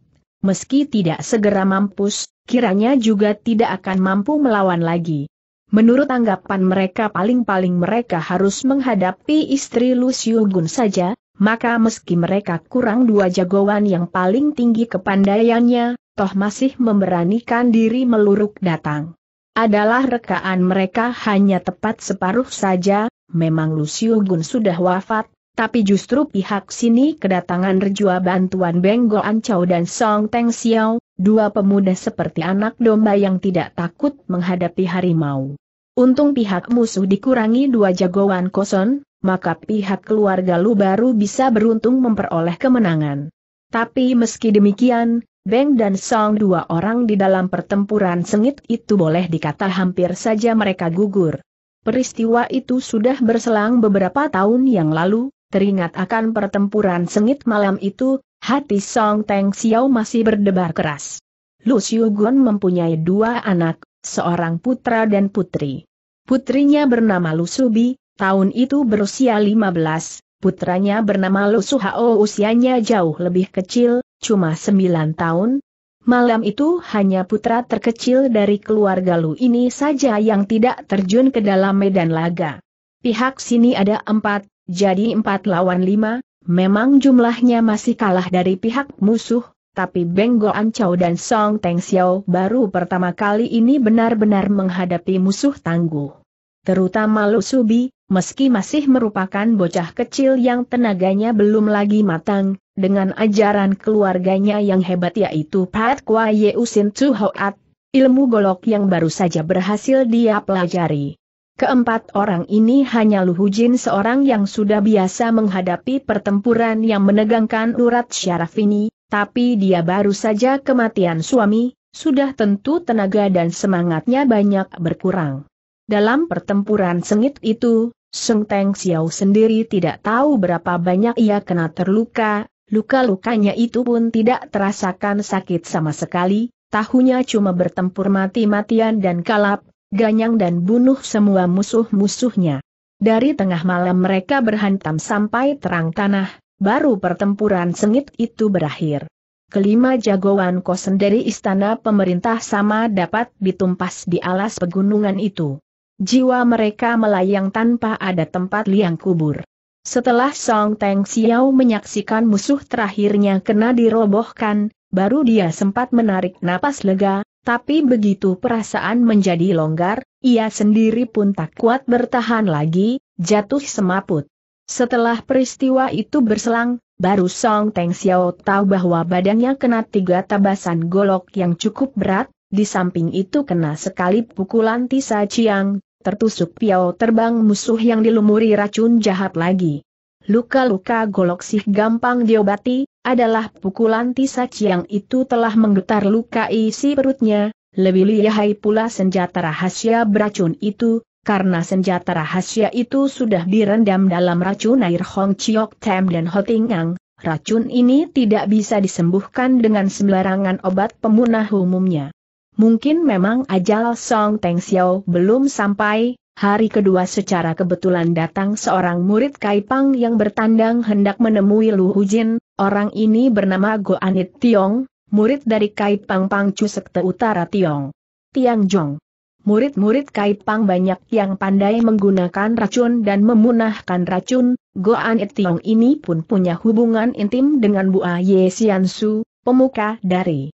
Meski tidak segera mampus, kiranya juga tidak akan mampu melawan lagi. Menurut anggapan mereka paling-paling mereka harus menghadapi istri Lusiu Gun saja, maka meski mereka kurang dua jagoan yang paling tinggi kepandaiannya, toh masih memberanikan diri meluruk datang. Adalah rekaan mereka hanya tepat separuh saja, memang Lusiu Gun sudah wafat, tapi justru pihak sini kedatangan rejua bantuan Benggo Ancau dan Song Teng Xiao, dua pemuda seperti anak domba yang tidak takut menghadapi harimau. Untung pihak musuh dikurangi dua jagoan kosong, maka pihak keluarga Lu baru bisa beruntung memperoleh kemenangan. Tapi meski demikian, Beng dan Song dua orang di dalam pertempuran sengit itu boleh dikata hampir saja mereka gugur. Peristiwa itu sudah berselang beberapa tahun yang lalu, Teringat akan pertempuran sengit malam itu, hati Song Teng Xiao masih berdebar keras. Lu Gun mempunyai dua anak, seorang putra dan putri. Putrinya bernama Lu Subi, tahun itu berusia 15, putranya bernama Lu Hao usianya jauh lebih kecil, cuma 9 tahun. Malam itu hanya putra terkecil dari keluarga Lu ini saja yang tidak terjun ke dalam medan laga. Pihak sini ada empat, jadi empat lawan lima, memang jumlahnya masih kalah dari pihak musuh, tapi Beng Chow dan Song Teng Xiao baru pertama kali ini benar-benar menghadapi musuh tangguh. Terutama Lu Subi, meski masih merupakan bocah kecil yang tenaganya belum lagi matang, dengan ajaran keluarganya yang hebat yaitu Pat Kwa Ye Usin Chu Hoat, ilmu golok yang baru saja berhasil dia pelajari. Keempat orang ini hanya Lu Luhujin seorang yang sudah biasa menghadapi pertempuran yang menegangkan urat syaraf ini, tapi dia baru saja kematian suami, sudah tentu tenaga dan semangatnya banyak berkurang. Dalam pertempuran sengit itu, Seng Teng Xiao sendiri tidak tahu berapa banyak ia kena terluka, luka-lukanya itu pun tidak terasakan sakit sama sekali, tahunya cuma bertempur mati-matian dan kalap, ganyang dan bunuh semua musuh-musuhnya. Dari tengah malam mereka berhantam sampai terang tanah, baru pertempuran sengit itu berakhir. Kelima jagoan kosen dari istana pemerintah sama dapat ditumpas di alas pegunungan itu. Jiwa mereka melayang tanpa ada tempat liang kubur. Setelah Song Teng Xiao menyaksikan musuh terakhirnya kena dirobohkan, baru dia sempat menarik napas lega, tapi begitu perasaan menjadi longgar, ia sendiri pun tak kuat bertahan lagi, jatuh semaput. Setelah peristiwa itu berselang, baru Song Teng Xiao tahu bahwa badannya kena tiga tabasan golok yang cukup berat, di samping itu kena sekali pukulan Tisa Chiang, tertusuk piao terbang musuh yang dilumuri racun jahat lagi. Luka-luka golok sih gampang diobati, adalah pukulan Tisac yang itu telah menggetar luka isi perutnya, lebih lihai pula senjata rahasia beracun itu, karena senjata rahasia itu sudah direndam dalam racun air Hong Chiok tem dan Hotingang, racun ini tidak bisa disembuhkan dengan sembarangan obat pemunah umumnya. Mungkin memang ajal Song Teng Xiao belum sampai, Hari kedua secara kebetulan datang seorang murid Kaipang yang bertandang hendak menemui Lu Hujin, Orang ini bernama Anit Tiong, murid dari Kait Pang Pangcu Sekte Utara Tiong. Tiang Jong. Murid-murid Kait Pang banyak yang pandai menggunakan racun dan memunahkan racun, Anit Tiong ini pun punya hubungan intim dengan Bu Aye Siansu, Su, pemuka dari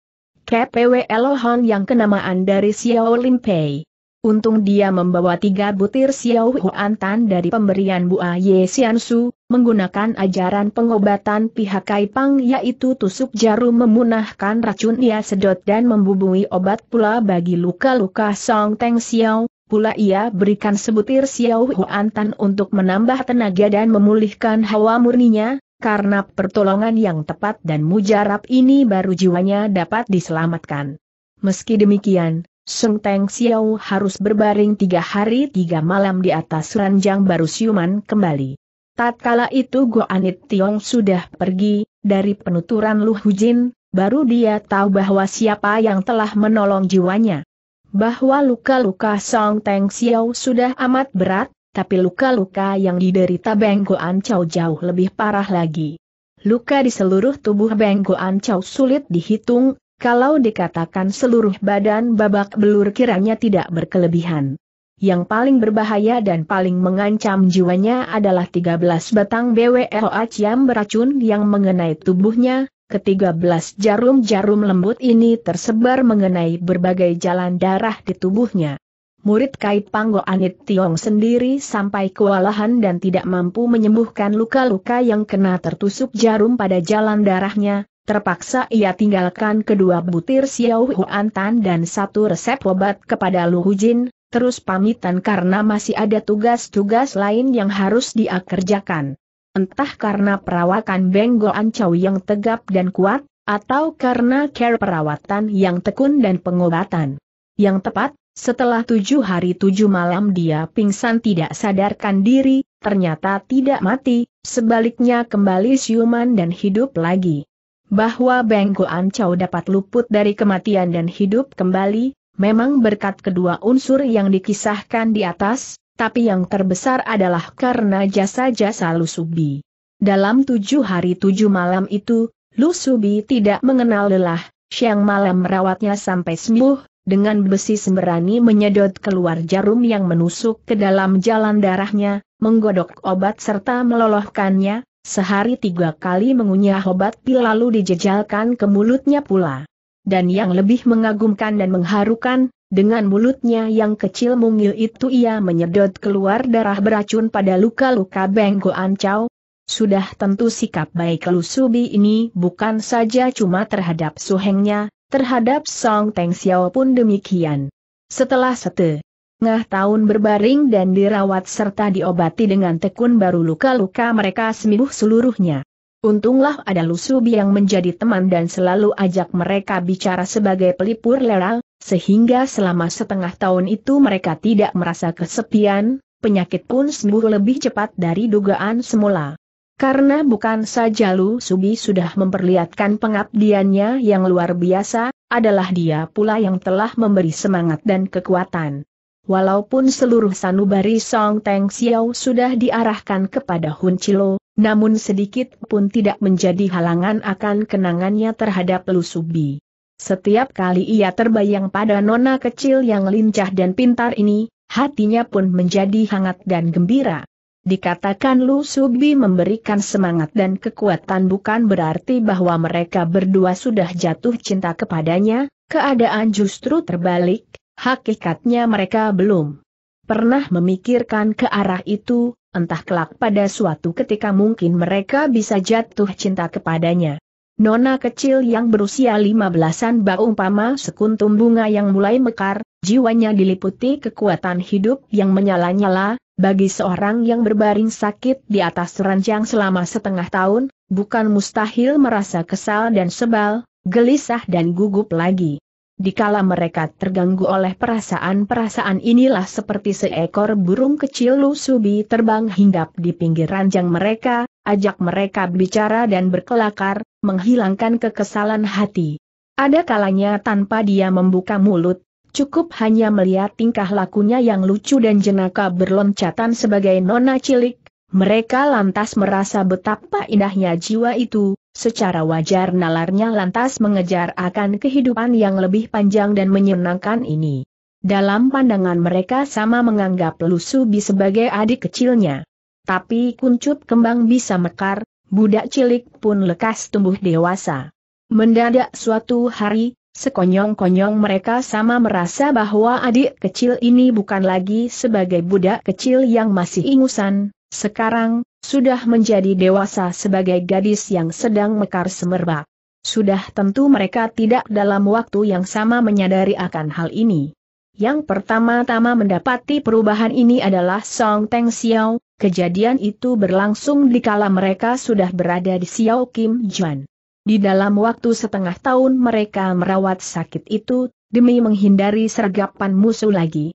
KPW Elohon yang kenamaan dari Xiao Limpei. Untung dia membawa tiga butir Xiao Huan Tan dari pemberian Bu Aye Xiansu, menggunakan ajaran pengobatan pihak Kaipang yaitu tusuk jarum memunahkan racun ia sedot dan membubui obat pula bagi luka-luka Song Teng Xiao, pula ia berikan sebutir Xiao Huan Tan untuk menambah tenaga dan memulihkan hawa murninya, karena pertolongan yang tepat dan mujarab ini baru jiwanya dapat diselamatkan. Meski demikian, Sung Teng Xiao harus berbaring tiga hari tiga malam di atas ranjang baru siuman kembali. Tatkala itu Anit Tiong sudah pergi, dari penuturan Lu Hujin, baru dia tahu bahwa siapa yang telah menolong jiwanya. Bahwa luka-luka Song Teng Xiao sudah amat berat, tapi luka-luka yang diderita Beng An Chow jauh lebih parah lagi. Luka di seluruh tubuh Beng An Chow sulit dihitung, kalau dikatakan seluruh badan babak belur kiranya tidak berkelebihan. Yang paling berbahaya dan paling mengancam jiwanya adalah 13 batang BWL yang beracun yang mengenai tubuhnya, ketiga belas jarum-jarum lembut ini tersebar mengenai berbagai jalan darah di tubuhnya. Murid Kait Panggo Anit Tiong sendiri sampai kewalahan dan tidak mampu menyembuhkan luka-luka yang kena tertusuk jarum pada jalan darahnya, Terpaksa ia tinggalkan kedua butir Xiao Huan dan satu resep obat kepada Lu Jin, terus pamitan karena masih ada tugas-tugas lain yang harus dia kerjakan. Entah karena perawakan Benggo Ancau yang tegap dan kuat, atau karena care perawatan yang tekun dan pengobatan. Yang tepat, setelah tujuh hari tujuh malam dia pingsan tidak sadarkan diri, ternyata tidak mati, sebaliknya kembali siuman dan hidup lagi bahwa Beng Ancau dapat luput dari kematian dan hidup kembali, memang berkat kedua unsur yang dikisahkan di atas, tapi yang terbesar adalah karena jasa-jasa Lusubi. Dalam tujuh hari tujuh malam itu, Lusubi tidak mengenal lelah, siang malam merawatnya sampai sembuh, dengan besi semberani menyedot keluar jarum yang menusuk ke dalam jalan darahnya, menggodok obat serta melolohkannya, Sehari tiga kali mengunyah obat pil lalu dijejalkan ke mulutnya pula. Dan yang lebih mengagumkan dan mengharukan, dengan mulutnya yang kecil mungil itu ia menyedot keluar darah beracun pada luka-luka bengkoan Ancau. Sudah tentu sikap baik Lu ini bukan saja cuma terhadap suhengnya, terhadap Song Teng Xiao pun demikian. Setelah sete, setengah tahun berbaring dan dirawat serta diobati dengan tekun baru luka-luka mereka sembuh seluruhnya. Untunglah ada Lusubi yang menjadi teman dan selalu ajak mereka bicara sebagai pelipur lera, sehingga selama setengah tahun itu mereka tidak merasa kesepian, penyakit pun sembuh lebih cepat dari dugaan semula. Karena bukan saja Lusubi sudah memperlihatkan pengabdiannya yang luar biasa, adalah dia pula yang telah memberi semangat dan kekuatan. Walaupun seluruh sanubari Song Teng Xiao sudah diarahkan kepada Hun Chilo, namun sedikit pun tidak menjadi halangan akan kenangannya terhadap Lu Subi. Setiap kali ia terbayang pada nona kecil yang lincah dan pintar ini, hatinya pun menjadi hangat dan gembira. Dikatakan Lu Subi memberikan semangat dan kekuatan bukan berarti bahwa mereka berdua sudah jatuh cinta kepadanya, keadaan justru terbalik, hakikatnya mereka belum pernah memikirkan ke arah itu, entah kelak pada suatu ketika mungkin mereka bisa jatuh cinta kepadanya. Nona kecil yang berusia lima belasan bau umpama sekuntum bunga yang mulai mekar, jiwanya diliputi kekuatan hidup yang menyala-nyala, bagi seorang yang berbaring sakit di atas ranjang selama setengah tahun, bukan mustahil merasa kesal dan sebal, gelisah dan gugup lagi. Dikala mereka terganggu oleh perasaan-perasaan inilah seperti seekor burung kecil lusubi terbang hinggap di pinggir ranjang mereka, ajak mereka bicara dan berkelakar, menghilangkan kekesalan hati. Ada kalanya tanpa dia membuka mulut, cukup hanya melihat tingkah lakunya yang lucu dan jenaka berloncatan sebagai nona cilik, mereka lantas merasa betapa indahnya jiwa itu, secara wajar nalarnya lantas mengejar akan kehidupan yang lebih panjang dan menyenangkan ini. Dalam pandangan mereka sama menganggap Lusubi sebagai adik kecilnya. Tapi kuncup kembang bisa mekar, budak cilik pun lekas tumbuh dewasa. Mendadak suatu hari, sekonyong-konyong mereka sama merasa bahwa adik kecil ini bukan lagi sebagai budak kecil yang masih ingusan, sekarang, sudah menjadi dewasa sebagai gadis yang sedang mekar semerbak. Sudah tentu mereka tidak dalam waktu yang sama menyadari akan hal ini. Yang pertama-tama mendapati perubahan ini adalah Song Teng Xiao, kejadian itu berlangsung di kala mereka sudah berada di Xiao Kim Juan. Di dalam waktu setengah tahun mereka merawat sakit itu, demi menghindari sergapan musuh lagi.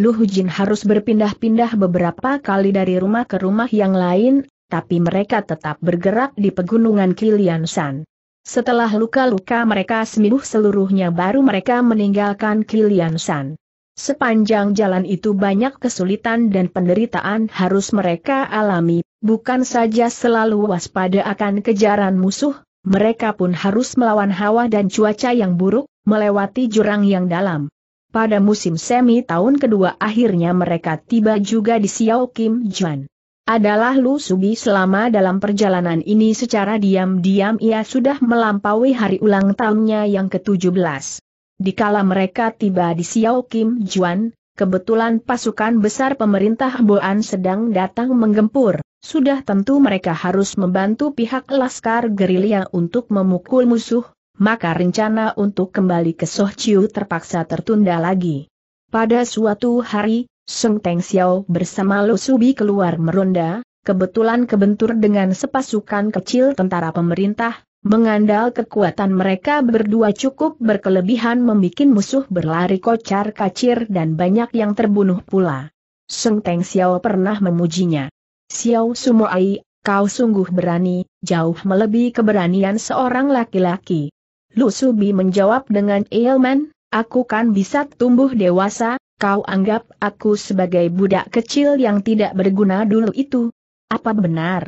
Lu Hujin harus berpindah-pindah beberapa kali dari rumah ke rumah yang lain, tapi mereka tetap bergerak di pegunungan Kilian San. Setelah luka-luka mereka sembuh seluruhnya baru mereka meninggalkan Kilian San. Sepanjang jalan itu banyak kesulitan dan penderitaan harus mereka alami, bukan saja selalu waspada akan kejaran musuh, mereka pun harus melawan hawa dan cuaca yang buruk, melewati jurang yang dalam. Pada musim semi tahun kedua akhirnya mereka tiba juga di Xiao Kim Juan. Adalah Lu Subi selama dalam perjalanan ini secara diam-diam ia sudah melampaui hari ulang tahunnya yang ke-17. Dikala mereka tiba di Xiao Kim Juan, kebetulan pasukan besar pemerintah Boan sedang datang menggempur. Sudah tentu mereka harus membantu pihak Laskar gerilya untuk memukul musuh, maka rencana untuk kembali ke Soh terpaksa tertunda lagi. Pada suatu hari, Sung Teng Xiao bersama Lo Subi keluar meronda, kebetulan kebentur dengan sepasukan kecil tentara pemerintah, mengandal kekuatan mereka berdua cukup berkelebihan membuat musuh berlari kocar kacir dan banyak yang terbunuh pula. Sung Teng Xiao pernah memujinya. Xiao Sumo Ai, kau sungguh berani, jauh melebihi keberanian seorang laki-laki. Lu Subi menjawab dengan ilman, aku kan bisa tumbuh dewasa, kau anggap aku sebagai budak kecil yang tidak berguna dulu itu. Apa benar?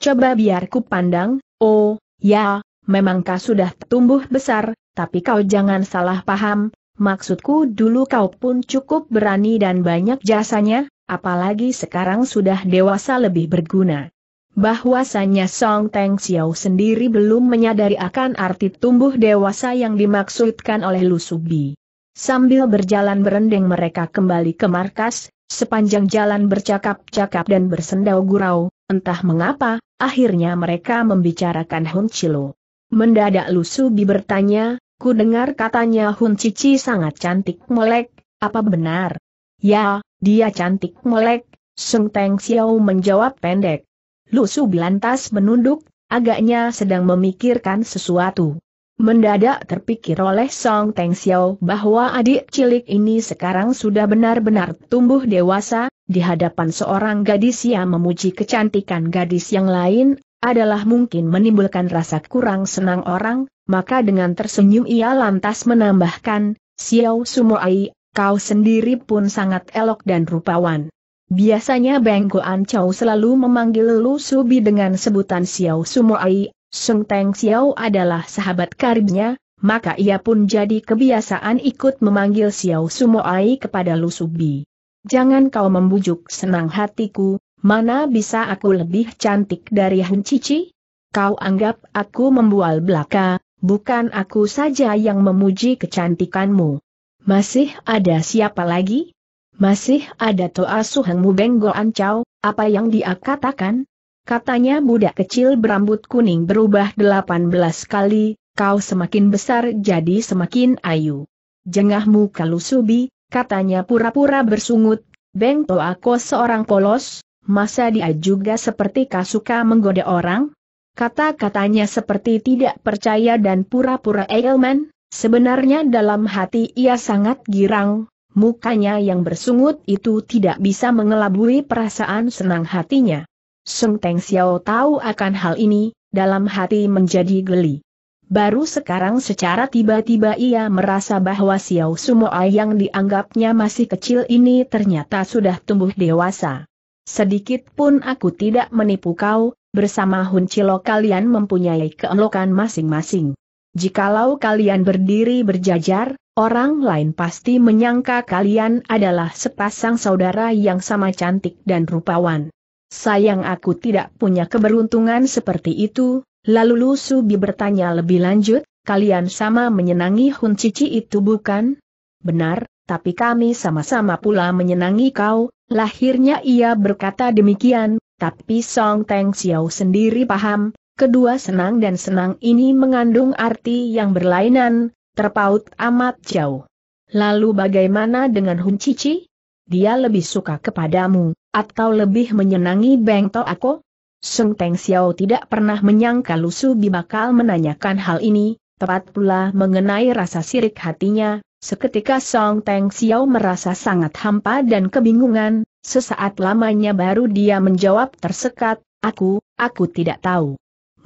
Coba biar ku pandang, oh, ya, memang kau sudah tumbuh besar, tapi kau jangan salah paham, maksudku dulu kau pun cukup berani dan banyak jasanya, apalagi sekarang sudah dewasa lebih berguna bahwasannya Song Teng Xiao sendiri belum menyadari akan arti tumbuh dewasa yang dimaksudkan oleh Lu Subi. Sambil berjalan berendeng mereka kembali ke markas, sepanjang jalan bercakap-cakap dan bersendau gurau, entah mengapa, akhirnya mereka membicarakan Hun Chilo. Mendadak Lu Subi bertanya, ku dengar katanya Hun Cici sangat cantik melek, apa benar? Ya, dia cantik melek, Sung Teng Xiao menjawab pendek. Lu lantas menunduk, agaknya sedang memikirkan sesuatu. Mendadak terpikir oleh Song Teng Xiao bahwa adik cilik ini sekarang sudah benar-benar tumbuh dewasa, di hadapan seorang gadis yang memuji kecantikan gadis yang lain, adalah mungkin menimbulkan rasa kurang senang orang, maka dengan tersenyum ia lantas menambahkan, Xiao Sumoai, kau sendiri pun sangat elok dan rupawan. Biasanya Beng Goan Chow selalu memanggil Lu Subi dengan sebutan Xiao Sumoai, Sung Teng Xiao adalah sahabat karibnya, maka ia pun jadi kebiasaan ikut memanggil Xiao Sumoai kepada Lu Subi. Jangan kau membujuk senang hatiku, mana bisa aku lebih cantik dari Hun Cici? Kau anggap aku membual belaka, bukan aku saja yang memuji kecantikanmu. Masih ada siapa lagi? Masih ada Toa Suheng benggo ancau, apa yang dia katakan? Katanya budak kecil berambut kuning berubah 18 kali, kau semakin besar jadi semakin ayu. Jengahmu kalusubi, katanya pura-pura bersungut, Beng Toa Ko seorang polos, masa dia juga seperti kasuka menggoda orang? Kata-katanya seperti tidak percaya dan pura-pura Eilman, sebenarnya dalam hati ia sangat girang, mukanya yang bersungut itu tidak bisa mengelabui perasaan senang hatinya. Sung Teng Xiao tahu akan hal ini, dalam hati menjadi geli. Baru sekarang secara tiba-tiba ia merasa bahwa Xiao Sumoa yang dianggapnya masih kecil ini ternyata sudah tumbuh dewasa. Sedikit pun aku tidak menipu kau, bersama Hun Cilo kalian mempunyai keelokan masing-masing. Jikalau kalian berdiri berjajar, Orang lain pasti menyangka kalian adalah sepasang saudara yang sama cantik dan rupawan. Sayang aku tidak punya keberuntungan seperti itu, lalu Lu Subi bertanya lebih lanjut, kalian sama menyenangi Hun Cici itu bukan? Benar, tapi kami sama-sama pula menyenangi kau, lahirnya ia berkata demikian, tapi Song Teng Xiao sendiri paham, kedua senang dan senang ini mengandung arti yang berlainan, terpaut amat jauh. Lalu bagaimana dengan Hun Cici? Dia lebih suka kepadamu, atau lebih menyenangi Beng To Ako? Seng Teng Xiao tidak pernah menyangka Lu Bi bakal menanyakan hal ini, tepat pula mengenai rasa sirik hatinya, seketika Song Teng Xiao merasa sangat hampa dan kebingungan, sesaat lamanya baru dia menjawab tersekat, aku, aku tidak tahu.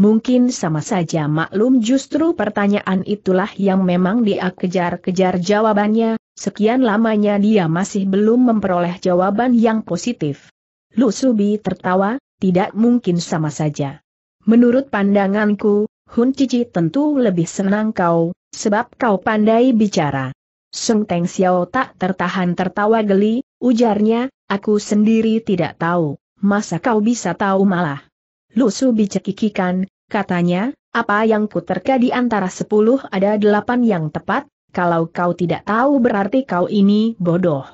Mungkin sama saja maklum justru pertanyaan itulah yang memang dia kejar-kejar jawabannya, sekian lamanya dia masih belum memperoleh jawaban yang positif. Lu Subi tertawa, tidak mungkin sama saja. Menurut pandanganku, Hun Cici tentu lebih senang kau, sebab kau pandai bicara. Seng Teng Xiao tak tertahan tertawa geli, ujarnya, aku sendiri tidak tahu, masa kau bisa tahu malah. Lu Subi cekikikan, Katanya, apa yang kuterka di antara sepuluh ada delapan yang tepat, kalau kau tidak tahu berarti kau ini bodoh.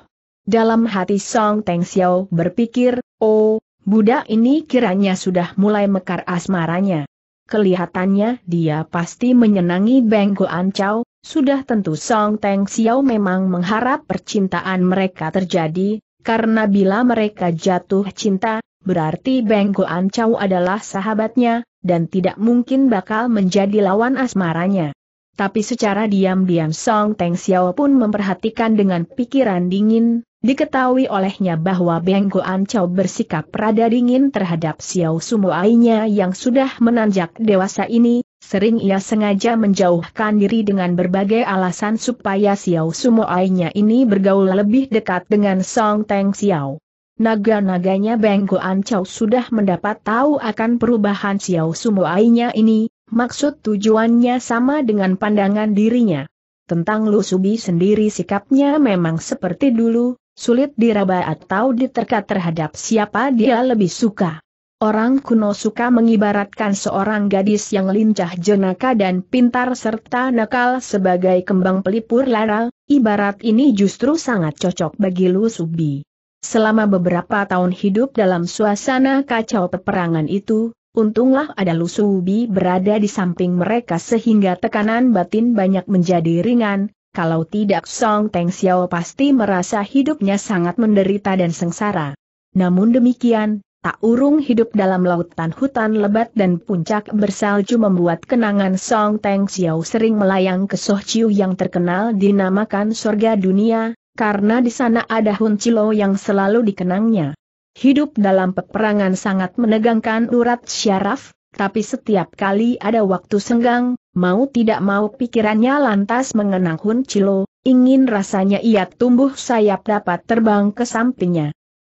Dalam hati Song Teng Xiao berpikir, oh, budak ini kiranya sudah mulai mekar asmaranya. Kelihatannya dia pasti menyenangi Beng Guan Chow, sudah tentu Song Teng Xiao memang mengharap percintaan mereka terjadi, karena bila mereka jatuh cinta, berarti Beng Goan Chow adalah sahabatnya, dan tidak mungkin bakal menjadi lawan asmaranya. Tapi secara diam-diam Song Teng Xiao pun memperhatikan dengan pikiran dingin, diketahui olehnya bahwa Beng Goan Chow bersikap rada dingin terhadap Xiao Sumuainya yang sudah menanjak dewasa ini, sering ia sengaja menjauhkan diri dengan berbagai alasan supaya Xiao Sumuainya ini bergaul lebih dekat dengan Song Teng Xiao. Naga-naganya Beng Goan sudah mendapat tahu akan perubahan Xiao Sumoainya ini, maksud tujuannya sama dengan pandangan dirinya. Tentang Lu Subi sendiri sikapnya memang seperti dulu, sulit diraba atau diterka terhadap siapa dia lebih suka. Orang kuno suka mengibaratkan seorang gadis yang lincah jenaka dan pintar serta nakal sebagai kembang pelipur lara, ibarat ini justru sangat cocok bagi Lu Subi. Selama beberapa tahun hidup dalam suasana kacau peperangan itu, untunglah ada Lusubi berada di samping mereka sehingga tekanan batin banyak menjadi ringan, kalau tidak Song Teng Xiao pasti merasa hidupnya sangat menderita dan sengsara. Namun demikian, tak urung hidup dalam lautan hutan lebat dan puncak bersalju membuat kenangan Song Teng Xiao sering melayang ke Soh Chiu yang terkenal dinamakan surga dunia, karena di sana ada Hun Chilo yang selalu dikenangnya. Hidup dalam peperangan sangat menegangkan urat syaraf, tapi setiap kali ada waktu senggang, mau tidak mau pikirannya lantas mengenang Hun Cilo, ingin rasanya ia tumbuh sayap dapat terbang ke sampingnya.